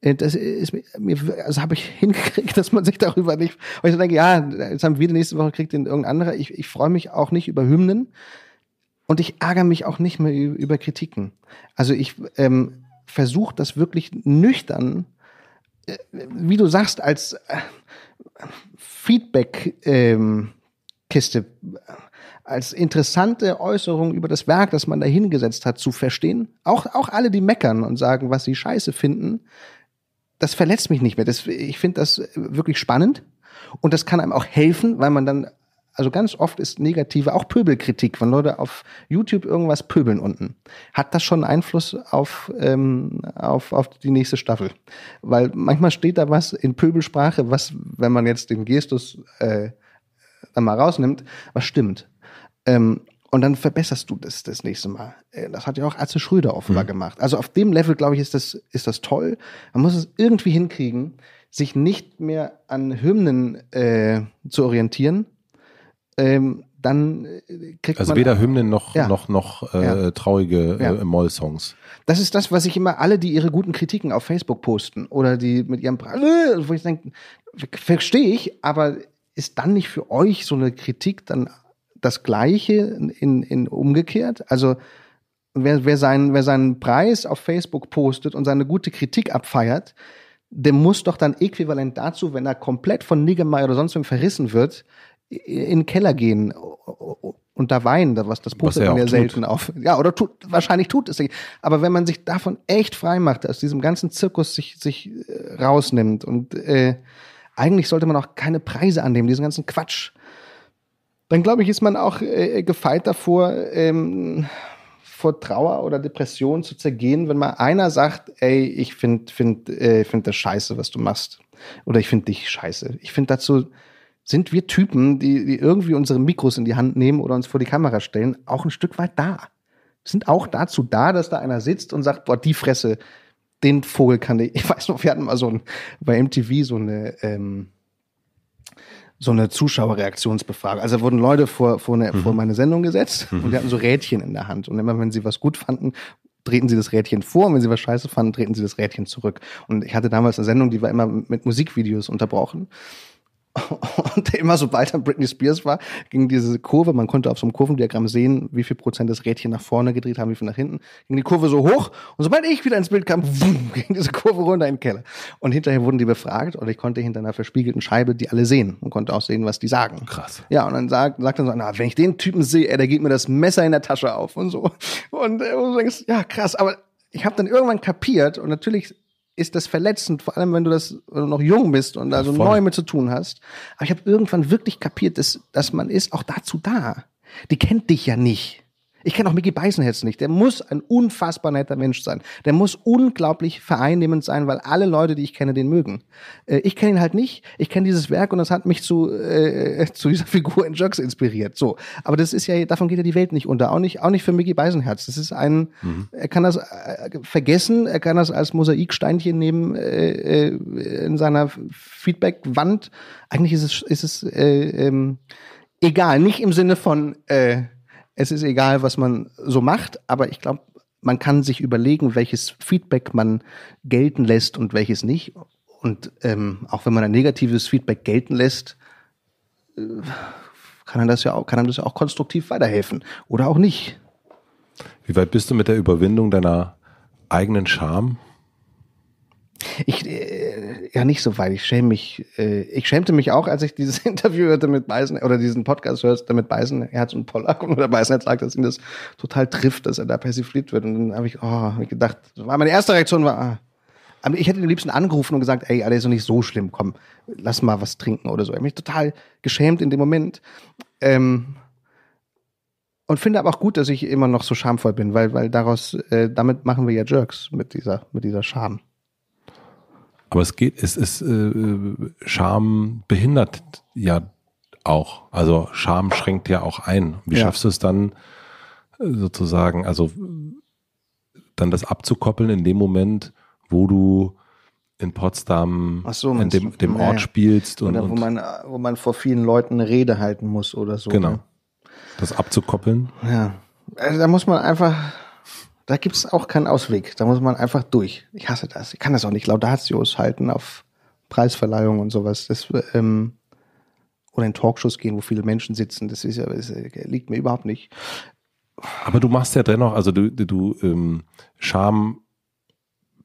Äh, das ist mir, also habe ich hingekriegt, dass man sich darüber nicht, weil ich denke, ja, jetzt haben wir die nächste Woche kriegt den irgendein anderer. Ich, ich freue mich auch nicht über Hymnen und ich ärgere mich auch nicht mehr über Kritiken. Also ich ähm, versuche das wirklich nüchtern, äh, wie du sagst, als äh, Feedback-Kiste. Ähm, äh, als interessante Äußerung über das Werk, das man da hingesetzt hat, zu verstehen. Auch, auch alle, die meckern und sagen, was sie scheiße finden, das verletzt mich nicht mehr. Das, ich finde das wirklich spannend und das kann einem auch helfen, weil man dann, also ganz oft ist negative, auch Pöbelkritik, wenn Leute auf YouTube irgendwas pöbeln unten. Hat das schon Einfluss auf, ähm, auf, auf die nächste Staffel? Weil manchmal steht da was in Pöbelsprache, was, wenn man jetzt den Gestus äh, dann mal rausnimmt, was stimmt. Ähm, und dann verbesserst du das das nächste Mal. Äh, das hat ja auch Atze Schröder offenbar mhm. gemacht. Also auf dem Level, glaube ich, ist das, ist das toll. Man muss es irgendwie hinkriegen, sich nicht mehr an Hymnen äh, zu orientieren. Ähm, dann äh, kriegt also man. Also weder Hymnen noch, ja. noch, noch äh, ja. traurige äh, ja. Moll-Songs. Das ist das, was ich immer alle, die ihre guten Kritiken auf Facebook posten oder die mit ihrem. Bra wo ich denke, verstehe ich, aber ist dann nicht für euch so eine Kritik dann das Gleiche in, in umgekehrt. Also wer, wer, seinen, wer seinen Preis auf Facebook postet und seine gute Kritik abfeiert, der muss doch dann äquivalent dazu, wenn er komplett von Niggemeier oder sonst wem verrissen wird, in den Keller gehen und da weinen, was das postet man ja selten tut. auf. Ja, oder tut, wahrscheinlich tut es. Aber wenn man sich davon echt frei macht, aus diesem ganzen Zirkus sich, sich äh, rausnimmt und äh, eigentlich sollte man auch keine Preise annehmen, diesen ganzen Quatsch dann glaube ich, ist man auch äh, äh, gefeit davor, ähm, vor Trauer oder Depression zu zergehen, wenn mal einer sagt, ey, ich finde find, äh, find das scheiße, was du machst. Oder ich finde dich scheiße. Ich finde dazu sind wir Typen, die, die irgendwie unsere Mikros in die Hand nehmen oder uns vor die Kamera stellen, auch ein Stück weit da. sind auch dazu da, dass da einer sitzt und sagt, boah, die Fresse, den Vogel kann ich. Ich weiß noch, wir hatten mal so ein, bei MTV so eine, ähm, so eine Zuschauerreaktionsbefragung. Also wurden Leute vor, vor, eine, mhm. vor meine Sendung gesetzt mhm. und die hatten so Rädchen in der Hand. Und immer wenn sie was gut fanden, drehten sie das Rädchen vor und wenn sie was scheiße fanden, drehten sie das Rädchen zurück. Und ich hatte damals eine Sendung, die war immer mit Musikvideos unterbrochen. Und immer sobald dann Britney Spears war, ging diese Kurve, man konnte auf so einem Kurvendiagramm sehen, wie viel Prozent das Rädchen nach vorne gedreht haben, wie viel nach hinten, ging die Kurve so hoch. Und sobald ich wieder ins Bild kam, wumm, ging diese Kurve runter in den Keller. Und hinterher wurden die befragt und ich konnte hinter einer verspiegelten Scheibe die alle sehen und konnte auch sehen, was die sagen. Krass. Ja, und dann sagt, sagt dann so, na, wenn ich den Typen sehe, ey, der geht mir das Messer in der Tasche auf und so. Und, äh, und du denkst, ja, krass, aber ich habe dann irgendwann kapiert und natürlich ist das verletzend, vor allem wenn du das wenn du noch jung bist und also ja, neu mit zu tun hast. Aber ich habe irgendwann wirklich kapiert, dass, dass man ist auch dazu da. Die kennt dich ja nicht. Ich kenne auch Mickey Beisenherz nicht. Der muss ein unfassbar netter Mensch sein. Der muss unglaublich vereinnehmend sein, weil alle Leute, die ich kenne, den mögen. Äh, ich kenne ihn halt nicht. Ich kenne dieses Werk und das hat mich zu, äh, zu dieser Figur in Jerks inspiriert. So. Aber das ist ja, davon geht ja die Welt nicht unter. Auch nicht, auch nicht für Mickey Beisenherz. Das ist ein, mhm. er kann das äh, vergessen, er kann das als Mosaiksteinchen nehmen äh, äh, in seiner Feedbackwand. Eigentlich ist es, ist es, äh, ähm, egal, nicht im Sinne von äh, es ist egal, was man so macht, aber ich glaube, man kann sich überlegen, welches Feedback man gelten lässt und welches nicht. Und ähm, auch wenn man ein negatives Feedback gelten lässt, äh, kann einem das ja auch, kann einem das ja auch konstruktiv weiterhelfen oder auch nicht. Wie weit bist du mit der Überwindung deiner eigenen Scham? Ich, äh, gar nicht so weit. Ich schäme mich. Äh, ich schämte mich auch, als ich dieses Interview hörte mit Beisen oder diesen Podcast hörte mit Beisen, Herz und Pollack und der Beisen sagt, dass ihn das total trifft, dass er da persifliert wird. Und dann habe ich, oh, hab ich gedacht, war meine erste Reaktion war, ah. Aber ich hätte den liebsten angerufen und gesagt, ey, alles ist doch nicht so schlimm, komm, lass mal was trinken oder so. Ich habe mich total geschämt in dem Moment. Ähm, und finde aber auch gut, dass ich immer noch so schamvoll bin, weil, weil daraus, äh, damit machen wir ja Jerks mit dieser, mit dieser Scham. Aber es geht, es ist, äh, Scham behindert ja auch. Also Scham schränkt ja auch ein. Wie ja. schaffst du es dann äh, sozusagen, also dann das abzukoppeln in dem Moment, wo du in Potsdam so, in dem, dem Ort spielst und, oder wo man wo man vor vielen Leuten eine Rede halten muss oder so. Genau. Ne? Das abzukoppeln. Ja. Also da muss man einfach da gibt es auch keinen Ausweg. Da muss man einfach durch. Ich hasse das. Ich kann das auch nicht. Laudatios halten auf Preisverleihungen und sowas. Das, ähm, oder in Talkshows gehen, wo viele Menschen sitzen. Das ist ja, das liegt mir überhaupt nicht. Aber du machst ja dennoch, also du, du ähm, Scham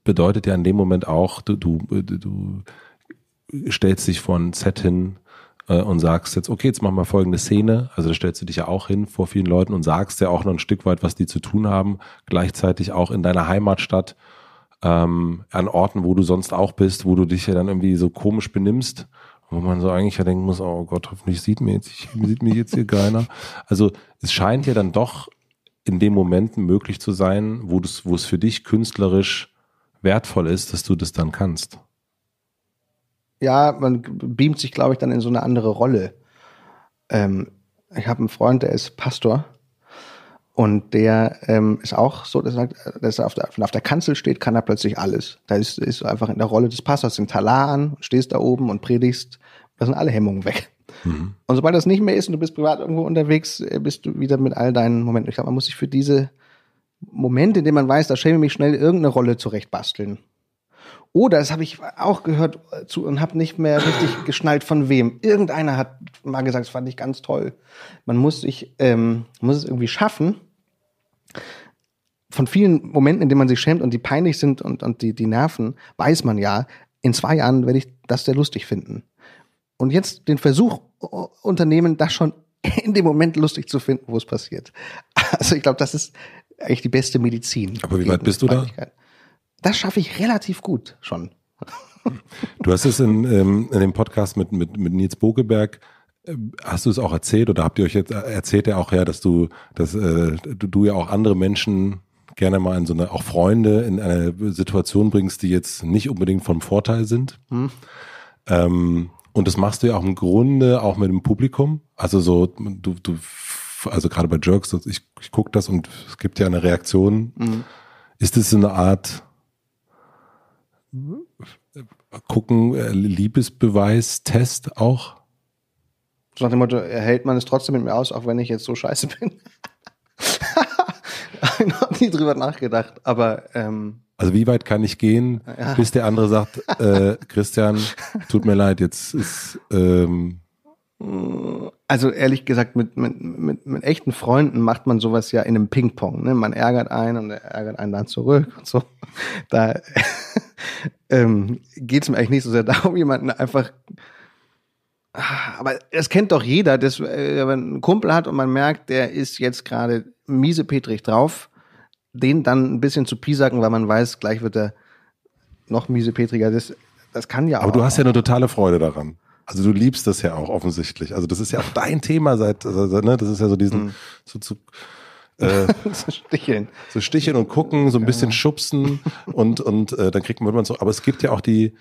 bedeutet ja in dem Moment auch, du, du, du stellst dich von Z hin äh, und sagst jetzt, okay, jetzt machen wir folgende Szene. Also da stellst du dich ja auch hin vor vielen Leuten und sagst ja auch noch ein Stück weit, was die zu tun haben. Gleichzeitig auch in deiner Heimatstadt ähm, an Orten, wo du sonst auch bist, wo du dich ja dann irgendwie so komisch benimmst, wo man so eigentlich ja denken muss, oh Gott, hoffentlich sieht mir jetzt, ich, sieht mir jetzt hier keiner. Also es scheint ja dann doch in den Momenten möglich zu sein, wo es für dich künstlerisch wertvoll ist, dass du das dann kannst ja, man beamt sich, glaube ich, dann in so eine andere Rolle. Ähm, ich habe einen Freund, der ist Pastor. Und der ähm, ist auch so, dass er, dass er auf, der, auf der Kanzel steht, kann er plötzlich alles. Da ist, ist einfach in der Rolle des Pastors den Talar an, stehst da oben und predigst. Da sind alle Hemmungen weg. Mhm. Und sobald das nicht mehr ist und du bist privat irgendwo unterwegs, äh, bist du wieder mit all deinen Momenten. Ich glaube, man muss sich für diese Momente, in denen man weiß, da schäme ich mich schnell, irgendeine Rolle zurechtbasteln. Oder, das habe ich auch gehört äh, zu und habe nicht mehr richtig geschnallt von wem. Irgendeiner hat mal gesagt, das fand ich ganz toll. Man muss sich, ähm, muss es irgendwie schaffen, von vielen Momenten, in denen man sich schämt und die peinlich sind und, und die, die nerven, weiß man ja, in zwei Jahren werde ich das sehr lustig finden. Und jetzt den Versuch unternehmen, das schon in dem Moment lustig zu finden, wo es passiert. Also ich glaube, das ist eigentlich die beste Medizin. Aber wie weit bist du da? das schaffe ich relativ gut schon. Du hast es in, ähm, in dem Podcast mit, mit, mit Nils Bogeberg, äh, hast du es auch erzählt oder habt ihr euch jetzt äh, erzählt ja auch ja, dass du, dass äh, du, du ja auch andere Menschen gerne mal in so eine, auch Freunde in eine Situation bringst, die jetzt nicht unbedingt vom Vorteil sind. Hm. Ähm, und das machst du ja auch im Grunde auch mit dem Publikum. Also so, du, du also gerade bei Jerks, ich, ich gucke das und es gibt ja eine Reaktion. Mhm. Ist es eine Art gucken, äh, Liebesbeweistest auch? So nach dem Motto, hält man es trotzdem mit mir aus, auch wenn ich jetzt so scheiße bin. ich noch nie drüber nachgedacht, aber. Ähm, also, wie weit kann ich gehen, ja. bis der andere sagt, äh, Christian, tut mir leid, jetzt ist. Ähm, also ehrlich gesagt, mit, mit, mit, mit echten Freunden macht man sowas ja in einem Ping-Pong. Ne? Man ärgert einen und er ärgert einen dann zurück und so. Da ähm, geht es mir eigentlich nicht so sehr darum, jemanden einfach. Aber es kennt doch jeder, dass äh, wenn man einen Kumpel hat und man merkt, der ist jetzt gerade miese Petrich drauf, den dann ein bisschen zu piesacken, weil man weiß, gleich wird er noch miese Petriger. Das, das kann ja Aber auch. Aber du hast ja eine totale Freude daran. Also du liebst das ja auch offensichtlich. Also das ist ja auch dein Thema seit, also, ne? das ist ja so diesen, mhm. so zu, äh, so sticheln. So sticheln und gucken, so ein bisschen ja. schubsen und, und äh, dann kriegt man so. Aber es gibt ja auch die,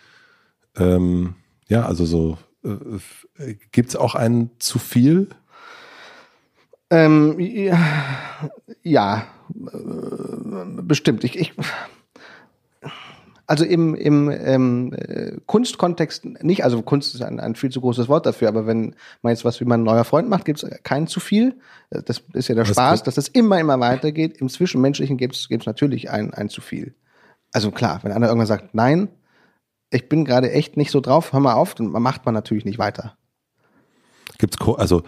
ähm, ja, also so, äh, äh gibt es auch einen zu viel? Ähm, ja, ja, äh, bestimmt. Ich, ich also im, im ähm, äh, Kunstkontext nicht, also Kunst ist ein, ein, viel zu großes Wort dafür, aber wenn man jetzt was wie mein neuer Freund macht, gibt es keinen zu viel. Äh, das ist ja der das Spaß, dass das immer, immer weitergeht. Im Zwischenmenschlichen gibt es natürlich ein, ein zu viel. Also klar, wenn einer irgendwann sagt, nein, ich bin gerade echt nicht so drauf, hör mal auf, dann macht man natürlich nicht weiter. Gibt's, also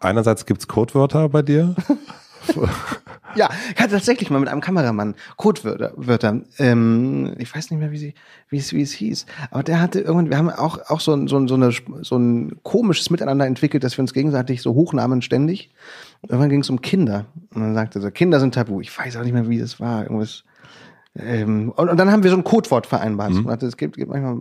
einerseits gibt es Codewörter bei dir. ja, ich hatte tatsächlich mal mit einem Kameramann Codewörter. Ähm, ich weiß nicht mehr, wie, sie, wie, es, wie es hieß. Aber der hatte irgendwann, wir haben auch, auch so, ein, so, ein, so, eine, so ein komisches Miteinander entwickelt, dass wir uns gegenseitig so hochnahmen ständig. Irgendwann ging es um Kinder. Und dann sagte er so, Kinder sind tabu. Ich weiß auch nicht mehr, wie das war. Irgendwas ähm, und, und, dann haben wir so ein Codewort vereinbart. Mhm. Es gibt, gibt manchmal,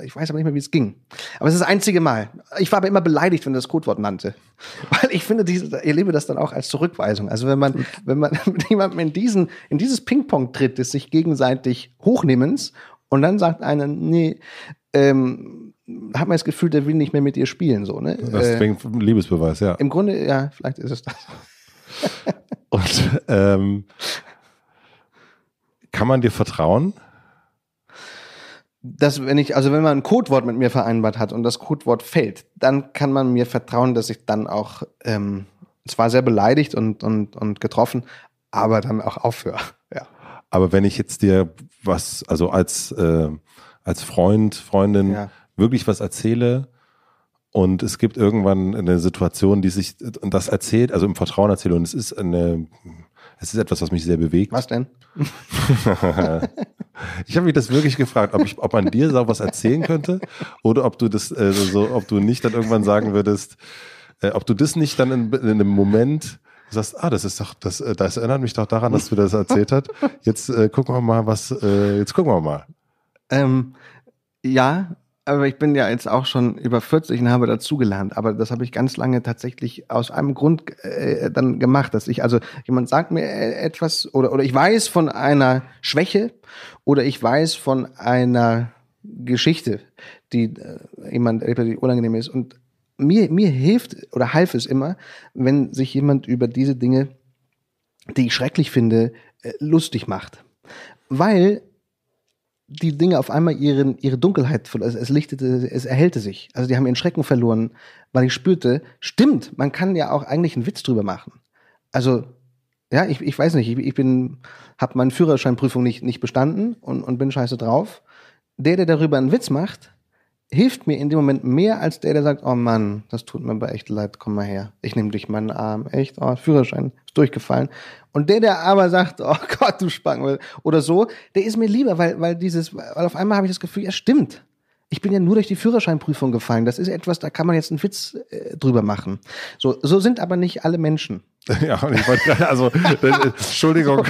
äh, ich weiß aber nicht mehr, wie es ging. Aber es ist das einzige Mal. Ich war aber immer beleidigt, wenn er das Codewort nannte. Weil ich finde, diese, ich erlebe das dann auch als Zurückweisung. Also wenn man, mhm. wenn man jemandem in diesen, in dieses Ping-Pong tritt, des sich gegenseitig Hochnehmens und dann sagt einer, nee, ähm, hat man das Gefühl, der will nicht mehr mit dir spielen, so, ne? Das ist äh, ein Liebesbeweis, ja. Im Grunde, ja, vielleicht ist es das. und, ähm, kann man dir vertrauen? dass wenn ich, also wenn man ein Codewort mit mir vereinbart hat und das Codewort fällt, dann kann man mir vertrauen, dass ich dann auch, ähm, zwar sehr beleidigt und, und, und getroffen, aber dann auch aufhöre. Ja. Aber wenn ich jetzt dir was, also als, äh, als Freund, Freundin ja. wirklich was erzähle und es gibt irgendwann eine Situation, die sich das erzählt, also im Vertrauen erzähle und es ist eine es ist etwas, was mich sehr bewegt. Was denn? ich habe mich das wirklich gefragt, ob, ich, ob man dir so was erzählen könnte oder ob du das äh, so, ob du nicht dann irgendwann sagen würdest, äh, ob du das nicht dann in, in einem Moment sagst, ah, das ist doch, das, äh, das erinnert mich doch daran, dass du das erzählt hast. Jetzt äh, gucken wir mal, was, äh, jetzt gucken wir mal. Ähm, ja, aber ich bin ja jetzt auch schon über 40 und habe dazugelernt. Aber das habe ich ganz lange tatsächlich aus einem Grund äh, dann gemacht, dass ich, also jemand sagt mir äh, etwas oder, oder ich weiß von einer Schwäche oder ich weiß von einer Geschichte, die äh, jemand die unangenehm ist. Und mir, mir hilft oder half es immer, wenn sich jemand über diese Dinge, die ich schrecklich finde, äh, lustig macht. Weil die Dinge auf einmal ihren, ihre Dunkelheit, es, also es lichtete, es erhellte sich. Also die haben ihren Schrecken verloren, weil ich spürte, stimmt, man kann ja auch eigentlich einen Witz drüber machen. Also, ja, ich, ich weiß nicht, ich, ich bin, hab meine Führerscheinprüfung nicht, nicht bestanden und, und bin scheiße drauf. Der, der darüber einen Witz macht, hilft mir in dem Moment mehr als der, der sagt, oh Mann, das tut mir aber echt leid, komm mal her. Ich nehme dich meinen Arm, echt, oh, Führerschein, ist durchgefallen. Und der, der aber sagt, oh Gott, du Spangen, oder so, der ist mir lieber, weil, weil dieses, weil auf einmal habe ich das Gefühl, ja, stimmt. Ich bin ja nur durch die Führerscheinprüfung gefallen. Das ist etwas, da kann man jetzt einen Witz äh, drüber machen. So, so sind aber nicht alle Menschen. Ja, ich wollte, also, äh, Entschuldigung,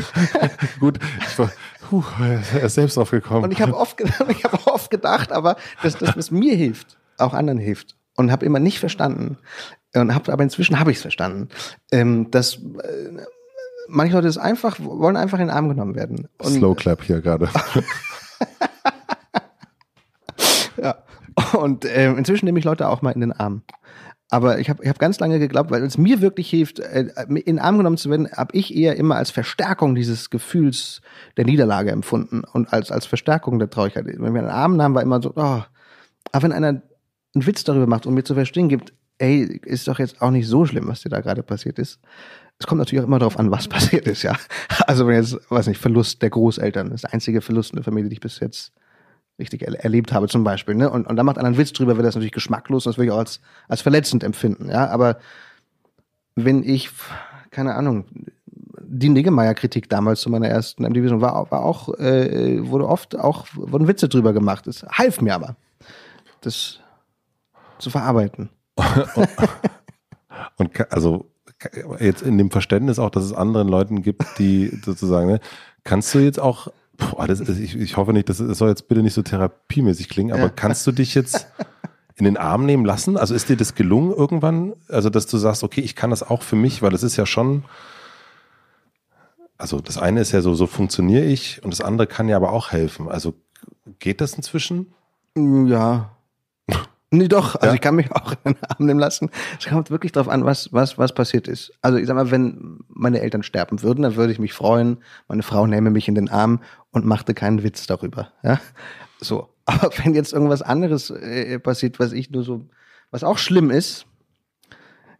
gut, ich, Puh, er ist selbst aufgekommen. Und ich habe oft, hab oft gedacht, aber dass das, was mir hilft, auch anderen hilft. Und habe immer nicht verstanden. Und hab, aber inzwischen habe ich es verstanden. Ähm, dass äh, manche Leute es einfach, wollen einfach in den Arm genommen werden. Und, Slow Clap hier gerade. ja. Und äh, inzwischen nehme ich Leute auch mal in den Arm. Aber ich habe ich hab ganz lange geglaubt, weil es mir wirklich hilft, äh, äh, in den Arm genommen zu werden, habe ich eher immer als Verstärkung dieses Gefühls der Niederlage empfunden und als, als Verstärkung der Traurigkeit. Wenn wir einen Arm nahmen, war immer so, oh. aber wenn einer einen Witz darüber macht und mir zu verstehen gibt, ey, ist doch jetzt auch nicht so schlimm, was dir da gerade passiert ist. Es kommt natürlich auch immer darauf an, was passiert ist, ja. Also wenn jetzt, weiß nicht, Verlust der Großeltern, das einzige Verlust in der Familie, die ich bis jetzt richtig er erlebt habe zum Beispiel. Ne? Und, und da macht einer einen Witz drüber, wäre das natürlich geschmacklos und das würde ich auch als, als verletzend empfinden. Ja? Aber wenn ich, keine Ahnung, die Niggemeier-Kritik damals zu meiner ersten M-Division war, war auch, äh, wurde oft auch, wurden Witze drüber gemacht. Es half mir aber, das zu verarbeiten. und, und also jetzt in dem Verständnis auch, dass es anderen Leuten gibt, die sozusagen, ne? kannst du jetzt auch Boah, das, ich, ich, hoffe nicht, das, das soll jetzt bitte nicht so therapiemäßig klingen, aber ja. kannst du dich jetzt in den Arm nehmen lassen? Also ist dir das gelungen irgendwann? Also, dass du sagst, okay, ich kann das auch für mich, weil das ist ja schon. Also, das eine ist ja so, so funktioniere ich und das andere kann ja aber auch helfen. Also, geht das inzwischen? Ja, Nee, doch. Also ja. ich kann mich auch in den Arm nehmen lassen. Es kommt wirklich darauf an, was, was, was passiert ist. Also ich sag mal, wenn meine Eltern sterben würden, dann würde ich mich freuen. Meine Frau nähme mich in den Arm und machte keinen Witz darüber. Ja? So. Aber wenn jetzt irgendwas anderes äh, passiert, was ich nur so, was auch schlimm ist,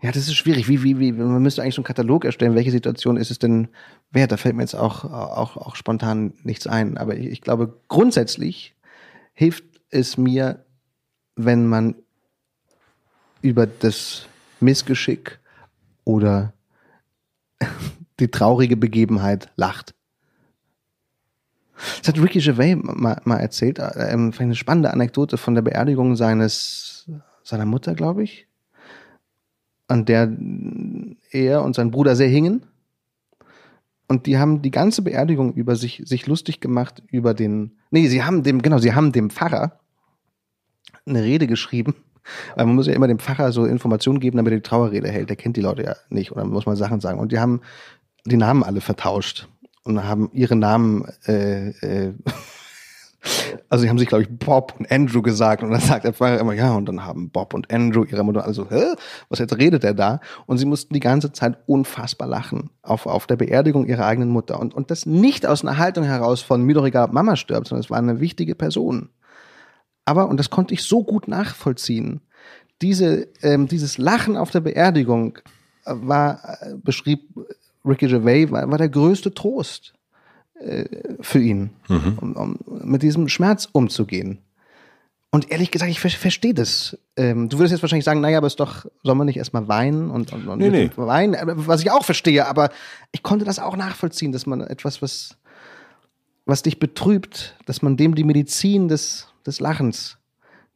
ja, das ist schwierig. Wie, wie, wie, man müsste eigentlich so einen Katalog erstellen. Welche Situation ist es denn wert? Da fällt mir jetzt auch, auch, auch spontan nichts ein. Aber ich, ich glaube, grundsätzlich hilft es mir, wenn man über das Missgeschick oder die traurige Begebenheit lacht. Das hat Ricky Gervais mal, mal erzählt, äh, ähm, eine spannende Anekdote von der Beerdigung seines, seiner Mutter, glaube ich, an der er und sein Bruder sehr hingen. Und die haben die ganze Beerdigung über sich, sich lustig gemacht über den, nee, sie haben dem, genau, sie haben dem Pfarrer, eine Rede geschrieben. Weil man muss ja immer dem Pfarrer so Informationen geben, damit er die Trauerrede hält. Der kennt die Leute ja nicht und dann muss man Sachen sagen. Und die haben die Namen alle vertauscht und haben ihre Namen, äh, äh, also die haben sich, glaube ich, Bob und Andrew gesagt. Und dann sagt der Pfarrer immer, ja, und dann haben Bob und Andrew ihre Mutter, also, Hä? was jetzt redet er da? Und sie mussten die ganze Zeit unfassbar lachen auf, auf der Beerdigung ihrer eigenen Mutter. Und, und das nicht aus einer Haltung heraus von mir doch egal, ob Mama stirbt, sondern es war eine wichtige Person. Aber, und das konnte ich so gut nachvollziehen, diese, ähm, dieses Lachen auf der Beerdigung äh, war, äh, beschrieb äh, Ricky Gervais, war, war der größte Trost äh, für ihn, mhm. um, um mit diesem Schmerz umzugehen. Und ehrlich gesagt, ich ver verstehe das. Ähm, du würdest jetzt wahrscheinlich sagen, naja, aber ist doch, soll man nicht erstmal weinen und, und, und nee, nee. weinen, äh, was ich auch verstehe, aber ich konnte das auch nachvollziehen, dass man etwas, was, was dich betrübt, dass man dem die Medizin des des Lachens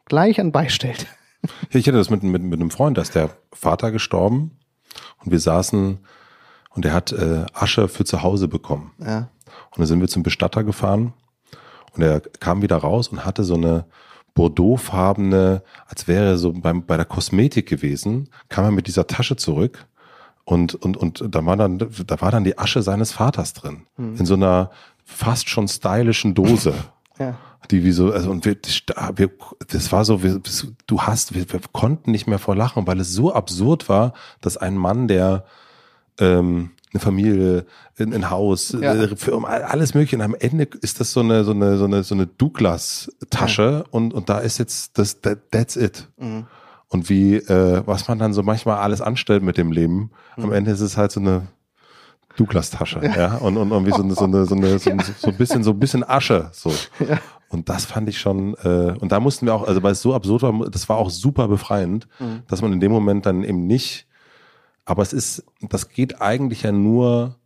gleich anbeistellt. beistellt. Ich hatte das mit, mit, mit einem Freund, da ist der Vater gestorben und wir saßen und er hat äh, Asche für zu Hause bekommen. Ja. Und dann sind wir zum Bestatter gefahren und er kam wieder raus und hatte so eine bordeauxfarbene, als wäre er so beim, bei der Kosmetik gewesen, kam er mit dieser Tasche zurück und, und, und da, war dann, da war dann die Asche seines Vaters drin. Mhm. In so einer fast schon stylischen Dose. ja die wie so, also und wir, wir das war so, wir, du hast, wir, wir, konnten nicht mehr vor Lachen, weil es so absurd war, dass ein Mann, der ähm, eine Familie, ein, ein Haus, ja. Firma, alles mögliche. Und am Ende ist das so eine, so eine, so eine, so eine Douglas-Tasche mhm. und, und da ist jetzt das, that, that's it. Mhm. Und wie, äh, was man dann so manchmal alles anstellt mit dem Leben, mhm. am Ende ist es halt so eine Douglas-Tasche, ja. ja. Und, und wie so, eine, so, eine, so, eine, so, ein bisschen so ein bisschen Asche. So. Ja. Und das fand ich schon, äh, und da mussten wir auch, also weil es so absurd war, das war auch super befreiend, mhm. dass man in dem Moment dann eben nicht, aber es ist, das geht eigentlich ja nur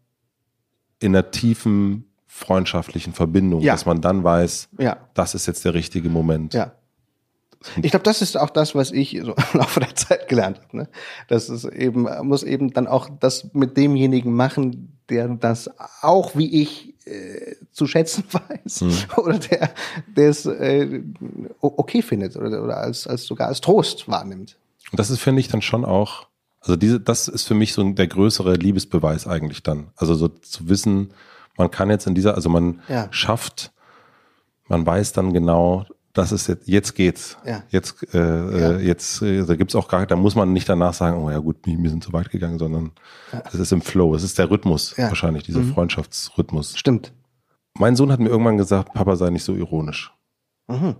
in einer tiefen freundschaftlichen Verbindung, ja. dass man dann weiß, ja. das ist jetzt der richtige Moment. Ja. Ich glaube, das ist auch das, was ich so im Laufe der Zeit gelernt habe. Ne? Das ist eben, muss eben dann auch das mit demjenigen machen, der das auch wie ich äh, zu schätzen weiß mhm. oder der, der es äh, okay findet oder, oder als, als sogar als Trost wahrnimmt. Und das ist, finde ich, dann schon auch, also diese, das ist für mich so der größere Liebesbeweis eigentlich dann. Also so zu wissen, man kann jetzt in dieser, also man ja. schafft, man weiß dann genau, das ist jetzt, jetzt geht's. Ja. Jetzt, äh, äh, ja. jetzt, äh, da gibt's auch gar, da muss man nicht danach sagen, oh ja gut, wir sind zu weit gegangen, sondern ja. ist im Flow, es ist der Rhythmus wahrscheinlich, dieser mhm. Freundschaftsrhythmus. Stimmt. Mein Sohn hat mir irgendwann gesagt, Papa sei nicht so ironisch. Mhm.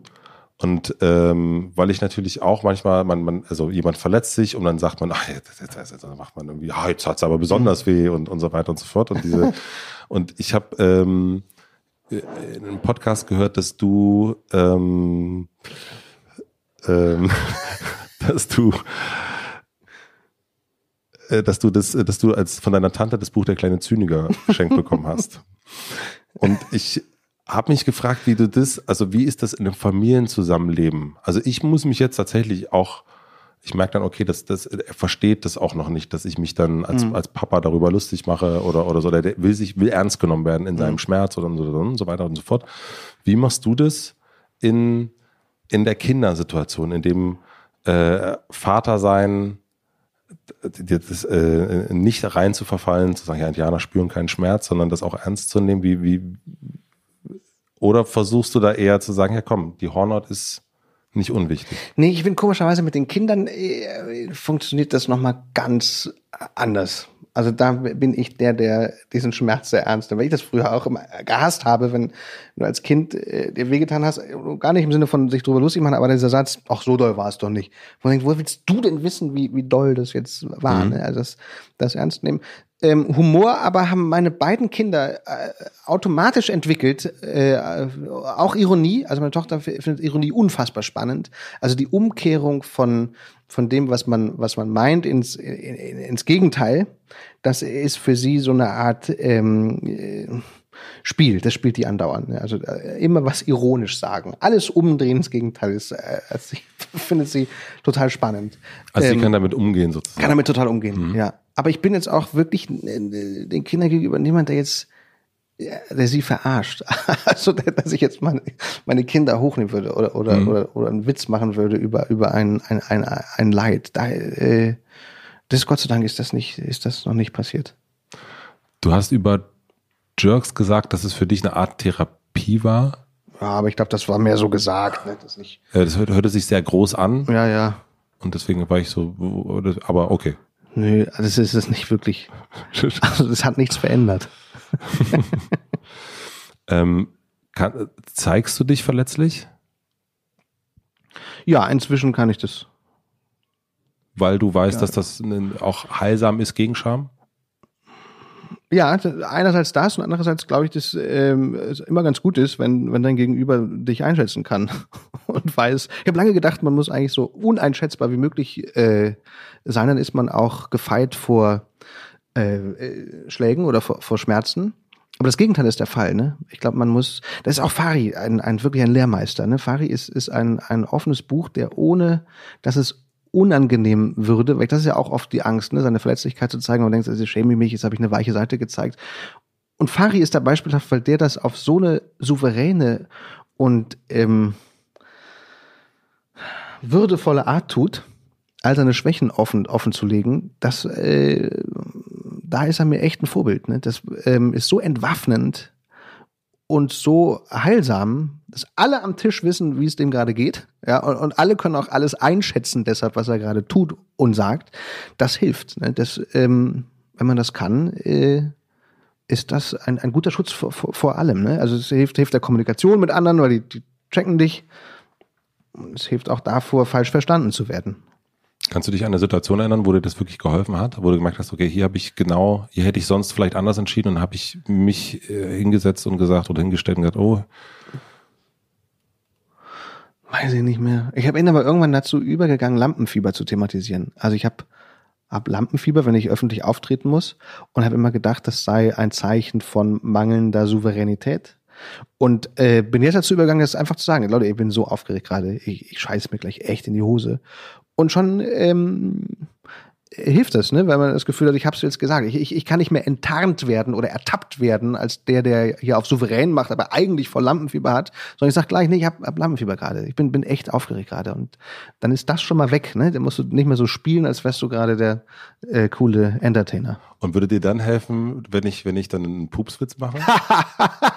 Und ähm, weil ich natürlich auch manchmal, man, man, also jemand verletzt sich und dann sagt man, ach, jetzt, jetzt, jetzt, jetzt macht man irgendwie, ah, jetzt hat's aber besonders mhm. weh und, und so weiter und so fort. Und diese, und ich habe ähm, äh, in einem Podcast gehört, dass du ähm, ähm, dass du äh, dass du das, dass du als von deiner Tante das Buch der kleine Zyniker geschenkt bekommen hast. Und ich habe mich gefragt, wie du das, also wie ist das in einem Familienzusammenleben? Also ich muss mich jetzt tatsächlich auch ich merke dann, okay, das, das, er versteht das auch noch nicht, dass ich mich dann als, mhm. als Papa darüber lustig mache oder, oder so. Der, will sich, will ernst genommen werden in mhm. seinem Schmerz oder so, und so weiter und so fort. Wie machst du das in, in der Kindersituation, in dem äh, Vater sein, das, äh, nicht reinzuverfallen, zu zu sagen, ja, Indianer spüren keinen Schmerz, sondern das auch ernst zu nehmen, wie, wie, oder versuchst du da eher zu sagen, ja komm, die Hornhaut ist, nicht unwichtig. Nee, ich bin komischerweise mit den Kindern äh, funktioniert das nochmal ganz anders. Also da bin ich der, der diesen Schmerz sehr ernst nimmt, weil ich das früher auch immer gehasst habe, wenn du als Kind äh, dir wehgetan hast, äh, gar nicht im Sinne von sich drüber lustig machen, aber dieser Satz, ach so doll war es doch nicht. Wo, denkt, wo willst du denn wissen, wie, wie doll das jetzt war? Mhm. Ne? Also das, das ernst nehmen ähm, Humor aber haben meine beiden Kinder äh, automatisch entwickelt, äh, auch Ironie, also meine Tochter findet Ironie unfassbar spannend, also die Umkehrung von, von dem, was man, was man meint, ins, in, ins Gegenteil, das ist für sie so eine Art ähm, äh, Spiel, das spielt die andauernd. Ne? Also äh, immer was ironisch sagen. Alles umdrehen, das Gegenteil ist, äh, also ich finde sie total spannend. Also ähm, sie kann damit umgehen sozusagen. Kann damit total umgehen, mhm. ja. Aber ich bin jetzt auch wirklich äh, den Kindern gegenüber niemand, der jetzt der sie verarscht. Also, dass ich jetzt meine, meine Kinder hochnehmen würde oder, oder, mhm. oder, oder einen Witz machen würde über, über ein, ein, ein, ein Leid. Da, äh, das Gott sei Dank ist das nicht, ist das noch nicht passiert. Du hast über Jerks gesagt, dass es für dich eine Art Therapie war. Ja, aber ich glaube, das war mehr so gesagt. Ne? Äh, das, nicht ja, das hörte, hörte sich sehr groß an. Ja, ja. Und deswegen war ich so, aber okay. Nö, das also ist es nicht wirklich. Also das hat nichts verändert. ähm, kann, zeigst du dich verletzlich? Ja, inzwischen kann ich das. Weil du weißt, ja. dass das auch heilsam ist gegen Scham? Ja, einerseits das und andererseits glaube ich, dass ähm, es immer ganz gut ist, wenn, wenn dein Gegenüber dich einschätzen kann und weiß. Ich habe lange gedacht, man muss eigentlich so uneinschätzbar wie möglich äh, sein, dann ist man auch gefeit vor äh, äh, Schlägen oder vor, vor Schmerzen. Aber das Gegenteil ist der Fall, ne? Ich glaube, man muss. Das ist auch Fari, ein, ein wirklich ein Lehrmeister. Ne? Fari ist, ist ein, ein offenes Buch, der ohne, dass es unangenehm würde, weil das ist ja auch oft die Angst, ne, seine Verletzlichkeit zu zeigen und denkst, also schäme ich mich, jetzt habe ich eine weiche Seite gezeigt. Und Fari ist da beispielhaft, weil der das auf so eine souveräne und ähm, würdevolle Art tut, all seine Schwächen offen, offen zu legen, das, äh, da ist er mir echt ein Vorbild. Ne? Das ähm, ist so entwaffnend, und so heilsam, dass alle am Tisch wissen, wie es dem gerade geht. Ja, und, und, alle können auch alles einschätzen, deshalb, was er gerade tut und sagt. Das hilft. Ne? Das, ähm, wenn man das kann, äh, ist das ein, ein guter Schutz vor, vor, vor allem. Ne? Also es hilft, hilft der Kommunikation mit anderen, weil die, die checken dich. Es hilft auch davor, falsch verstanden zu werden. Kannst du dich an eine Situation erinnern, wo dir das wirklich geholfen hat, wo du gemerkt hast, okay, hier habe ich genau, hier hätte ich sonst vielleicht anders entschieden und habe ich mich äh, hingesetzt und gesagt oder hingestellt und gesagt, oh. Weiß ich nicht mehr. Ich habe ihn aber irgendwann dazu übergegangen, Lampenfieber zu thematisieren. Also ich habe ab Lampenfieber, wenn ich öffentlich auftreten muss und habe immer gedacht, das sei ein Zeichen von mangelnder Souveränität. Und äh, bin jetzt dazu übergegangen, das einfach zu sagen, Leute, ich bin so aufgeregt gerade, ich, ich scheiße mir gleich echt in die Hose und schon ähm, hilft das, ne? weil man das Gefühl hat, ich habe es jetzt gesagt, ich, ich, ich kann nicht mehr enttarnt werden oder ertappt werden als der, der hier auf souverän macht, aber eigentlich voll Lampenfieber hat, sondern ich sage gleich, nee, ich habe hab Lampenfieber gerade, ich bin, bin echt aufgeregt gerade und dann ist das schon mal weg, ne? dann musst du nicht mehr so spielen, als wärst du gerade der äh, coole Entertainer. Und würde dir dann helfen, wenn ich, wenn ich dann einen Pupswitz mache?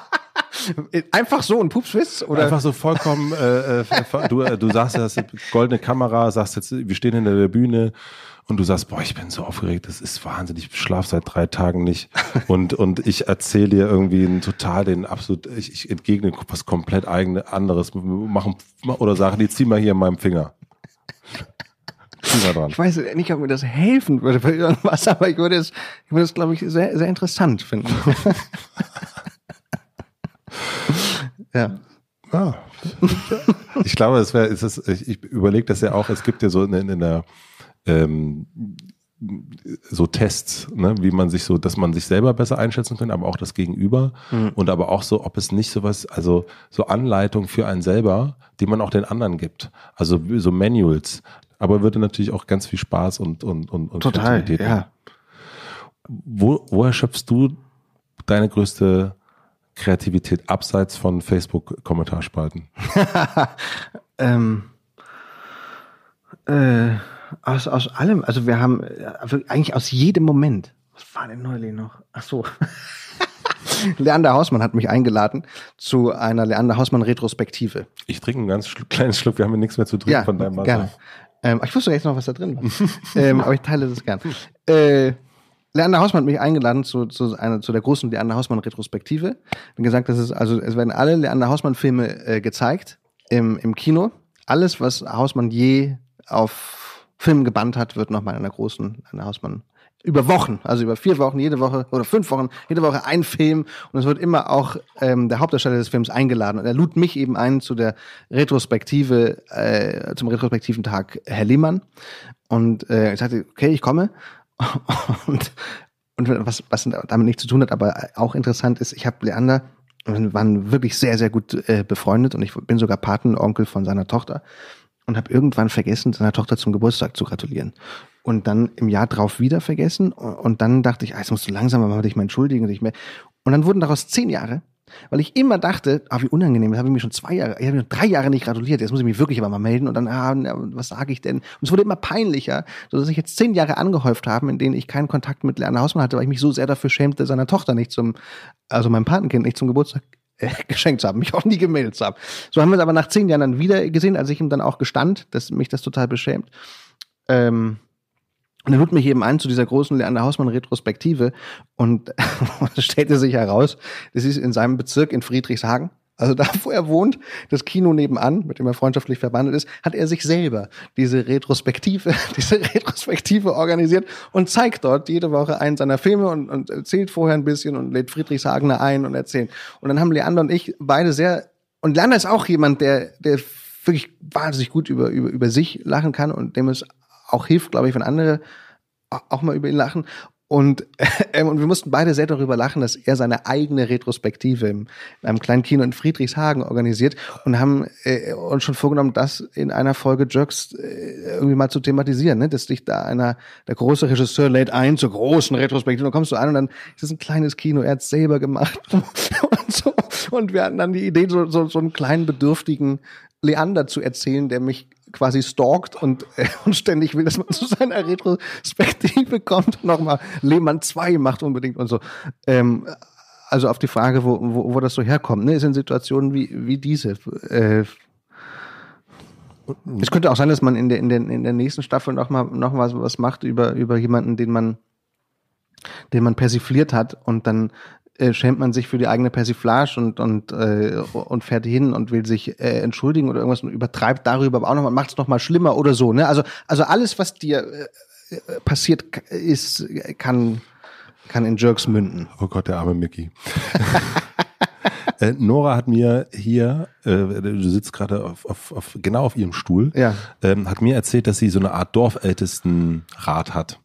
Einfach so ein Pupswitz? Oder? Einfach so vollkommen, äh, äh du, äh, du sagst, das goldene Kamera, sagst jetzt, wir stehen hinter der Bühne und du sagst, boah, ich bin so aufgeregt, das ist wahnsinnig, ich schlaf seit drei Tagen nicht und, und ich erzähle dir irgendwie einen total den absolut, ich, ich entgegne was komplett eigenes, anderes, machen oder sagen, die zieh mal hier in meinem Finger. Ich weiß nicht, ob mir das helfen würde bei irgendwas, aber ich würde es, ich würde es, glaube ich, sehr, sehr interessant finden. Ja. Ah. ich glaube, es wäre, es ist, ich überlege das ja auch, es gibt ja so in, in der ähm, so Tests, ne, wie man sich so, dass man sich selber besser einschätzen kann, aber auch das Gegenüber mhm. und aber auch so, ob es nicht sowas, also so Anleitung für einen selber, die man auch den anderen gibt. Also so Manuals. Aber würde natürlich auch ganz viel Spaß und und und, und Total, ja. Wo, woher schöpfst du deine größte Kreativität abseits von Facebook-Kommentarspalten? ähm, äh, aus, aus allem. Also wir haben äh, eigentlich aus jedem Moment. Was war denn neulich noch? Ach so. Leander Hausmann hat mich eingeladen zu einer Leander Hausmann Retrospektive. Ich trinke einen ganz schluck, kleinen Schluck, wir haben hier nichts mehr zu trinken ja, von deinem Mann. Gerne. Ähm, ich wusste jetzt noch, was da drin war. ähm, aber ich teile das gern. Äh, Leander Hausmann hat mich eingeladen zu, zu, einer, zu der großen Leander Hausmann-Retrospektive. Bin gesagt, das ist, also, es werden alle Leander Hausmann-Filme äh, gezeigt im, im Kino. Alles, was Hausmann je auf Film gebannt hat, wird nochmal in einer großen Leander Hausmann über Wochen, also über vier Wochen, jede Woche oder fünf Wochen, jede Woche ein Film und es wird immer auch ähm, der Hauptdarsteller des Films eingeladen und er lud mich eben ein zu der Retrospektive, äh, zum retrospektiven Tag Herr Lehmann und äh, ich sagte, okay, ich komme und, und was, was damit nichts zu tun hat, aber auch interessant ist, ich habe Leander, wir waren wirklich sehr, sehr gut äh, befreundet und ich bin sogar Patenonkel von seiner Tochter und habe irgendwann vergessen, seiner Tochter zum Geburtstag zu gratulieren. Und dann im Jahr drauf wieder vergessen und, und dann dachte ich, ah, jetzt musst du langsam mal dich mal entschuldigen. Und dann wurden daraus zehn Jahre weil ich immer dachte, ah, wie unangenehm, das habe ich mir schon zwei Jahre, ich habe mir drei Jahre nicht gratuliert, jetzt muss ich mich wirklich aber mal melden und dann, ah, was sage ich denn? Und es wurde immer peinlicher, sodass ich jetzt zehn Jahre angehäuft haben, in denen ich keinen Kontakt mit Lerner Hausmann hatte, weil ich mich so sehr dafür schämte, seiner Tochter nicht zum, also meinem Patenkind nicht zum Geburtstag äh, geschenkt zu haben, mich auch nie gemeldet zu haben. So haben wir es aber nach zehn Jahren dann wieder gesehen, als ich ihm dann auch gestand, dass mich das total beschämt. Ähm, und er lud mich eben ein zu dieser großen Leander Hausmann-Retrospektive und stellte sich heraus, das ist in seinem Bezirk in Friedrichshagen. Also da, wo er wohnt, das Kino nebenan, mit dem er freundschaftlich verbandelt ist, hat er sich selber diese Retrospektive, diese Retrospektive organisiert und zeigt dort jede Woche einen seiner Filme und, und erzählt vorher ein bisschen und lädt Friedrichshagener ein und erzählt. Und dann haben Leander und ich beide sehr, und Leander ist auch jemand, der, der wirklich wahnsinnig gut über, über, über sich lachen kann und dem es auch hilft, glaube ich, wenn andere auch mal über ihn lachen. Und, äh, und wir mussten beide sehr darüber lachen, dass er seine eigene Retrospektive im, in einem kleinen Kino in Friedrichshagen organisiert und haben äh, uns schon vorgenommen, das in einer Folge Jerks äh, irgendwie mal zu thematisieren, ne? dass dich da einer, der große Regisseur lädt ein zur großen Retrospektive und kommst du an und dann ist es ein kleines Kino, er hat selber gemacht und so. Und wir hatten dann die Idee, so, so, so einen kleinen bedürftigen Leander zu erzählen, der mich quasi stalkt und, äh, und ständig will, dass man zu seiner Retrospektive kommt und nochmal Lehmann 2 macht unbedingt und so. Ähm, also auf die Frage, wo, wo, wo das so herkommt, ne, ist in Situationen wie, wie diese. Äh, es könnte auch sein, dass man in der, in der, in der nächsten Staffel nochmal noch mal was macht über, über jemanden, den man, den man persifliert hat und dann äh, schämt man sich für die eigene Persiflage und, und, äh, und fährt hin und will sich äh, entschuldigen oder irgendwas und übertreibt darüber aber auch nochmal, macht es nochmal schlimmer oder so. Ne? Also, also alles, was dir äh, äh passiert ist, kann, kann in Jerks münden. Oh Gott, der arme Mickey. Äh, Nora hat mir hier, äh, du sitzt gerade auf, auf, auf, genau auf ihrem Stuhl, ja. ähm, hat mir erzählt, dass sie so eine Art Dorfältestenrat hat.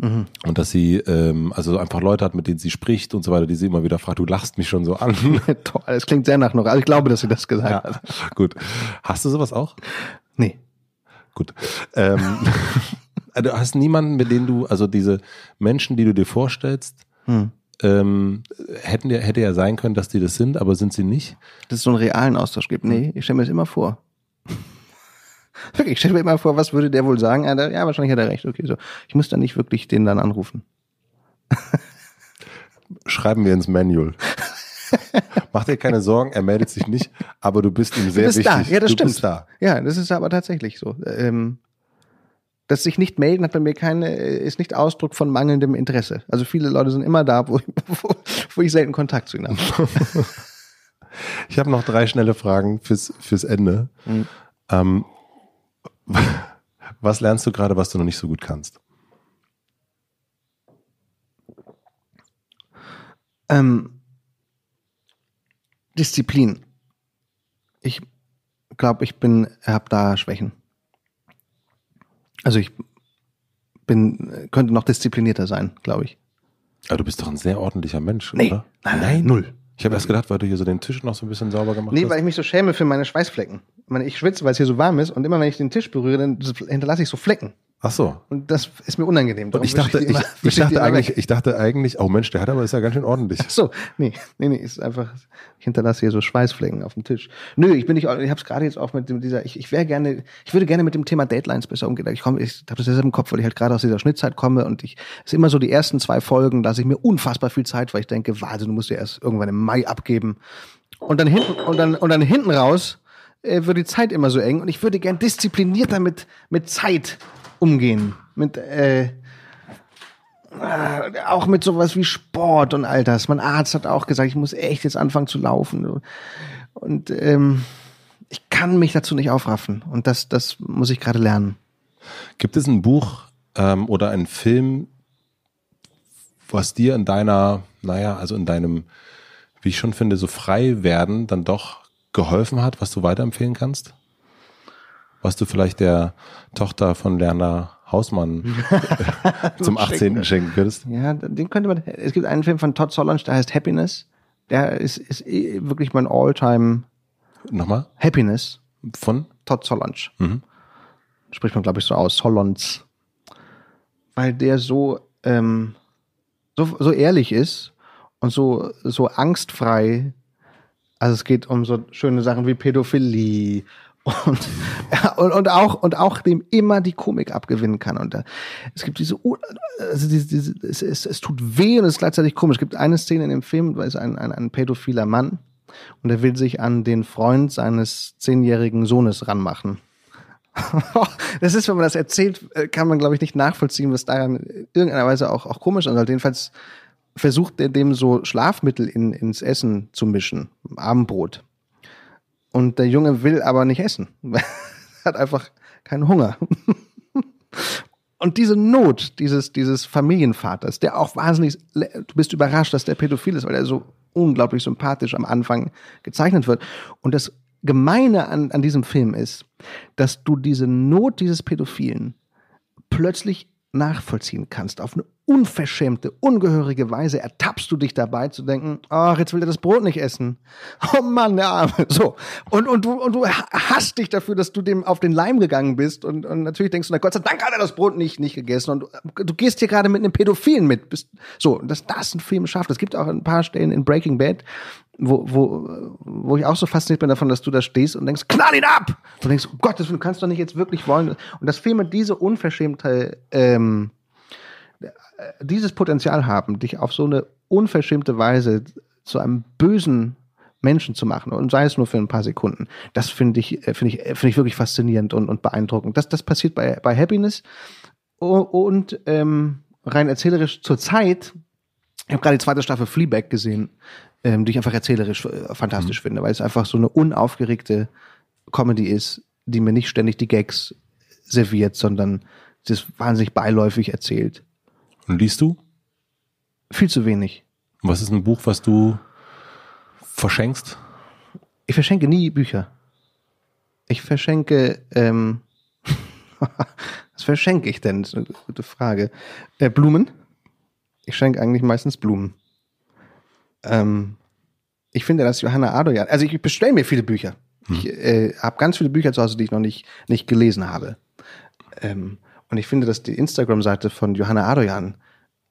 Mhm. Und dass sie ähm, also einfach Leute hat, mit denen sie spricht und so weiter, die sie immer wieder fragt, du lachst mich schon so an. Toll, das klingt sehr nach noch. Also ich glaube, dass sie das gesagt ja. hat. Gut. Hast du sowas auch? Nee. Gut. Ähm, du also hast niemanden, mit dem du, also diese Menschen, die du dir vorstellst, hm. ähm, hätten, hätte ja sein können, dass die das sind, aber sind sie nicht. Dass es so einen realen Austausch gibt. Nee, ich stelle mir das immer vor. Wirklich, stell mir mal vor, was würde der wohl sagen? Ah, ja, wahrscheinlich hat er recht. Okay, so. Ich muss dann nicht wirklich den dann anrufen. Schreiben wir ins Manual. Mach dir keine Sorgen, er meldet sich nicht, aber du bist ihm sehr wichtig. Da. Ja, das du stimmt. Bist da. Ja, das ist aber tatsächlich so. Ähm, dass sich nicht melden hat bei mir keine, äh, ist nicht Ausdruck von mangelndem Interesse. Also viele Leute sind immer da, wo, ich, wo, wo ich selten Kontakt zu ihnen habe. ich habe noch drei schnelle Fragen fürs, fürs Ende. Mhm. Ähm, was lernst du gerade, was du noch nicht so gut kannst? Ähm, Disziplin. Ich glaube, ich bin, habe da Schwächen. Also ich bin, könnte noch disziplinierter sein, glaube ich. Aber du bist doch ein sehr ordentlicher Mensch, nee. oder? Nein, nein, null. Ich habe erst gedacht, weil du hier so den Tisch noch so ein bisschen sauber gemacht nee, hast. Nee, weil ich mich so schäme für meine Schweißflecken. Ich, meine, ich schwitze, weil es hier so warm ist und immer wenn ich den Tisch berühre, dann hinterlasse ich so Flecken. Ach so. Und das ist mir unangenehm. Darum und ich dachte, ich, immer, ich, ich dachte eigentlich, ich dachte eigentlich, oh Mensch, der hat aber ist ja ganz schön ordentlich. Ach so, nee, nee, nee, ist einfach, ich hinterlasse hier so Schweißflecken auf dem Tisch. Nö, ich bin nicht, ich hab's gerade jetzt auch mit dieser, ich, ich wäre gerne, ich würde gerne mit dem Thema Deadlines besser umgehen. Ich komme, ich hab das jetzt im Kopf, weil ich halt gerade aus dieser Schnittzeit komme und ich, ist immer so die ersten zwei Folgen, lasse ich mir unfassbar viel Zeit, weil ich denke, warte, du musst ja erst irgendwann im Mai abgeben. Und dann hinten, und dann, und dann hinten raus, äh, wird die Zeit immer so eng und ich würde gern disziplinierter mit, mit Zeit umgehen. Mit, äh, auch mit sowas wie Sport und all das. Mein Arzt hat auch gesagt, ich muss echt jetzt anfangen zu laufen. Und ähm, ich kann mich dazu nicht aufraffen. Und das, das muss ich gerade lernen. Gibt es ein Buch ähm, oder einen Film, was dir in deiner, naja, also in deinem, wie ich schon finde, so frei werden dann doch geholfen hat, was du weiterempfehlen kannst? was du vielleicht der Tochter von Lerner Hausmann äh, zum 18. schenken könntest. Ja, den könnte man. Es gibt einen Film von Todd Solondz, der heißt Happiness. Der ist, ist äh, wirklich mein All-Time. Nochmal? Happiness. Von? Todd Solondz. Mhm. Spricht man, glaube ich, so aus. Solondz. Weil der so, ähm, so, so ehrlich ist und so, so angstfrei. Also es geht um so schöne Sachen wie Pädophilie und, und, und, auch und auch dem immer die Komik abgewinnen kann. Und da, äh, es gibt diese, also diese, diese es, es, es tut weh und es ist gleichzeitig komisch. Es gibt eine Szene in dem Film, da ist ein, ein, ein pädophiler Mann und er will sich an den Freund seines zehnjährigen Sohnes ranmachen. das ist, wenn man das erzählt, äh, kann man, glaube ich, nicht nachvollziehen, was daran in irgendeiner Weise auch, auch komisch sein sollte. Halt jedenfalls versucht er dem so Schlafmittel in, ins Essen zu mischen, Abendbrot. Und der Junge will aber nicht essen. hat einfach keinen Hunger. Und diese Not dieses, dieses Familienvaters, der auch wahnsinnig, du bist überrascht, dass der pädophil ist, weil er so unglaublich sympathisch am Anfang gezeichnet wird. Und das Gemeine an, an diesem Film ist, dass du diese Not dieses Pädophilen plötzlich nachvollziehen kannst. Auf eine unverschämte, ungehörige Weise ertappst du dich dabei zu denken, ach, jetzt will er das Brot nicht essen. Oh Mann, der Arme. So. Und, und, du, und du hasst dich dafür, dass du dem auf den Leim gegangen bist. Und, und natürlich denkst du, na Gott sei Dank hat er das Brot nicht, nicht gegessen. Und du, äh, du gehst hier gerade mit einem Pädophilen mit. Bist, so, dass das ein Film schafft. Es gibt auch ein paar Stellen in Breaking Bad, wo, wo, wo ich auch so fasziniert bin davon, dass du da stehst und denkst, knall ihn ab! Und denkst, oh Gott, du kannst doch nicht jetzt wirklich wollen. Und dass Filme diese Unverschämtheit, ähm, dieses Potenzial haben, dich auf so eine unverschämte Weise zu einem bösen Menschen zu machen und sei es nur für ein paar Sekunden. Das finde ich, äh, finde ich, äh, finde ich wirklich faszinierend und, und beeindruckend. Das, das passiert bei, bei Happiness und ähm, rein erzählerisch zur Zeit ich habe gerade die zweite Staffel Fleabag gesehen, ähm, die ich einfach erzählerisch äh, fantastisch mhm. finde, weil es einfach so eine unaufgeregte Comedy ist, die mir nicht ständig die Gags serviert, sondern das wahnsinnig beiläufig erzählt. Und liest du? Viel zu wenig. Was ist ein Buch, was du verschenkst? Ich verschenke nie Bücher. Ich verschenke, ähm, was verschenke ich denn? Das ist eine gute Frage. Äh, Blumen. Ich schenke eigentlich meistens Blumen. Ähm, ich finde, dass Johanna Adoyan, also ich bestelle mir viele Bücher. Hm. Ich äh, habe ganz viele Bücher zu Hause, die ich noch nicht, nicht gelesen habe. Ähm, und ich finde, dass die Instagram-Seite von Johanna Adoyan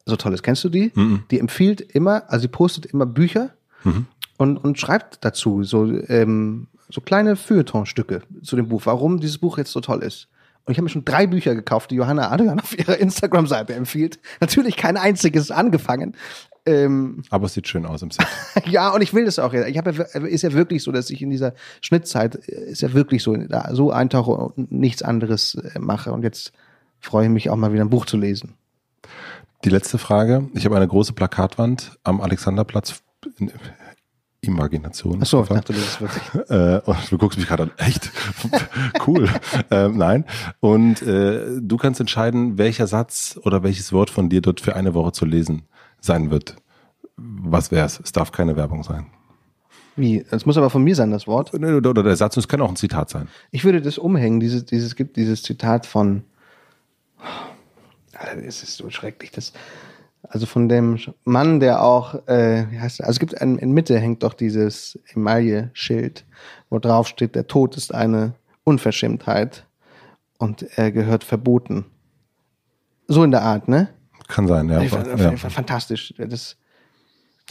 so toll ist. Kennst du die? Mhm. Die empfiehlt immer, also sie postet immer Bücher mhm. und, und schreibt dazu so, ähm, so kleine Feuilleton-Stücke zu dem Buch, warum dieses Buch jetzt so toll ist. Und ich habe mir schon drei Bücher gekauft, die Johanna Adrian auf ihrer Instagram-Seite empfiehlt. Natürlich kein einziges angefangen. Ähm, Aber es sieht schön aus im Set. ja, und ich will das auch. Ich habe ist ja wirklich so, dass ich in dieser Schnittzeit äh, ist ja wirklich so so eintauche und nichts anderes äh, mache. Und jetzt freue ich mich auch mal wieder ein Buch zu lesen. Die letzte Frage. Ich habe eine große Plakatwand am Alexanderplatz Imagination. Achso, ich dachte, das ist wirklich. äh, du guckst mich gerade an. Echt? cool. ähm, nein. Und äh, du kannst entscheiden, welcher Satz oder welches Wort von dir dort für eine Woche zu lesen sein wird. Was wäre Es Es darf keine Werbung sein. Wie? Es muss aber von mir sein, das Wort. Äh, ne, oder der Satz, es kann auch ein Zitat sein. Ich würde das umhängen. Dieses, dieses dieses Zitat von. es ist so schrecklich. Das, also von dem Mann, der auch, äh, wie heißt der? also es gibt einen, in Mitte hängt doch dieses Emaille-Schild, wo drauf steht, der Tod ist eine Unverschämtheit und er gehört verboten. So in der Art, ne? Kann sein, ja. Ich, äh, ja. Fantastisch. Das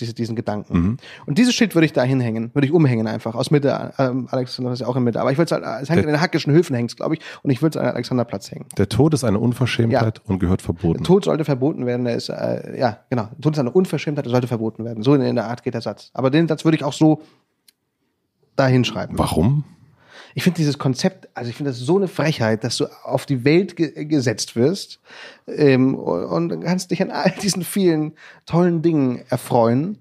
diese, diesen Gedanken. Mhm. Und dieses Schild würde ich da hinhängen, würde ich umhängen einfach, aus Mitte, ähm, Alexander ist ja auch in Mitte, aber ich würde es halt, äh, es hängt der, in den Hackischen Höfen hängt glaube ich, und ich würde es an den Alexanderplatz hängen. Der Tod ist eine Unverschämtheit ja. und gehört verboten. Der Tod sollte verboten werden, der ist, äh, ja, genau, der Tod ist eine Unverschämtheit und sollte verboten werden. So in, in der Art geht der Satz. Aber den Satz würde ich auch so da hinschreiben. Warum? Ich finde dieses Konzept, also ich finde das so eine Frechheit, dass du auf die Welt ge gesetzt wirst ähm, und kannst dich an all diesen vielen tollen Dingen erfreuen.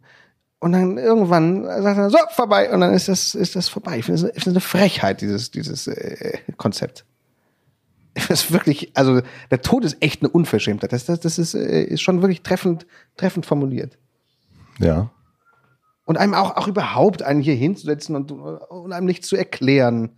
Und dann irgendwann sagt er so vorbei und dann ist das ist das vorbei. Ich finde es eine Frechheit dieses dieses äh, Konzept. Das ist wirklich also der Tod ist echt eine Unverschämtheit. Das das, das ist, äh, ist schon wirklich treffend treffend formuliert. Ja. Und einem auch, auch überhaupt einen hier hinzusetzen und, und einem nichts zu erklären.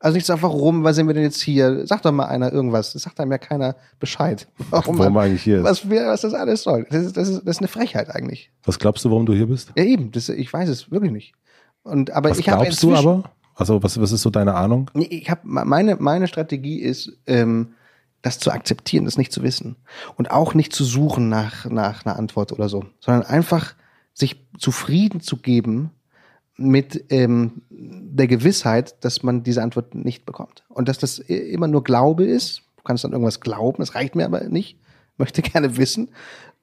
Also nicht so, warum, was sind wir denn jetzt hier? Sagt doch mal einer irgendwas. Das sagt einem ja keiner Bescheid. Warum, warum man, eigentlich hier ist. Was, was das alles soll. Das ist, das, ist, das ist eine Frechheit eigentlich. Was glaubst du, warum du hier bist? Ja, eben. Das, ich weiß es wirklich nicht. Und, aber was ich glaubst du aber? Also, was, was ist so deine Ahnung? Ich hab, meine, meine Strategie ist, ähm, das zu akzeptieren, das nicht zu wissen. Und auch nicht zu suchen nach, nach einer Antwort oder so, sondern einfach sich zufrieden zu geben mit ähm, der Gewissheit, dass man diese Antwort nicht bekommt. Und dass das immer nur Glaube ist. Du kannst an irgendwas glauben, das reicht mir aber nicht. Möchte gerne wissen.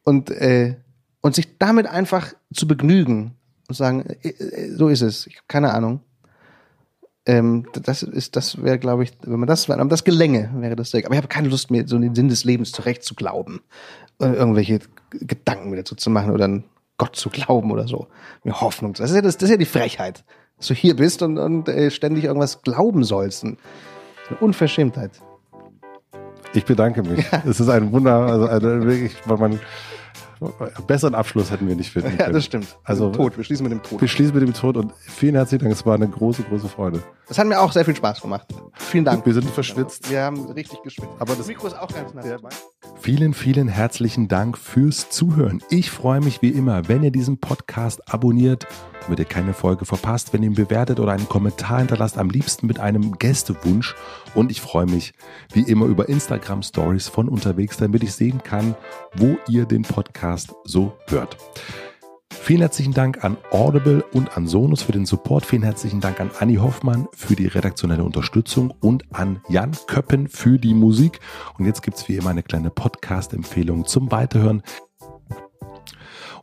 Und, äh, und sich damit einfach zu begnügen und sagen, äh, äh so ist es, ich habe keine Ahnung. Ähm, das ist, das wäre, glaube ich, wenn man das, wenn man das gelänge, wäre das der. Aber ich habe keine Lust, mir so den Sinn des Lebens zurecht zu glauben, äh, irgendwelche Gedanken mir dazu zu machen oder ein Gott zu glauben oder so. Mir Hoffnung. Das ist ja, das, das ist ja die Frechheit, dass du hier bist und, und äh, ständig irgendwas glauben sollst. Eine Unverschämtheit. Ich bedanke mich. Ja. Es ist ein Wunder, also eine, also wirklich, weil man besseren Abschluss hätten wir nicht finden können. Ja, das stimmt. Also Tod. Wir schließen mit dem Tod. Wir schließen mit dem Tod und vielen herzlichen Dank. Es war eine große, große Freude. Es hat mir auch sehr viel Spaß gemacht. Vielen Dank. Wir sind verschwitzt. Wir haben richtig geschwitzt. Aber das, das Mikro ist auch ganz nass. Vielen, vielen herzlichen Dank fürs Zuhören. Ich freue mich wie immer, wenn ihr diesen Podcast abonniert, damit ihr keine Folge verpasst, wenn ihr ihn bewertet oder einen Kommentar hinterlasst, am liebsten mit einem Gästewunsch. Und ich freue mich wie immer über Instagram Stories von unterwegs, damit ich sehen kann, wo ihr den Podcast so hört. Vielen herzlichen Dank an Audible und an Sonus für den Support. Vielen herzlichen Dank an Anni Hoffmann für die redaktionelle Unterstützung und an Jan Köppen für die Musik. Und jetzt gibt's wie immer eine kleine Podcast-Empfehlung zum Weiterhören.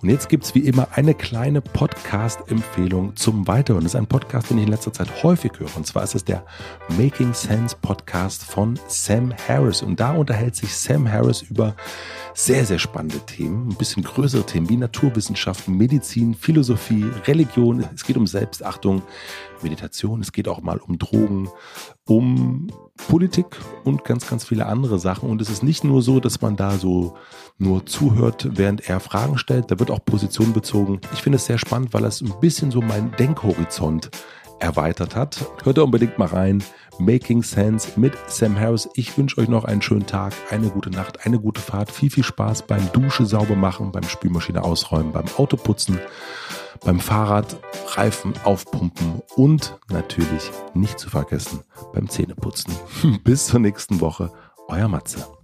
Und jetzt gibt es wie immer eine kleine Podcast-Empfehlung zum Weiteren. Das ist ein Podcast, den ich in letzter Zeit häufig höre. Und zwar ist es der Making Sense Podcast von Sam Harris. Und da unterhält sich Sam Harris über sehr, sehr spannende Themen, ein bisschen größere Themen wie Naturwissenschaften, Medizin, Philosophie, Religion. Es geht um Selbstachtung, Meditation. Es geht auch mal um Drogen, um Politik und ganz, ganz viele andere Sachen. Und es ist nicht nur so, dass man da so nur zuhört, während er Fragen stellt. Da wird auch Position bezogen. Ich finde es sehr spannend, weil das ein bisschen so meinen Denkhorizont erweitert hat. Hört da unbedingt mal rein. Making Sense mit Sam Harris. Ich wünsche euch noch einen schönen Tag, eine gute Nacht, eine gute Fahrt. Viel, viel Spaß beim Dusche sauber machen, beim Spülmaschine ausräumen, beim Auto putzen beim Fahrrad Reifen aufpumpen und natürlich nicht zu vergessen beim Zähneputzen. Bis zur nächsten Woche, euer Matze.